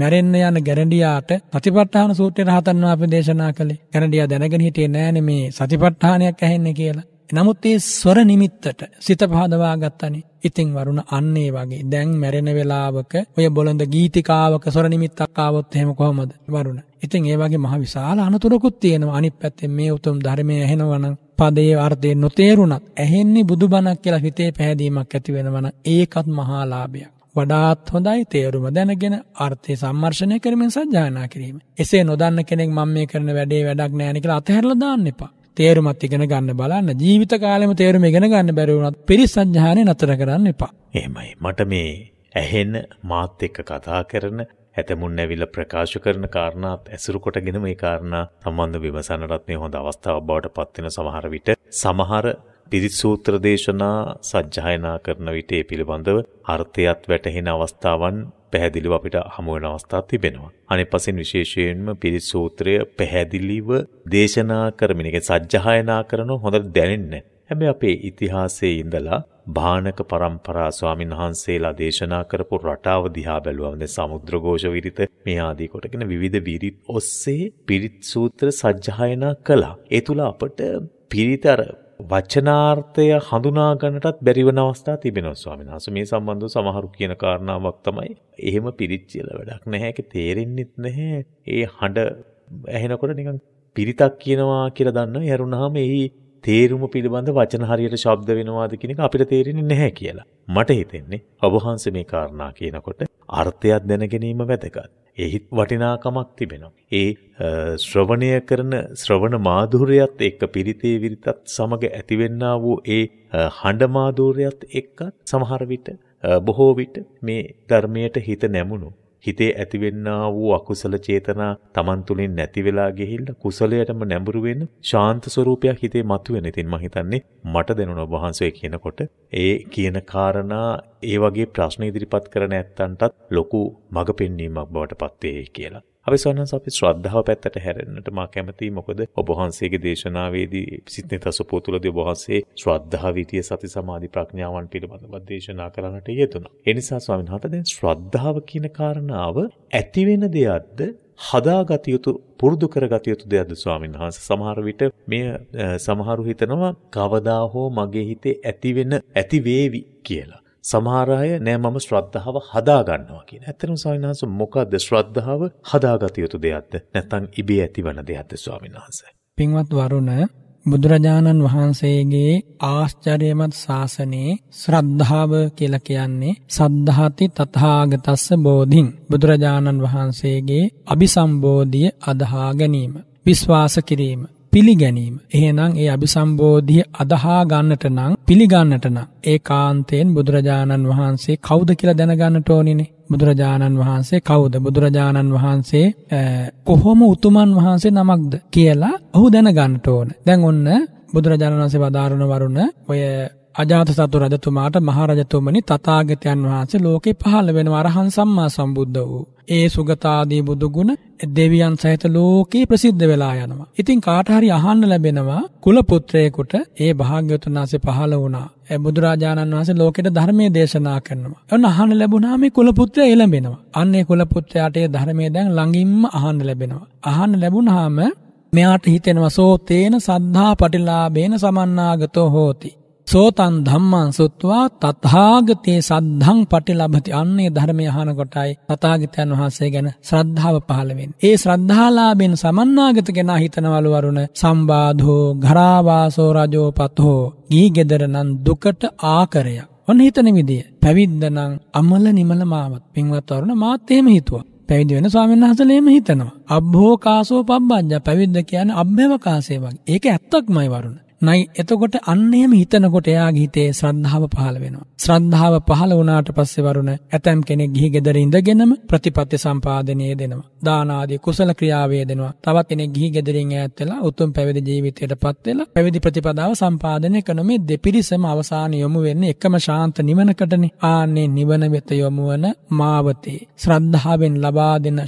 මැරෙන්න යන ගැරන්ඩියාට සතිපට්ඨාන සූත්‍රය රහතන් වහන්සේ දේශනා කළේ. ගැරන්ඩියා දැනගෙන හිටියේ නෑනේ මේ සතිපට්ඨානයක් ඇහෙන්නේ කියලා. නමුත් ඒ ස්වර නිමිත්තට සිත පහදවා ගත්තනේ. ඉතින් වරුණ අන්න ඒ වගේ දැන් මැරෙන වෙලාවක ඔය බොළඳ ගීතිකාවක ස්වර නිමිත්තක් ආවොත් එහෙම කොහමද වරුණ? ඉතින් ඒ වගේ මහ විශාල අනතුරකුත් තියෙනවා. අනිත් පැත්තේ මේ උතුම් ධර්මය ඇහෙනවා නම් පදයේ අර්ථය නොතේරුණත් ඇහෙන්නේ බුදුබණක් කියලා හිතේ පැහැදීමක් ඇති වෙනවා නම් ඒකත් මහා ලාභයක්. වඩාත් හොඳයි තේරුම දැනගෙන අර්ථය සම්මර්ෂණය කරමින් සජ්ජායනා කිරීම. එසේ නොදන්න කෙනෙක් මම මේ කරන වැඩේ වැඩක් නැහැ නේ කියලා අතහැරලා දාන්න එපා. තේරුමත් ඉගෙන ගන්න බලන්න ජීවිත කාලෙම තේරුම ඉගෙන ගන්න බැරි වුණත් පිරිසංඥානේ නතර කරන්න එපා. එහෙමයි. මට මේ ඇහෙන මාත් එක්ක කතා කරන ඇතමුන් ඇවිල්ල ප්‍රකාශ කරන කාරණාත් ඇසුරු කොටගෙන මේ කාරණා සම්බන්ධ විමසනටත් මේ හොඳ අවස්ථාවක් බවට පත්වෙන සමහර විට සමහර පිරිත් සූත්‍ර දේශනා සජ්ජායනා කරන විට ඒ පිළිබඳව අර්ථයත් වැටහෙන අවස්ථාවන් පැහැදිලිව අපිට හමුවන අවස්ථාත් තිබෙනවා. අනේ පසින් විශේෂයෙන්ම පිරිත් සූත්‍රය පැහැදිලිව දේශනා කරමින් ඒක සජ්ජහායනා කරන හොඳට දැනෙන්නේ. හැබැයි අපේ ඉතිහාසයේ ඉඳලා භානක පරම්පරා ස්වාමින් වහන්සේලා දේශනා කරපු රටාව දිහා බැලුවම සමුද්‍රഘോഷ විරිත මේ ආදී කොටගෙන විවිධ විරිත් ඔස්සේ පිරිත් සූත්‍ර සජ්ජායනා කළා. ඒ තුල අපට පිරිතර වචනාර්ථය හඳුනා ගන්නටත් බැරි වෙන අවස්ථා තිබෙනවා ස්වාමීන් වහන්සේ මේ සම්බන්ධව සමහරු කියන කාරණාවක් තමයි එහෙම පිරිත් කියලා වැඩක් නැහැ ඒක තේරෙන්නෙත් නැහැ ඒ හඬ ඇහෙනකොට නිකන් පිරිතක් කියනවා කියලා දන්නවා යරුණාම එහි තේරුම පිළිබඳ වචන හරියට ශබ්ද වෙනවාද කියන එක අපිට තේරෙන්නේ නැහැ කියලා. මට හිතෙන්නේ ඔබ වහන්සේ මේ කාරණා කියනකොට අර්ථයක් දැන ගැනීම වැදගත්. එහි වටිනාකමක් තිබෙනවා. ඒ ශ්‍රවණය කරන ශ්‍රවණ මාධුර්යයත් එක්ක පිරිතේ විරිතත් සමග ඇතිවෙන්නා වූ ඒ හඬ මාධුර්යයත් එක්ක සමහර විට බොහෝ විට මේ ධර්මයට හිත නැමුණු හිතේ ඇතිවෙන්නා වූ අකුසල චේතනා Taman තුලින් නැති වෙලා ගිහිල්ලා කුසලයටම නැඹුරු වෙන ශාන්ත ස්වરૂපයක් හිතේ මතුවෙන. ඉතින් මම හිතන්නේ මට දැනුණ ඔබ වහන්සේ කියනකොට ඒ කියන කාරණා ඒ වගේ ප්‍රශ්න ඉදිරිපත් කරන ඇත්තන්ටත් ලොකු මඟ පෙන්වීමක් බවට පත් වෙයි කියලා. අපි සොන්නස් අපි ශ්‍රද්ධාව පැත්තට හැරෙන්නට මා කැමතියි මොකද ඔබ වහන්සේගේ දේශනාවේදී සිත්නේ තසපෝ තුලදී ඔබ වහන්සේ ශ්‍රද්ධාව විතිය සති සමාධි ප්‍රඥාවන් පිළිබඳව දේශනා කරන්නට යෙදුණා. ඒ නිසා ස්වාමීන් වහන්සේ දැන් ශ්‍රද්ධාව කියන කාරණාව ඇති වෙන දෙයක්ද හදාගත යුතු පුරුදු කරගත යුතු දෙයක්ද ස්වාමීන් වහන්සේ සමහර විට මෙය සමහරු හිතනවා කවදා හෝ මගේ හිතේ ඇති වෙන ඇති වේවි කියලා. සමහර අය නෑ මම ශ්‍රද්ධාව හදා ගන්නවා කියන. ඇත්තටම ස්වාමීන් වහන්සේ මොකද ශ්‍රද්ධාව හදාගත යුතු දෙයක්ද? නැත්නම් ඉබේ ඇතිවන දෙයක්ද ස්වාමීන් වහන්සේ? පින්වත් වරුණ බුදුරජාණන් වහන්සේගේ ආශ්චර්යමත් ශාසනයේ ශ්‍රද්ධාව කියලා කියන්නේ සද්ධාති තථාගතස්ස බෝධින් බුදුරජාණන් වහන්සේගේ අபிසම්බෝධිය අදහා ගැනීම විශ්වාස කිරීම පිළිගැනීම. එහෙනම් ඒ අභිසම්බෝධිය අදහා ගන්නට නම් පිළිගන්නට නම් ඒ කාන්තයෙන් බුදුරජාණන් වහන්සේ කවුද කියලා දැනගන්නට ඕනිනේ. බුදුරජාණන් වහන්සේ කවුද? බුදුරජාණන් වහන්සේ කොහොම උතුමන් වහන්සේ නමක්ද කියලා ඔහු දැනගන්නට ඕන. දැන් ඔන්න බුදුරජාණන් වහන්සේ වදාරන වරුණ ඔය අජාතසතු රජතුමාට මහරජතුමනි තථාගතයන් වහන්සේ ලෝකේ පහළ වෙන අරහන් සම්මා සම්බුද්ධ වූ. ඒ සුගතාදී බුදු ගුණ දෙවියන් සහිත ලෝකේ ප්‍රසිද්ධ වෙලා යනවා. ඉතින් කාට හරි අහන්න ලැබෙනවා කුල පුත්‍රයෙකුට ඒ භාග්‍යවතුන් වහන්සේ පහළ වුණා. ඒ බුදුරජාණන් වහන්සේ ලෝකෙට ධර්මයේ දේශනා කරනවා. එවන අහන්න ලැබුණා මේ කුල පුත්‍රය එළඹෙනවා. අන්න ඒ කුල පුත්‍රයාට ඒ ධර්මයේ දැන් ළඟින්ම අහන්න ලැබෙනවා. අහන්න ලැබුණාම මෙයාට හිතෙනවා සෝ තේන සද්ධා පටිලාබේන සමන්නාගතෝ හෝති. සෝතන් ධම්මං සුත්වා තථාගතේ සද්ධං පටිලබති අන්නේ ධර්මය අහන කොටයි තථාගතයන් වහන්සේ ගැන ශ්‍රද්ධාව පහළ වෙන්නේ. ඒ ශ්‍රද්ධාලාභෙන් සමන්නාගත කෙනා හිතනවලු වරුණ සම්බාධෝ ඝරාවාසෝ රජෝ පතෝ ගී ගෙදර නම් දුකට ආකරයක්. ඔන්න හිතන විදිය. පැවිද්ද නම් අමල නිමල මාවත්. පින්වත් වරුණ මාත් එහෙම හිතුවා. පැවිදි වෙන ස්වාමීන් වහන්සේලේම හිතනවා. අබ්බෝ කාසෝ පබ්බඤ්ඤ පැවිද්ද කියන්නේ අබ්බවකාශය වගේ. ඒක ඇත්තක්මයි වරුණ. නයි එතකොට අන්න එහෙම හිතනකොට එයාගේ හිතේ ශ්‍රද්ධාව පහළ වෙනවා. ශ්‍රද්ධාව පහළ වුණාට පස්සේ වරුණ ඇතම් කෙනෙක් ගිහි ගෙදර ඉඳගෙනම ප්‍රතිපත්ති සම්පාදනයේ දෙනවා. දාන ආදී කුසල ක්‍රියාවේ දෙනවා. තවත් කෙනෙක් ගිහි ගෙදරින් ඈත් වෙලා උතුම් පැවිදි ජීවිතයටපත් වෙලා පැවිදි ප්‍රතිපදාව සම්පාදනය කරන මේ දෙපිරිසම අවසාන යොමු වෙන්නේ එකම ශාන්ත නිවනකටනේ. ආන්නේ නිවන වෙත යොමු වන මාවතේ ශ්‍රද්ධාවෙන් ලබා දෙන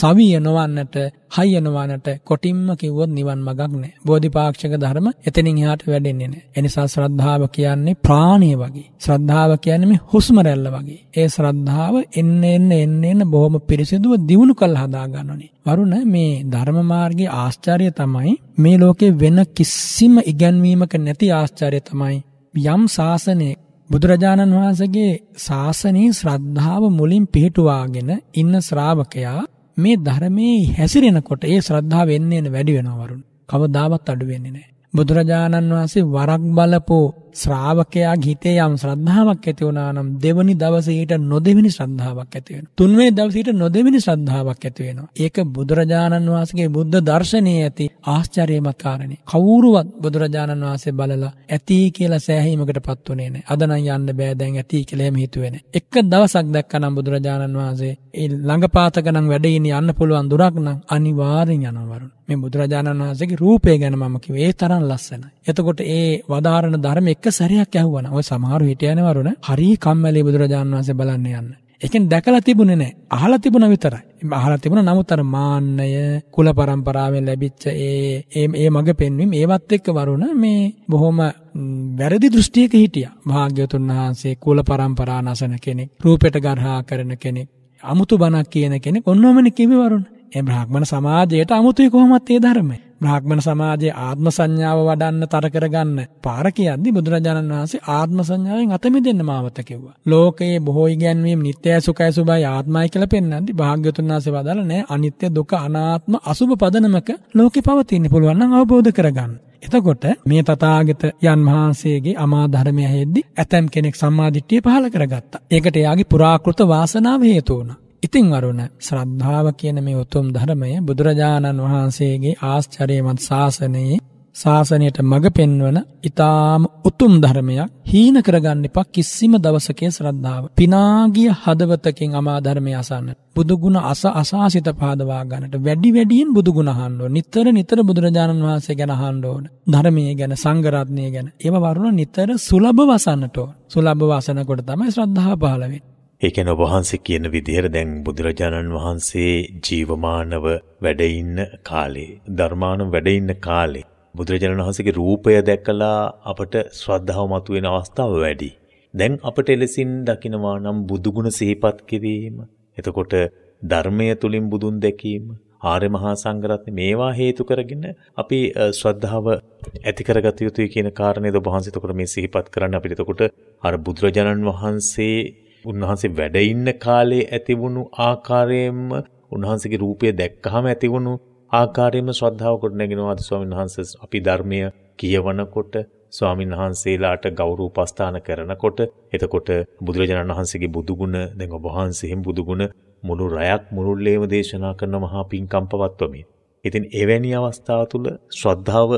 සවිය නොවන්නට හයි යනවානට කොටින්ම කිව්වොත් නිවන් මගක් නැහැ. බෝධිපාක්ෂික ධර්ම එතනින් එහාට වැඩෙන්නේ නැහැ. එනිසා ශ්‍රද්ධාව කියන්නේ ප්‍රාණය වගේ. ශ්‍රද්ධාව කියන්නේ මේ හුස්ම රැල්ල වගේ. ඒ ශ්‍රද්ධාව එන්න එන්න එන්න එන්න බොහොම පිරිසිදුව දියුණු කරලා හදා ගන්න ඕනේ. වරුණ මේ ධර්ම මාර්ගයේ ආශ්චර්යය තමයි මේ ලෝකේ වෙන කිසිම ඉගැන්වීමක නැති ආශ්චර්යය තමයි යම් ශාසනයක බුදුරජාණන් වහන්සේගේ ශාසනයේ ශ්‍රද්ධාව මුලින් පිහිටුවාගෙන ඉන්න ශ්‍රාවකයා මේ ධර්මයේ හැසිරෙනකොට ඒ ශ්‍රද්ධාව එන්න එන්න වැඩි වෙනවා වරුණ. කවදාවත් අඩු වෙන්නේ නැහැ. බුදුරජාණන් වහන්සේ වරක් බලපෝ ශ්‍රාවකයාගේ හිතේ යම් ශ්‍රද්ධාවක් ඇති වුණා නම් දෙවනි දවසේ ඊට නොදෙවෙනි ශ්‍රද්ධාවක් ඇති වෙනවා. තුන්වෙනි දවසේ ඊට නොදෙවෙනි ශ්‍රද්ධාවක් ඇති වෙනවා. ඒක බුදුරජාණන් වහන්සේගේ බුද්ධ දර්ශනයේ ඇති ආශ්චර්යමත් කාරණේ. කවුරුවත් බුදුරජාණන් වහන්සේ බලලා ඇති කියලා සෑහීමකටපත් උනේ නැහැ. අද නම් යන්න බෑ දැන් ඇති කියලා එහෙම හිතුවේ නැහැ. එක දවසක් දැක්කනම් බුදුරජාණන් වහන්සේ ඒ ළඟපාතක නම් වැඩ යන්න පුළුවන් දුරක් නම් අනිවාර්යෙන් යනවරුන්. මේ බුදුරජාණන් වහන්සේගේ රූපය ගැන මම කිව්වේ ඒ තරම් ලස්සනයි. එතකොට ඒ වදාරණ ධර්ම එක එක සැරයක් ඇහුවනම් ඔය සමහර හිටියනවරුන හරි කම්මැලි බුදුරජාණන් වහන්සේ බලන්න යන්න. එකෙන් දැකලා තිබුණේ නැහැ. අහලා තිබුණා විතරයි. අහලා තිබුණා නමුත් අර මාන්නය කුල પરම්පරාවෙන් ලැබිච්ච ඒ ඒ ඒ මග පෙන්වීම ඒවත් එක්ක වරුණ මේ බොහොම වැරදි දෘෂ්ටියක හිටියා. භාග්‍යවතුන් වහන්සේ කුල પરම්පරා නසන කෙනෙක්, රූපයට ගර්හා කරන කෙනෙක්, අමුතු බණක් කියන කෙනෙක් ඔන්නෝමනේ කිව්වේ වරුණ. ඒ බ්‍රාහ්මණ සමාජයට අමුතුයි කොහොමත් ඒ ධර්මය. බ්‍රාහ්මණ සමාජයේ ආත්ම සංඥාව වඩන්න තර කරගන්න පාර කියද්දි බුදුරජාණන් වහන්සේ ආත්ම සංඥාවෙන් අත මිදෙන්න මාවත කිව්වා. ලෝකයේ බොහෝ ඉගැන්වීම් නිත්‍යයි සුඛයි සුභයි ආත්මයි කියලා පෙන්වද්දි භාග්‍යතුන් වහන්සේ වදාළ නෑ අනිත්‍ය දුක අනාත්ම අසුභ පදනමක ලෝකේ පවතින්න පුළුවන් නම් අවබෝධ කරගන්න. එතකොට මේ තථාගත යන් වහන්සේගේ අමා ධර්මය ඇහෙද්දි ඇතම් කෙනෙක් සම්මාදිට්ඨිය පහළ කරගත්තා. ඒකට එයාගේ පුරාකෘත වාසනාව හේතු වුණා. ඉතින් වරුණ ශ්‍රද්ධාව කියන මේ උතුම් ධර්මය බුදුරජාණන් වහන්සේගේ ආශ්චර්යමත් ශාසනයේ ශාසනයට මඟ පෙන්වන ඊ타ම උතුම් ධර්මයක් හීන කරගන්න එපා කිසිම දවසකේ ශ්‍රද්ධාව. පිනාගිය හදවතකින් අමා ධර්මය අසන්න. බුදු ගුණ අස අසාසිත පාදවා ගන්නට වැඩි වැඩියෙන් බුදු ගුණ අහන්න ඕන. නිතර නිතර බුදුරජාණන් වහන්සේ ගැන අහන්න ඕන. ධර්මයේ ගැන සංඝ රත්නය ගැන. ඒව වරුණ නිතර සුලභව අසන්නට ඕන. සුලභව අසනකොට තමයි ශ්‍රද්ධාව පහළ වෙන්නේ. ඒ කියන්නේ ඔබ වහන්සේ කියන විදිහට දැන් බුදුරජාණන් වහන්සේ ජීවමානව වැඩ ඉන්න කාලේ ධර්මානම් වැඩ ඉන්න කාලේ බුදුරජාණන් වහන්සේගේ රූපය දැකලා අපට ශ්‍රද්ධාව මතුවෙන අවස්ථාව වැඩි. දැන් අපට එලෙසින් දකිනවා නම් බුදුගුණ සිහිපත් කිරීම. එතකොට ධර්මය තුලින් බුදුන් දැකීම ආර්ය මහා සංඝරත්න මේවා හේතු කරගෙන අපි ශ්‍රද්ධාව ඇති කරගත යුතුයි කියන කාරණේද ඔබ වහන්සේ එතකොට මේ සිහිපත් කරන්න අපිට එතකොට අර බුදුරජාණන් වහන්සේ උන්වහන්සේ වැඩ ඉන්න කාලේ ඇතිවුණු ආකාරයෙන්ම උන්වහන්සේගේ රූපය දැක්කහම ඇතිවුණු ආකාරයෙන්ම ශ්‍රද්ධාව කොට නැගෙනවාද ස්වාමීන් වහන්සේ අපි ධර්මය කියවනකොට ස්වාමීන් වහන්සේලාට ගෞරව උපස්ථාන කරනකොට එතකොට බුදුරජාණන් වහන්සේගේ බුදුගුණ දැන් ඔබ වහන්සේෙන් බුදුගුණ මුළු රැයක් මුළුල්ලේම දේශනා කරන මහා පිංකම් පවත්වමින් ඉතින් එවැනි අවස්ථා තුළ ශ්‍රද්ධාව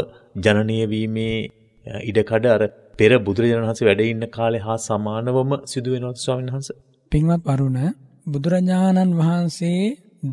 ජනනය වීමේ ඉඩකඩ අර පෙර බුදුරජාණන් වහන්සේ වැඩ ඉන්න කාලේ හා සමානවම සිදු වෙනවද ස්වාමීන් වහන්ස? පින්වත් වරුණ බුදුරජාණන් වහන්සේ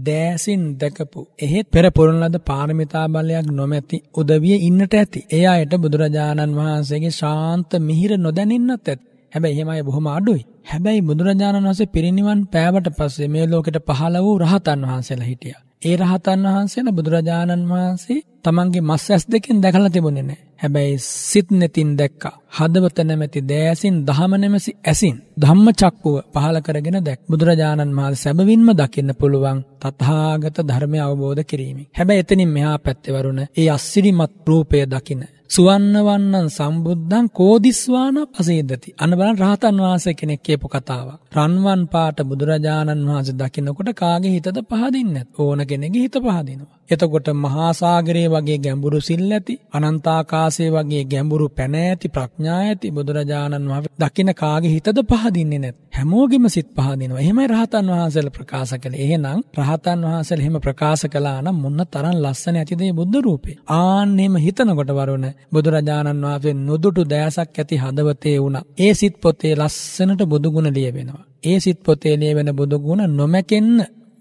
දෑසින් දැකපු එහෙත් පෙර පුරන ලද පාරමිතා බලයක් නොමැති උදවිය ඉන්නට ඇති. ඒ අයට බුදුරජාණන් වහන්සේගේ ශාන්ත මිහිර නොදැනින්නත් ඇති. හැබැයි එහෙමයි බොහොම අඩුයි. හැබැයි බුදුරජාණන් වහන්සේ පිරිනිවන් පෑවට පස්සේ මේ ලෝකෙට පහළ වූ රහතන් වහන්සේලා හිටියා. ඒ රහතන් වහන්සේන බුදුරජාණන් වහන්සේ තමන්ගේ මස් ඇස් දෙකෙන් දැකලා තිබුණේ නැහැ. හැබැයි සිත් නැතින් දැක්කා. හදවත නැමැති දෑසින් දහම නැමැසි ඇසින් ධම්මචක්කුව පහල කරගෙන දැක්. බුදුරජාණන් වහන්සේ සැබවින්ම දකින්න පුළුවන් තථාගත ධර්මය අවබෝධ කිරීමෙන්. හැබැයි එතනින් මෙහා පැත්තේ වරුණ ඒ අස්සිරිමත් රූපය දකින්න සුවන්නවන්නන් සම්බුද්ධන් කෝදිස්වාන පසේදති. අන බලන් රහතන් වහන්සේ කෙනෙක් කියපු කතාව. රන්වන් පාට බුදුරජාණන් වහන්සේ දකින්නකොට කාගේ හිතද පහදින්නත් ඕන කෙනෙගේ හිත පහදිනවා. එතකොට මහාසාගරයේ වගේ ගැඹුරු සිල් ඇති අනන්තාකාශයේ වගේ ගැඹුරු පැන ඇති ප්‍රඥා ඇති බුදුරජාණන් වහන්සේ දකින කාගේ හිතද පහදින්නේ නැත් හැමෝගෙම සිත් පහදිනවා එහෙමයි රහතන් වහන්සේලා ප්‍රකාශ කළේ එහෙනම් රහතන් වහන්සේලා එහෙම ප්‍රකාශ කළා නම් මොන තරම් ලස්සන ඇතිද මේ බුද්ධ රූපේ ආන් එහෙම හිතනකොට වරුණ බුදුරජාණන් වහන්සේ නොදුටු දයසක් ඇති හදවතේ වුණා ඒ සිත් පොතේ ලස්සනට බුදුගුණ ලියවෙනවා ඒ සිත් පොතේ ලියවෙන බුදුගුණ නොමැකෙන්න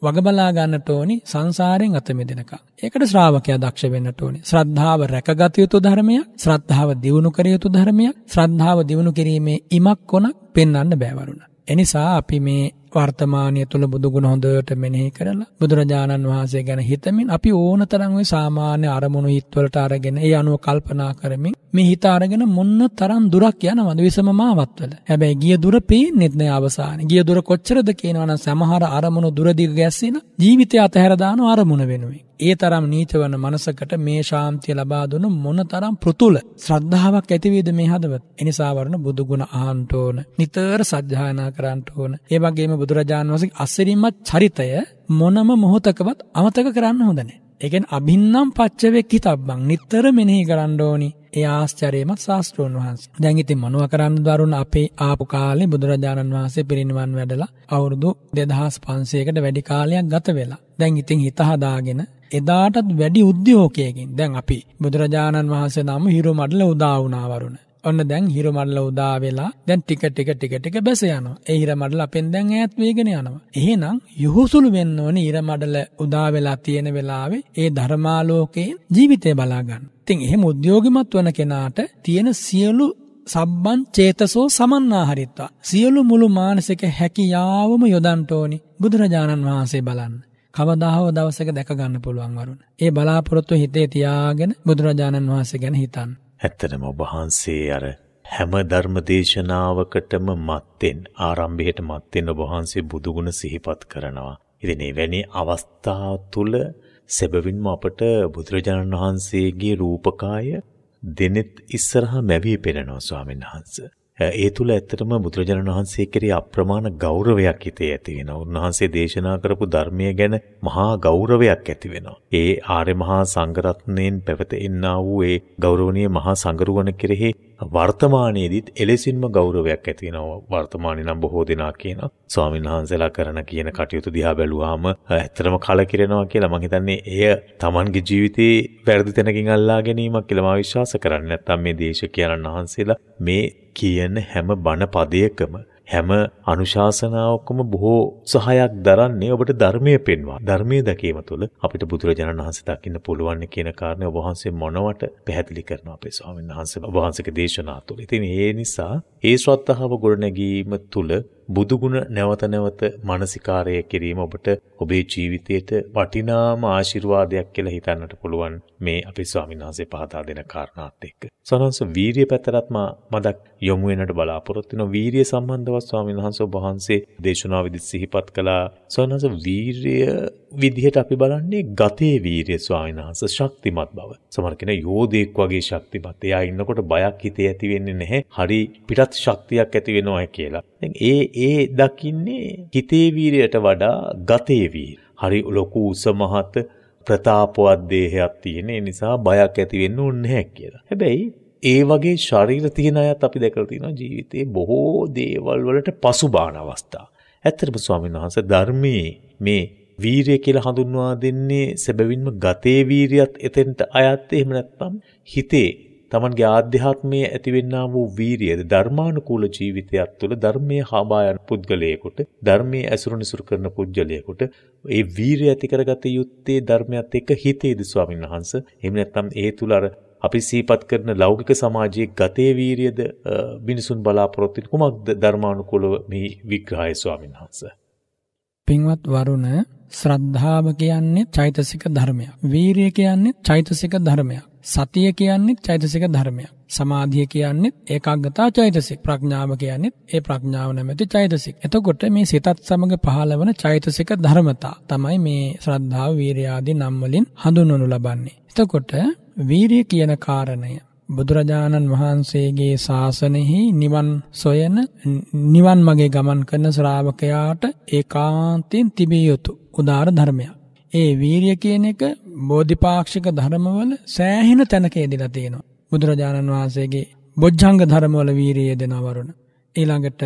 වගබලා ගන්නට ඕනි සංසාරයෙන් අත මිදෙනකම්. ඒකට ශ්‍රාවකයා දක්ෂ වෙන්නට ඕනි. ශ්‍රද්ධාව රැකගත යුතු ධර්මයක්, ශ්‍රද්ධාව දියුණු කර යුතු ධර්මයක්, ශ්‍රද්ධාව දියුණු කිරීමේ ඉමක් කොනක් පෙන්වන්න බෑ වරුණ. එනිසා අපි මේ වර්තමානය තුළ බුදුගුණ හොඳට මෙනෙහි කරලා බුදුරජාණන් වහන්සේ ගැන හිතමින් අපි ඕන තරම් ওই සාමාන්‍ය අරමුණු හිතවලට අරගෙන ඒ අනුව කල්පනා කරමින් මේ හිත අරගෙන මොන්න තරම් දුරක් යනවද විසම මාවත්වල. හැබැයි ගිය දුර පේන්නෙත් නෑ අවසානේ. ගිය දුර කොච්චරද කියනවනම් සමහර අරමුණු දුර දිග ගැස්සিলা ජීවිතය අතහැර දාන අරමුණ වෙනුවෙන්. ඒ තරම් නීචවන මනසකට මේ ශාන්තිය ලබා දුන මොනතරම් ප්‍රතුල ශ්‍රද්ධාවක් ඇතිවේද මේ හදවත්. එනිසා වරණ බුදු ගුණ අහන්ට ඕන. නිතර සත්‍යයනා කරන්ට ඕන. ඒ වගේම බුදුරජාණන් වහන්සේගේ අසිරිමත් චරිතය මොනම මොහොතකවත් අමතක කරන්න හොඳ නැහැ. ඒ කියන්නේ අභින්නම් පච්චවේ කිතබ්බන් නිතර මෙනෙහි කරන්න ඕනි. ඒ ආශ්චර්යමත් ශාස්ත්‍රෝන් වහන්සේ. දැන් ඉතින් මොනවා කරන්නද වරුණ අපේ ආපු කාලේ බුදුරජාණන් වහන්සේ පිරිනිවන් වැඩලා අවුරුදු 2500කට වැඩි කාලයක් ගත වෙලා. දැන් ඉතින් හිත හදාගෙන එදාටත් වැඩි උද්‍යෝගයකින් දැන් අපි බුදුරජාණන් වහන්සේ නම හිරු මඩල උදා වුණා වරුණ. ඔන්න දැන් හිරමල්ල උදා වෙලා දැන් ටික ටික ටික ටික බැස යනවා. ඒ හිරමඩල අපෙන් දැන් ඈත් වෙගෙන යනවා. එහෙනම් යහුසුළු වෙන්න ඕනේ හිරමඩල උදා වෙලා තියෙන වෙලාවේ ඒ ධර්මාලෝකයෙන් ජීවිතය බලා ගන්න. ඉතින් එහෙම උද්‍යෝගිමත් වන කෙනාට තියෙන සියලු සබ්බන් චේතසෝ සමන්නාහරිත්වා. සියලු මුළු මානසික හැකියාවම යොදන්ට ඕනි බුදුරජාණන් වහන්සේ බලන්න. කවදාහව දවසක දැක ගන්න පුළුවන් වරුණ. ඒ බලාපොරොත්තු හිතේ තියාගෙන බුදුරජාණන් වහන්සේ ගැන හිතන්න. ඇත්තටම ඔබ වහන්සේ අර හැම ධර්ම දේශනාවකටම මත්තෙන් ආරම්භයට මත්තෙන් ඔබ වහන්සේ බුදුගුණ සිහිපත් කරනවා. ඉතින් එවැනි අවස්ථා තුල සැබවින්ම අපට බුදුරජාණන් වහන්සේගේ රූපකාය දෙනෙත් ඉස්සරහා මැවී පෙනෙනවා ස්වාමීන් වහන්සේ. ඒ තුල ඇත්තටම බුදුරජාණන් වහන්සේ කෙරෙහි අප්‍රමාණ ගෞරවයක් හිතේ ඇති වෙනවා. උන්වහන්සේ දේශනා කරපු ධර්මය ගැන මහා ගෞරවයක් ඇති වෙනවා. ඒ ආර්ය මහා සංඝ රත්නයෙන් පැවත එන්නා වූ ඒ ගෞරවනීය මහා සංගරුවන කෙරෙහි වර්තමානයේදීත් එලෙසින්ම ගෞරවයක් ඇති වෙනවා වර්තමානයේ නම් බොහෝ දෙනා කියන ස්වාමීන් වහන්සේලා කරන කියන කටයුතු දිහා බැලුවාම ඇත්තටම කලකිරෙනවා කියලා මම හිතන්නේ එය Tamanගේ ජීවිතේ වැරදි තැනකින් අල්ලා ගැනීමක් කියලා මම විශ්වාස කරන්නේ නැත්තම් මේ දේශකයන්න් වහන්සේලා මේ කියන හැම බණ පදයකම හැම අනුශාසනාවක්ම බොහෝ උත්සාහයක් දරන්නේ ඔබට ධර්මය පෙන්වා. ධර්මයේ දැකීම තුළ අපිට බුදුරජාණන් වහන්සේ දකින්න පුළුවන් කියන කාරණේ ඔබ වහන්සේ මොනවට පැහැදිලි කරනවා අපේ ස්වාමීන් වහන්සේ ඔබ වහන්සේගේ දේශනා තුළ. ඉතින් ඒ නිසා ඒ සත්‍තාව ගොඩනැගීම තුළ බුදුගුණ නැවත නැවත මානසිකාරය කිරීම ඔබට ඔබේ ජීවිතයට වටිනාම ආශිර්වාදයක් කියලා හිතන්නට පුළුවන් මේ අපේ ස්වාමීන් වහන්සේ පහදා දෙන කාරණාත් එක්ක. සනන්ස වීරිය පැතරත්ම මදක් යොමු වෙනට බලාපොරොත්තු වෙන වීරිය සම්බන්ධව ස්වාමීන් වහන්සේ ඔබ වහන්සේ දේශනා විදිහට සිහිපත් කළා. සනන්ස වීරිය විදිහට අපි බලන්නේ ගතේ වීරිය ස්වාමීන් වහන්සේ ශක්තිමත් බව. සමහර කෙනා යෝධයෙක් වගේ ශක්තිමත්. එයා ඉන්නකොට බයක් හිතේ ඇති වෙන්නේ නැහැ. හරි පිටත් වෙනත් ශක්තියක් ඇති වෙනවා කියලා. ඒ ඒ දකින්නේ හිතේ වීරයට වඩා ගතේ වීර. හරි ලොකු උස මහත් ප්‍රතාපවත් දේහයක් තියෙන නිසා බයක් ඇති වෙන්න ඕනේ නැහැ කියලා. හැබැයි ඒ වගේ ශරීර තියෙන අයත් අපි දැකලා තියෙනවා ජීවිතේ බොහෝ දේවල් වලට පසුබාන අවස්ථා. ඇත්තටම ස්වාමීන් වහන්සේ ධර්මයේ මේ වීරිය කියලා හඳුන්වා දෙන්නේ සැබවින්ම ගතේ වීරියත් එතෙන්ට අයත් එහෙම නැත්නම් හිතේ තමන්ගේ ආධ්‍යාත්මයේ ඇතිවෙන්නා වූ වීරියද ධර්මානුකූල ජීවිතයක් තුළ ධර්මයේ හඹා යන පුද්ගලයෙකුට ධර්මයේ ඇසුරු නිසුරු කරන පුද්ගලයෙකුට ඒ වීරිය ඇති කරගත යුත්තේ ධර්මයත් එක්ක හිතේද ස්වාමීන් වහන්ස එහෙම නැත්නම් ඒ තුල අර අපි සීපත් කරන ලෞකික සමාජයේ ගතේ වීරියද මිනිසුන් බලාපොරොත්තු වෙන කුමක්ද ධර්මානුකූලව මේ විග්‍රහය ස්වාමීන් වහන්ස පින්වත් වරුණ ශ්‍රද්ධාව කියන්නේ චෛතසික ධර්මයක් වීරිය කියන්නේ චෛතසික ධර්මයක් සතිය කියන්නේ චෛතසික ධර්මයක්. සමාධිය කියන්නේ ඒකාග්‍රතා චෛතසික. ප්‍රඥාව කියන්නේ ඒ ප්‍රඥාව නැමැති චෛතසික. එතකොට මේ සිතත් සමග පහළවන චෛතසික ධර්මතා තමයි මේ ශ්‍රද්ධාව, වීරිය ආදී නම් වලින් හඳුන්වනු ලබන්නේ. එතකොට වීරිය කියන කාරණය බුදුරජාණන් වහන්සේගේ ශාසනයෙහි නිවන් සොයන නිවන් මගේ ගමන් කරන ශ්‍රාවකයාට ඒකාන්තයෙන් තිබිය යුතු උදාාර ධර්මයක්. ඒ වීරිය කියන එක බෝධිපාක්ෂික ධර්මවල සෑහෙන තැනක යෙදලා තියෙනවා. බුදුරජාණන් වහන්සේගේ බොජ්ජංග ධර්මවල වීරිය දෙනවා වරුණ. ඊළඟට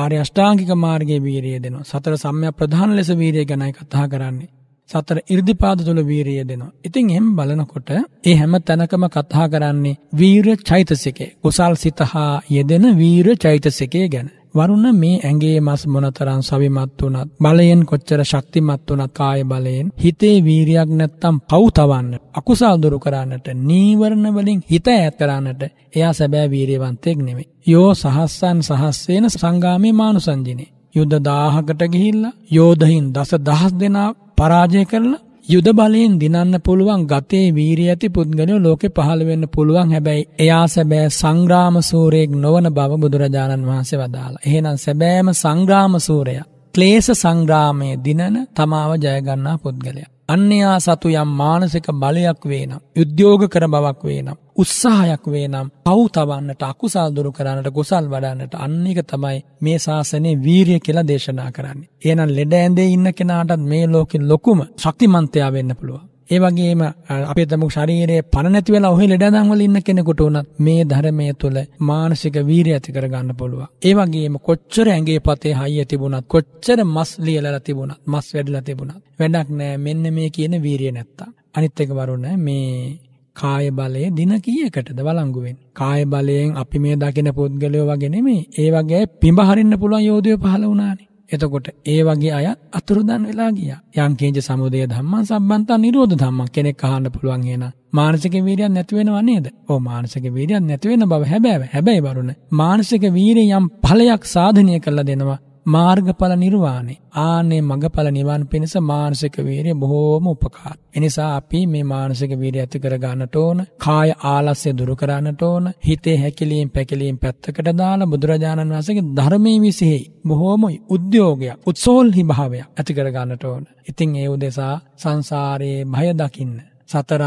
ආර්ය අෂ්ටාංගික මාර්ගයේ වීරිය දෙනවා. සතර සම්‍යක් ප්‍රධාන ලෙස වීරිය ගැනයි කතා කරන්නේ. සතර ඉර්ධිපාද තුල වීරිය දෙනවා. ඉතින් එහෙම බලනකොට ඒ හැම තැනකම කතා කරන්නේ වීර චෛතසිකේ. කුසල් සිතහා යෙදෙන වීර චෛතසිකේ ගැන. වරුණ මේ ඇඟේ මස් මොනතරම් සවිමත් වුණත් බලයෙන් කොච්චර ශක්තිමත් වුණත් කාය බලයෙන් හිතේ වීරියක් නැත්තම් පව් තවන්න අකුසල් දුරු කරන්නට නීවරණ වලින් හිත ඈත් කරන්නට එයා සැබෑ වීරියවන්තයෙක් නෙමෙයි. යෝ සහස්සන් සහස්සේන සංගාමේ මානුසංජිනේ යුද්ධ දාහකට ගිහිල්ලා යෝධයින් දස දහස් දෙනා පරාජය කරලා යුද බලයෙන් දිනන්න පුළුවන් ගතේ වීරිය ඇති පුද්ගලයෝ ලෝකේ පහළ වෙන්න පුළුවන්. හැබැයි එයා සැබෑ සංග්‍රාම සූරයෙක් නොවන බව බුදුරජාණන් වහන්සේ වදාලා. එහෙනම් සැබෑම සංග්‍රාම සූරයා ක්ලේශ සංග්‍රාමයේ දිනන තමාව ජය ගන්නා පුද්ගලයා. අන්නයා සතු යම් මානසික බලයක් වේනම් යුද්ධෝග කර බවක් වේනම් උත්සාහයක් වේනම් පව් තවන්නට අකුසල් දුරු කරන්නට ගොසල් වඩන්නට අන්නේක තමයි මේ ශාසනය වීරිය කියලා දේශනා කරන්නේ. ඒනම් ලෙඩ ඇඳේ ඉන්න කෙනාටත් මේ ලෝකෙ ලොකුම ශක්තිමන්තයා වෙන්න පුළුවන්. ඒ වගේම අපේ තමු ශරීරයේ පණ නැති වෙලා ඔහේ ලෙඩදම් වල ඉන්න කෙනෙකුට උනත් මේ ධර්මය තුළ මානසික වීරිය ඇති කරගන්න පුළුවන්. ඒ වගේම කොච්චර ඇඟේ පතේ හයිය තිබුණත් කොච්චර මස් ලියලා තිබුණත් මස් වැඩිලා තිබුණත් වැඩක් නෑ මෙන්න මේ කියන වීරිය නැත්තම්. අනිත් එක වරුණ මේ කාය බලය දින කීයකටද වළංගු වෙන්නේ? කාය බලයෙන් අපි මේ දකින පුද්ගලයෝ වගේ නෙමෙයි. ඒ වගේ පිඹ හරින්න පුළුවන් යෝධයෝ පහළ වුණානේ. එතකොට ඒ වගේ අය අතුරුදන් වෙලා ගියා. යම් කේජ සමුදය ධම්මං සම්බන්තං නිරෝධ ධම්මං කෙනෙක් අහන්න පුළුවන් එහෙනම් මානසික වීරියක් නැති වෙනව නේද? ඔව් මානසික වීරියක් නැති වෙන බව හැබෑව. හැබැයි වරුණ මානසික වීරිය යම් ඵලයක් සාධනය කළා දෙනවා. මාර්ගඵල නිර්වාණය ආනේ මඟඵල නිවන් පිණිස මානසික වීරිය බොහෝම උපකාර. එනිසා අපි මේ මානසික වීරිය ඇති කර ගන්නට ඕන, කාය ආලස්‍ය දුරු කරන්නට ඕන, හිතේ හැකිලීම් පැකිලීම් පැත්තකට දාලා බුදුරජාණන් වහන්සේගේ ධර්මයේ විසෙහි බොහෝම උද්‍යෝගයක්, උත්සෝල්හි භාවයක් ඇති කර ගන්නට ඕන. ඉතින් ඒ උදෙසා සංසාරයේ භය දකින්න, සතර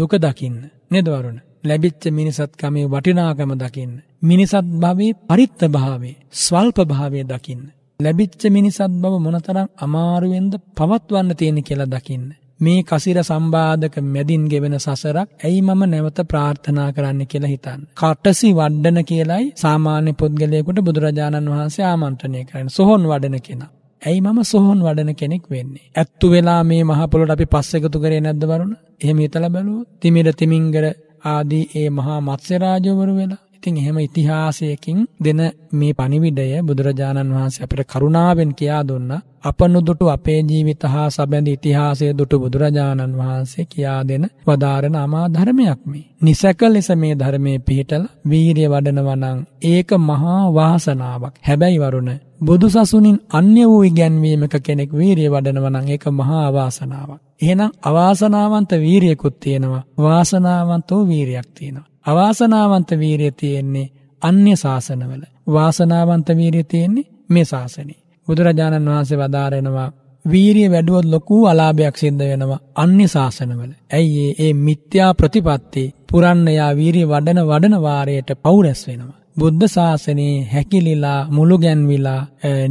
දුක දකින්න නේද වරුණ? ලැබිච්ච මිනිසත්කමේ වටිනාකම දකින්න. මිනිසත් භවයේ පරිත්ත භාවේ ස්වල්ප භාවය දකින්න. ලැබිච්ච මිනිසත් බව මොනතරම් අමාරුවෙන්ද පවත්වන්න තියෙන කියලා දකින්න. මේ කසිර සම්බාධක මැදින් ගෙවෙන සසරක් ඇයි මම නැවත ප්‍රාර්ථනා කරන්න කියලා හිතන්න. කටසි වඩ්ඩන කියලයි සාමාන්‍ය පුද්ගලයෙකුට බුදුරජාණන් වහන්සේ ආමන්ත්‍රණය කරන සොහොන් වඩන කෙනා. ඇයි මම සොහොන් වඩන කෙනෙක් වෙන්නේ. ඇත්තු වෙලා මේ මහපොළොට අපි පස් එකතු කරේ නැද්ද වරුණ? එහෙම හිතලා බැලුවොත් තිමිර තිමින්ගර ආදී ඒ මහා මත්ස්‍ය රාජවරු වෙලා ඉතින් එහෙම ඉතිහාසයකින් දෙන මේ පණිවිඩය බුදුරජාණන් වහන්සේ අපට කරුණාවෙන් කියා දුන්න අපනුදුටු අපේ ජීවිත හා සැබඳි ඉතිහාසය දුටු බුදුරජාණන් වහන්සේ කියා දෙන වදාරණ අමා ධර්මයක් මේ. නිසක ලෙස මේ ධර්මයේ පිහිටලා වීරිය වඩනවා නම් ඒක මහා වාසනාවක්. හැබැයි වරුණ බුදු සසුනින් අන්‍ය වූ ඉගැන්වීමක කෙනෙක් වීරිය වඩනවනං ඒක මහා අවාසනාවක්. එහෙනම් අවාසනාවන්ත වීරියකුත් තියෙනවා වාසනාවන්ත වූ වීරියක් තියෙනවා. අවාසනාවන්ත වීරිය තියෙන්නේ අන්‍ය ශාසනවල. වාසනාවන්ත වීරිය තියෙන්නේ මේ ශාසනේ. බුදුරජාණන් වහන්සේ වදාරනවා වීරිය වැඩුවොත් ලොකු අලාභයක් සිද්ධ වෙනවා අන්‍ය ශාසනවල. ඇයි ඒ මිත්‍යා ප්‍රතිපත්ති පුරන්න යා වීරිය වඩන වඩන වාරයට පෞරස් වෙනවා. බුද්ධ ශාසනයේ හැකිලිලා මුළුගැන්විලා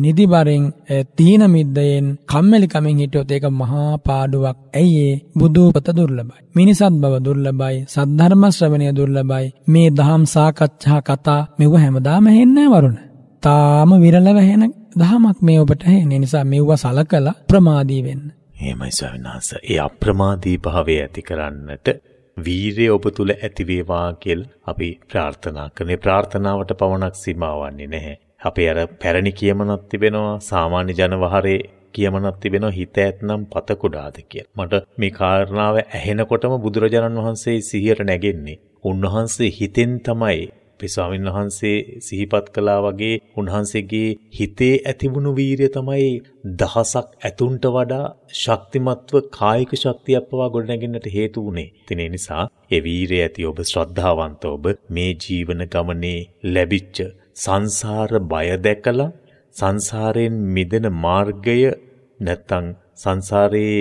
නිදිබරෙන් තීන මිද්දයෙන් කම්මැලිකමින් හිටියොත් ඒක මහා පාඩුවක්. ඇයි ඒ බුදුපත දුර්ලභයි. මිනිසත් බව දුර්ලභයි. සද්ධර්ම ශ්‍රවණය දුර්ලභයි. මේ දහම් සාකච්ඡා කතා මෙව හැමදාම හෙන්නේ වරුණ. තාම විරලව හෙන දහමක් මේ ඔබට හෙන්නේ නිසා මෙව සලකලා ප්‍රමාදී වෙන්න. එහෙමයි ස්වාමීන් වහන්සේ. ඒ අප්‍රමාදී භාවය ඇති කරන්නට වීරිය ඔබ තුල ඇති වේවා කියලා අපි ප්‍රාර්ථනා කරනේ ප්‍රාර්ථනාවට පවණක් සීමා වන්නේ නැහැ. අපේ අර පැරණි කියමනක් තිබෙනවා සාමාන්‍ය ජනවහරේ කියමනක් තිබෙනවා හිත ඇතනම් පත කුඩාද කියලා. මට මේ කාරණාව ඇහෙනකොටම බුදුරජාණන් වහන්සේ සිහියට නැගෙන්නේ. උන්වහන්සේ හිතෙන් තමයි අපේ ස්වාමීන් වහන්සේ සිහිපත් කළා වගේ උන්වහන්සේගේ හිතේ ඇතිවුණු වීරිය තමයි දහසක් ඇතුන්ට වඩා ශක්තිමත්ව කායික ශක්තිය අපවා ගොඩනැගෙන්නට හේතු වුණේ. ඉතින් ඒ නිසා ඒ වීරිය ඇති ඔබ ශ්‍රද්ධාවන්ත ඔබ මේ ජීවන ගමනේ ලැබිච්ච සංසාර බය දැකලා සංසාරයෙන් මිදෙන මාර්ගය නැත්තම් සංසාරයේ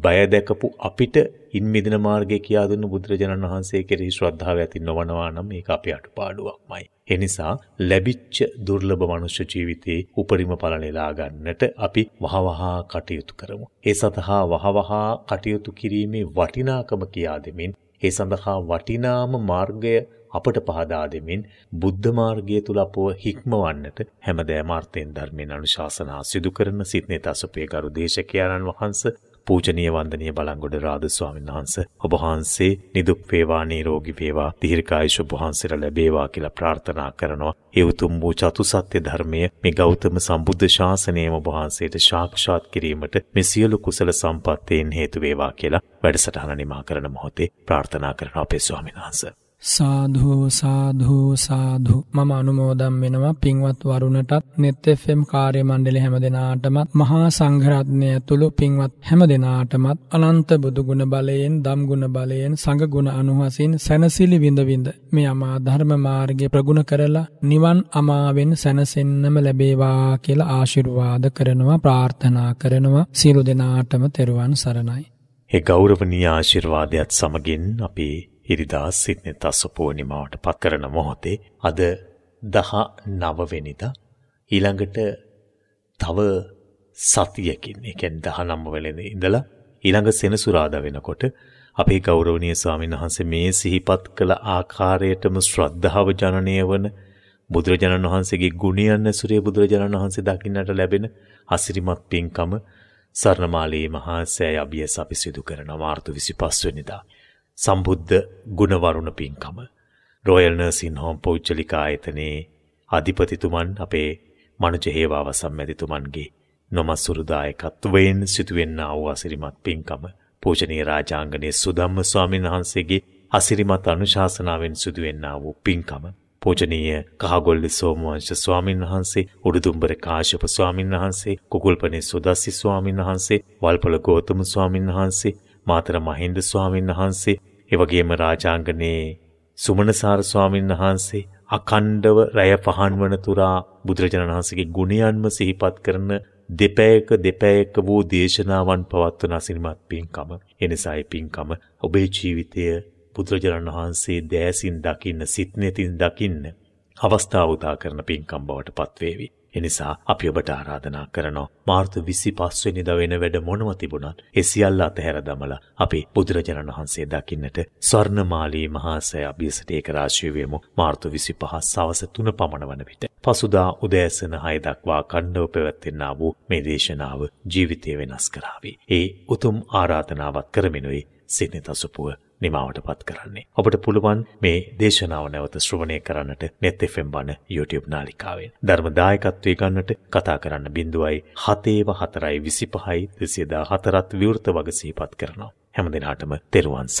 බය දැකපු අපිට ඉන් මිදෙන මාර්ගය කියා දුන්නු බුදුරජාණන් වහන්සේ කෙරෙහි ශ්‍රද්ධාව ඇති නොවනවා නම් ඒක අපේ අඩුපාඩුවක්මයි. ඒ නිසා ලැබිච්ච දුර්ලභ මනුෂ්‍ය ජීවිතේ උපරිම ඵල නෙලා ගන්නට අපි වහවහා කටයුතු කරමු. ඒ සඳහා වහවහා කටයුතු කිරීමේ වටිනාකම කියා දෙමින් ඒ සඳහා වටිනාම මාර්ගය අපට පහදා දෙමින් බුද්ධ මාර්ගය තුල අපව හික්මවන්නට හැමදෑම අර්ථයෙන් ධර්මයෙන් අනුශාසනා සිදු කරන සිත්නේ තසපේ ගරු දේශකයන්න් වහන්සේ පූජනීය වන්දනීය බලංගොඩ රාධ ස්වාමීන් වහන්සේ ඔබ වහන්සේ නිදුක් වේවා නිරෝගී වේවා දීර්ඝායුෂ ඔබ වහන්සේට ලැබේවා කියලා ප්‍රාර්ථනා කරනවා. ඒ උතුම් වූ චතුසත්‍ය ධර්මය මේ ගෞතම සම්බුද්ධ ශාසනයම ඔබ වහන්සේට සාක්ෂාත් කිරීමට මේ සියලු කුසල සම්පත්තීන් හේතු වේවා කියලා වැඩසටහන නිමා කරන මොහොතේ ප්‍රාර්ථනා කරන අපේ ස්වාමීන් වහන්සේ සාධූ සාධූ සාධු මම අනුමෝදම් වෙනවා පින්වත් වරුණටත් නෙත් FM කාර්ය මණ්ඩලය හැම දෙනාටමත් මහා සංඝරත්නය ඇතුළු පින්වත් හැම දෙනාටමත් අනන්ත බුදු ගුණ බලයෙන් දම් ගුණ බලයෙන් සංඝ ගුණ අනුහසින් සැනසිලි විඳ විඳ මේ අමා ධර්ම මාර්ගය ප්‍රගුණ කරලා නිවන් අමාවෙන් සැනසෙන්නම ලැබේවා කියලා ආශිර්වාද කරනවා ප්‍රාර්ථනා කරනවා සියලු දෙනාටම තෙරුවන් සරණයි. ඒ ගෞරවනීය ආශිර්වාදයත් සමගින් අපේ ඉරිදා සිද්නි තස්සපූර්ණිමාවට පත්කරන මොහොතේ අද දහ නවවෙනිදා ඊළඟට තව සතියකින් ඒ කියන්නේ 19 වෙනිදා ඉඳලා ඊළඟ සෙනසුරාදා වෙනකොට අපේ ගෞරවනීය ස්වාමීන් වහන්සේ මේ සිහිපත් කළ ආකාරයටම ශ්‍රද්ධාව ජනනය වන බුදුරජාණන් වහන්සේගේ ගුණයන් ඇසුරේ බුදුරජාණන් වහන්සේ දකින්නට ලැබෙන අසිරිමත් පින්කම සරණමාලී මහා සෑය අභියස අපි සිදු කරන මාර්තු 25 වෙනිදා. සම්බුද්ධ ගුණවරුණ පින්කම. රොයල් නර්සින් හෝම් පෞද්ගලික ආයතනයේ අධිපතිතුමන් අපේ මනුජ හේවාවසම් මැතිතුමන්ගේ නොමස්සුරු දායකත්වයෙන් සිදුවෙන්නා වූ අසිරිමත් පින්කම පූජනීය රාජාංගනයේ සුදම්ම ස්වාමීන් වහන්සේගේ අසිරිමත් අනුශාසනාවෙන් සිදුවෙන්නා වූ පින්කම පූජනීය කහගොල්ල සෝමවංශ ස්වාමීන් වහන්සේ උඩුදුම්බර කාශ්‍යප ස්වාමීන් වහන්සේ කුකුල්පනේ සුදස්සි ස්වාමීන් වහන්සේ වල්පොළ ගෞතම ස්වාමීන් වහන්සේ මාතර මහින්ද ස්වාමීන් වහන්සේ එවගේම රාජාංගනයේ සුමනසාර ස්වාමීන් වහන්සේ අකණ්ඩව රැය පහන් වන තුරා බුදුරජාණන් වහන්සේගේ ගුණයන්ම සිහිපත් කරන දෙපෑයක දෙපෑයක වූ දේශනාවන් පවත්වන අසිරිමත් පින්කම. එනිසායි පින්කම ඔබේ ජීවිතය බුදුරජාණන් වහන්සේ දෑසින් දකින්න සිත්නෙතින් දකින්න අවස්ථාව උදා කරන පින්කම් බවට පත්වේවි. එනිසා අපි ඔබට ආරාධනා කරනවා මාර්තු 25 වෙනිදා වෙන වැඩ මොනව තිබුණත් ඒ සියල්ල අතහැර දමලා අපි බුදුරජාණන් වහන්සේ දකින්නට ස්වර්ණමාලී මහා සෑ අභියසට ඒක රාශිය වෙමු මාර්තු 25 සවස 3 පමණ වන විට පසුදා උදෑසන 6 දක්වා කණ්ඩව පැවැත්වෙනා වූ මේ දේශනාව ජීවිතය වෙනස් කරાવી ඒ උතුම් ආරාධනාවත් කරමිනුයි සිනතසපුව නිමාවටපත් කරන්නේ. ඔබට පුළුවන් මේ දේශනාව නැවත ශ්‍රවණය කරන්නට net FM බණ YouTube නාලිකාවෙන්. ධර්ම දායකත්වයේ ගන්නට කතා කරන්න 0.7 425 214ත් විවෘත වග සිහිපත් කරනවා. හැම දිනාටම තෙරුවන්